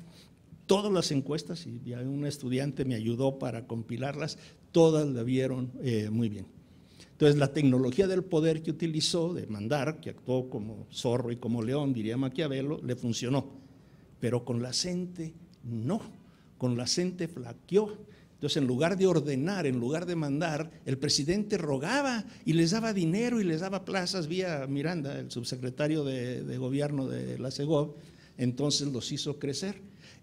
todas las encuestas, y un estudiante me ayudó para compilarlas, todas la vieron eh, muy bien. Entonces, la tecnología del poder que utilizó, de mandar, que actuó como zorro y como león, diría Maquiavelo, le funcionó. Pero con la gente no, con la gente flaqueó. Entonces, en lugar de ordenar, en lugar de mandar, el presidente rogaba y les daba dinero y les daba plazas vía Miranda, el subsecretario de, de gobierno de la CEGOV, entonces los hizo crecer.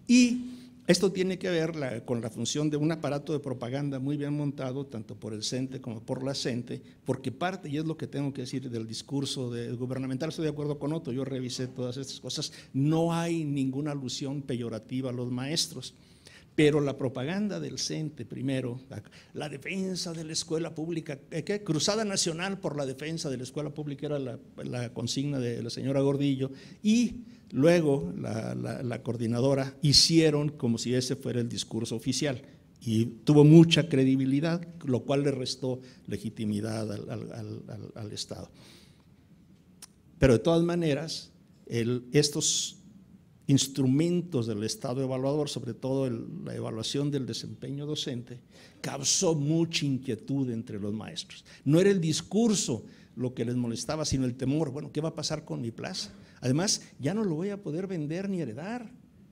Y esto tiene que ver con la función de un aparato de propaganda muy bien montado, tanto por el CENTE como por la CENTE, porque parte, y es lo que tengo que decir del discurso de, gubernamental, estoy de acuerdo con Otto, yo revisé todas estas cosas, no hay ninguna alusión peyorativa a los maestros. Pero la propaganda del CENTE primero, la, defensa de la escuela pública, eh, Cruzada Nacional por la defensa de la escuela pública era la, la consigna de la señora Gordillo, y Luego, la, coordinadora hicieron como si ese fuera el discurso oficial y tuvo mucha credibilidad, lo cual le restó legitimidad al, Estado. Pero de todas maneras, estos instrumentos del Estado evaluador, sobre todo la evaluación del desempeño docente, causó mucha inquietud entre los maestros. No era el discurso lo que les molestaba, sino el temor, bueno, ¿qué va a pasar con mi plaza? Además, ya no lo voy a poder vender ni heredar.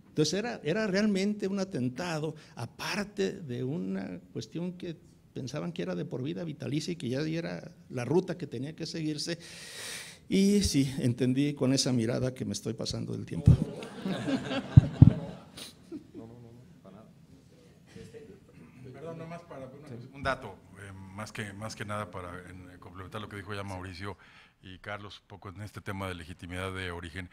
Entonces era, era realmente un atentado, aparte de una cuestión que pensaban que era de por vida vitalicia y que ya era la ruta que tenía que seguirse. Y sí, entendí con esa mirada que me estoy pasando del tiempo. No, no, no, para nada. Este, perdón, para un dato, eh, más, que, más que nada para complementar lo que dijo ya Mauricio y Carlos un poco en este tema de legitimidad de origen.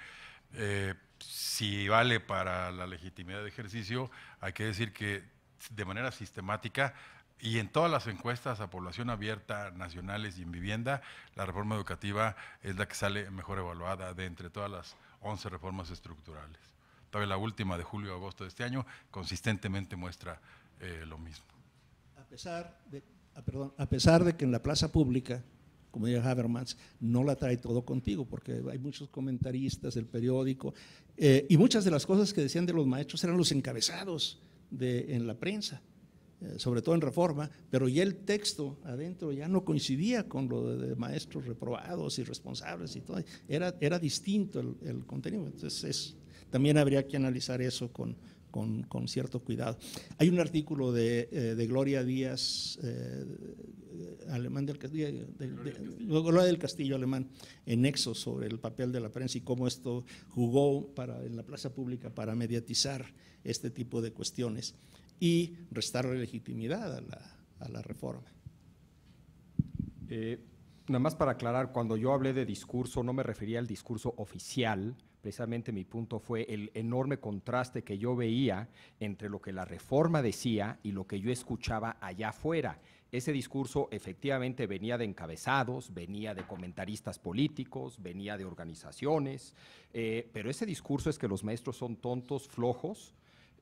Eh, si vale para la legitimidad de ejercicio, hay que decir que de manera sistemática y en todas las encuestas a población abierta, nacionales y en vivienda, la reforma educativa es la que sale mejor evaluada de entre todas las 11 reformas estructurales. Todavía la última de julio a agosto de este año consistentemente muestra eh, lo mismo. A pesar, de, a, ah, perdón, a pesar de que en la plaza pública como diría Habermas, no la trae todo contigo, porque hay muchos comentaristas del periódico, eh, y muchas de las cosas que decían de los maestros eran los encabezados de, en la prensa, eh, sobre todo en Reforma, pero ya el texto adentro ya no coincidía con lo de, maestros reprobados y responsables y todo, era, era distinto el, contenido, entonces también habría que analizar eso con, con, cierto cuidado. Hay un artículo de, eh, Gloria Díaz, eh, eh, alemán del, Castillo, del alemán, en Nexo sobre el papel de la prensa y cómo esto jugó para, en la plaza pública para mediatizar este tipo de cuestiones y restarle legitimidad a la, reforma. nada más para aclarar, cuando yo hablé de discurso, no me refería al discurso oficial, precisamente mi punto fue el enorme contraste que yo veía entre lo que la reforma decía y lo que yo escuchaba allá afuera. Ese discurso efectivamente venía de encabezados, venía de comentaristas políticos, venía de organizaciones, eh, pero ese discurso es que los maestros son tontos, flojos,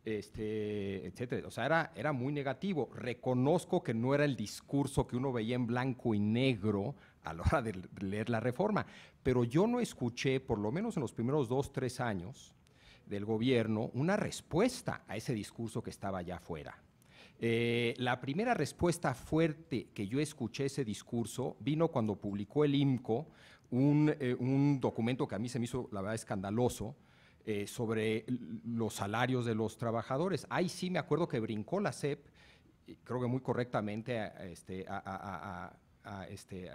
este, etcétera. O sea, era, era muy negativo. Reconozco que no era el discurso que uno veía en blanco y negro a la hora de leer la reforma. Pero yo no escuché, por lo menos en los primeros dos, tres años del gobierno, una respuesta a ese discurso que estaba allá afuera. Eh, la primera respuesta fuerte que yo escuché ese discurso vino cuando publicó el IMCO eh, un, documento que a mí se me hizo, la verdad, escandaloso, eh, sobre los salarios de los trabajadores. Ahí sí me acuerdo que brincó la CEP, creo que muy correctamente, a, este, a este,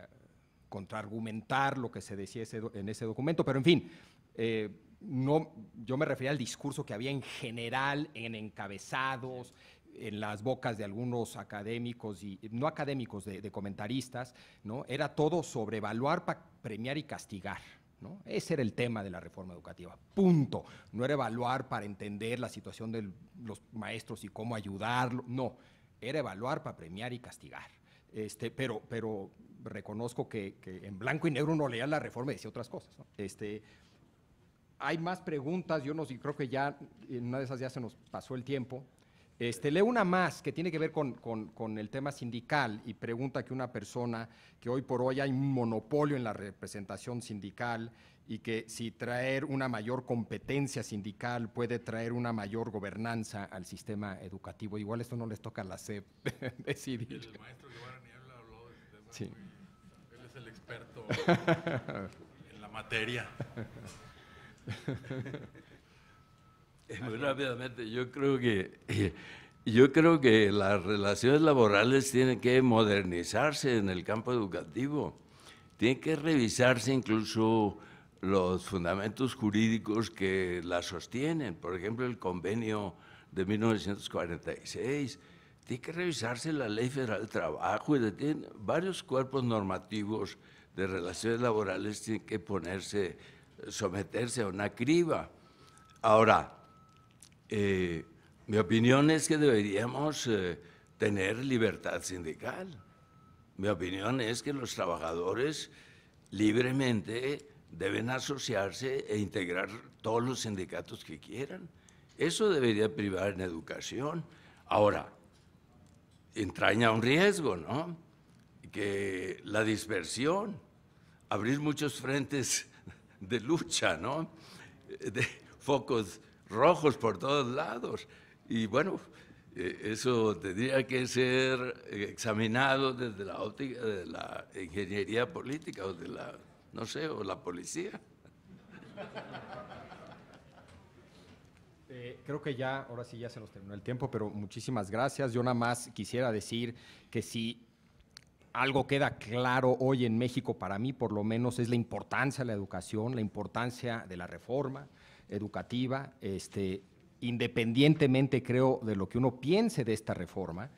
contraargumentar lo que se decía en ese documento, pero en fin, eh, no, yo me refería al discurso que había en general, en encabezados, en las bocas de algunos académicos y no académicos, de, comentaristas, ¿no? Era todo sobre evaluar, para premiar y castigar. ¿No? Ese era el tema de la reforma educativa, punto. No era evaluar para entender la situación de los maestros y cómo ayudarlo, no, era evaluar para premiar y castigar. Este, pero, pero reconozco que, en blanco y negro uno leía la reforma y decía otras cosas. Este, hay más preguntas, yo no creo que ya en una de esas ya se nos pasó el tiempo. Este, leo una más que tiene que ver con, el tema sindical y pregunta que una persona que hoy por hoy hay un monopolio en la representación sindical y que si traer una mayor competencia sindical puede traer una mayor gobernanza al sistema educativo. Igual esto no les toca a la CEP decidir. sí. en la materia. Muy rápidamente, yo creo que yo creo que las relaciones laborales tienen que modernizarse en el campo educativo. Tienen que revisarse incluso los fundamentos jurídicos que la sostienen. Por ejemplo, el convenio de 1946. Tiene que revisarse la Ley Federal del Trabajo y tiene varios cuerpos normativos de relaciones laborales tiene que ponerse, someterse a una criba. Ahora, eh, mi opinión es que deberíamos eh, tener libertad sindical. Mi opinión es que los trabajadores libremente deben asociarse e integrar todos los sindicatos que quieran. Eso debería privar en educación. Ahora, entraña un riesgo, ¿no? Que la dispersión, abrir muchos frentes de lucha, ¿no? De focos rojos por todos lados. Y bueno, eh, eso tendría que ser examinado desde la óptica de la ingeniería política o de la, no sé, o la policía. Eh, creo que ya, ahora sí ya se nos terminó el tiempo, pero muchísimas gracias. Yo nada más quisiera decir que si algo queda claro hoy en México para mí, por lo menos, es la importancia de la educación, la importancia de la reforma educativa, este, independientemente, creo, de lo que uno piense de esta reforma,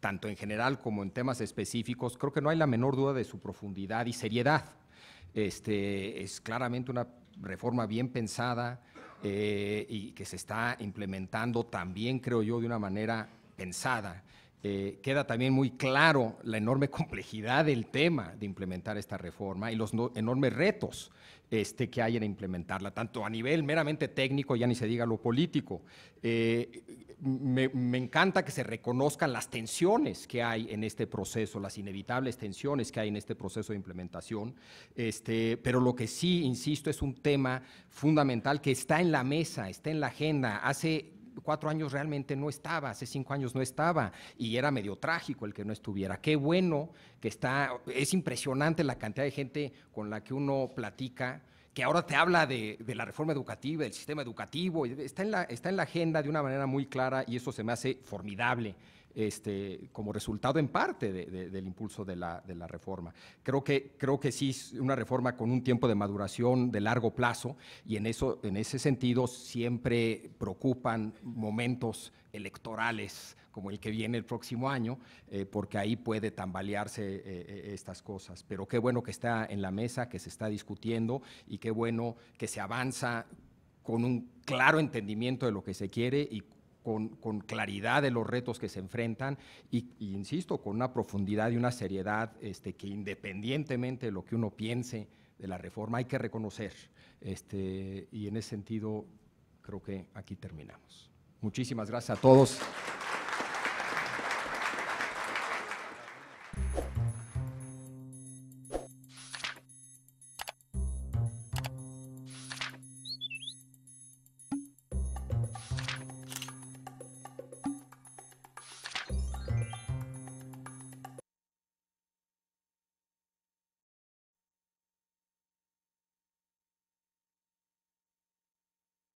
tanto en general como en temas específicos, creo que no hay la menor duda de su profundidad y seriedad. Este, es claramente una reforma bien pensada eh, y que se está implementando también, creo yo, de una manera pensada eh, queda también muy claro la enorme complejidad del tema de implementar esta reforma y los enormes retos este, que hay en implementarla, tanto a nivel meramente técnico, ya ni se diga lo político. Eh, me, encanta que se reconozcan las tensiones que hay en este proceso, las inevitables tensiones que hay en este proceso de implementación, este, pero lo que sí, insisto, es un tema fundamental que está en la mesa, está en la agenda. Hace cuatro años realmente no estaba, hace cinco años no estaba, y era medio trágico el que no estuviera. Qué bueno que está, es impresionante la cantidad de gente con la que uno platica que ahora te habla de, la reforma educativa, del sistema educativo, está está en la agenda de una manera muy clara y eso se me hace formidable este, como resultado en parte del impulso de la, reforma. Creo que, creo que sí es una reforma con un tiempo de maduración de largo plazo y en, eso, en ese sentido siempre preocupan momentos electorales como el que viene el próximo año, eh, porque ahí puede tambalearse eh, eh, estas cosas. Pero qué bueno que está en la mesa, que se está discutiendo y qué bueno que se avanza con un claro entendimiento de lo que se quiere y con, claridad de los retos que se enfrentan y, insisto, con una profundidad y una seriedad este, que independientemente de lo que uno piense de la reforma hay que reconocer. Este, y en ese sentido creo que aquí terminamos. Muchísimas gracias a todos.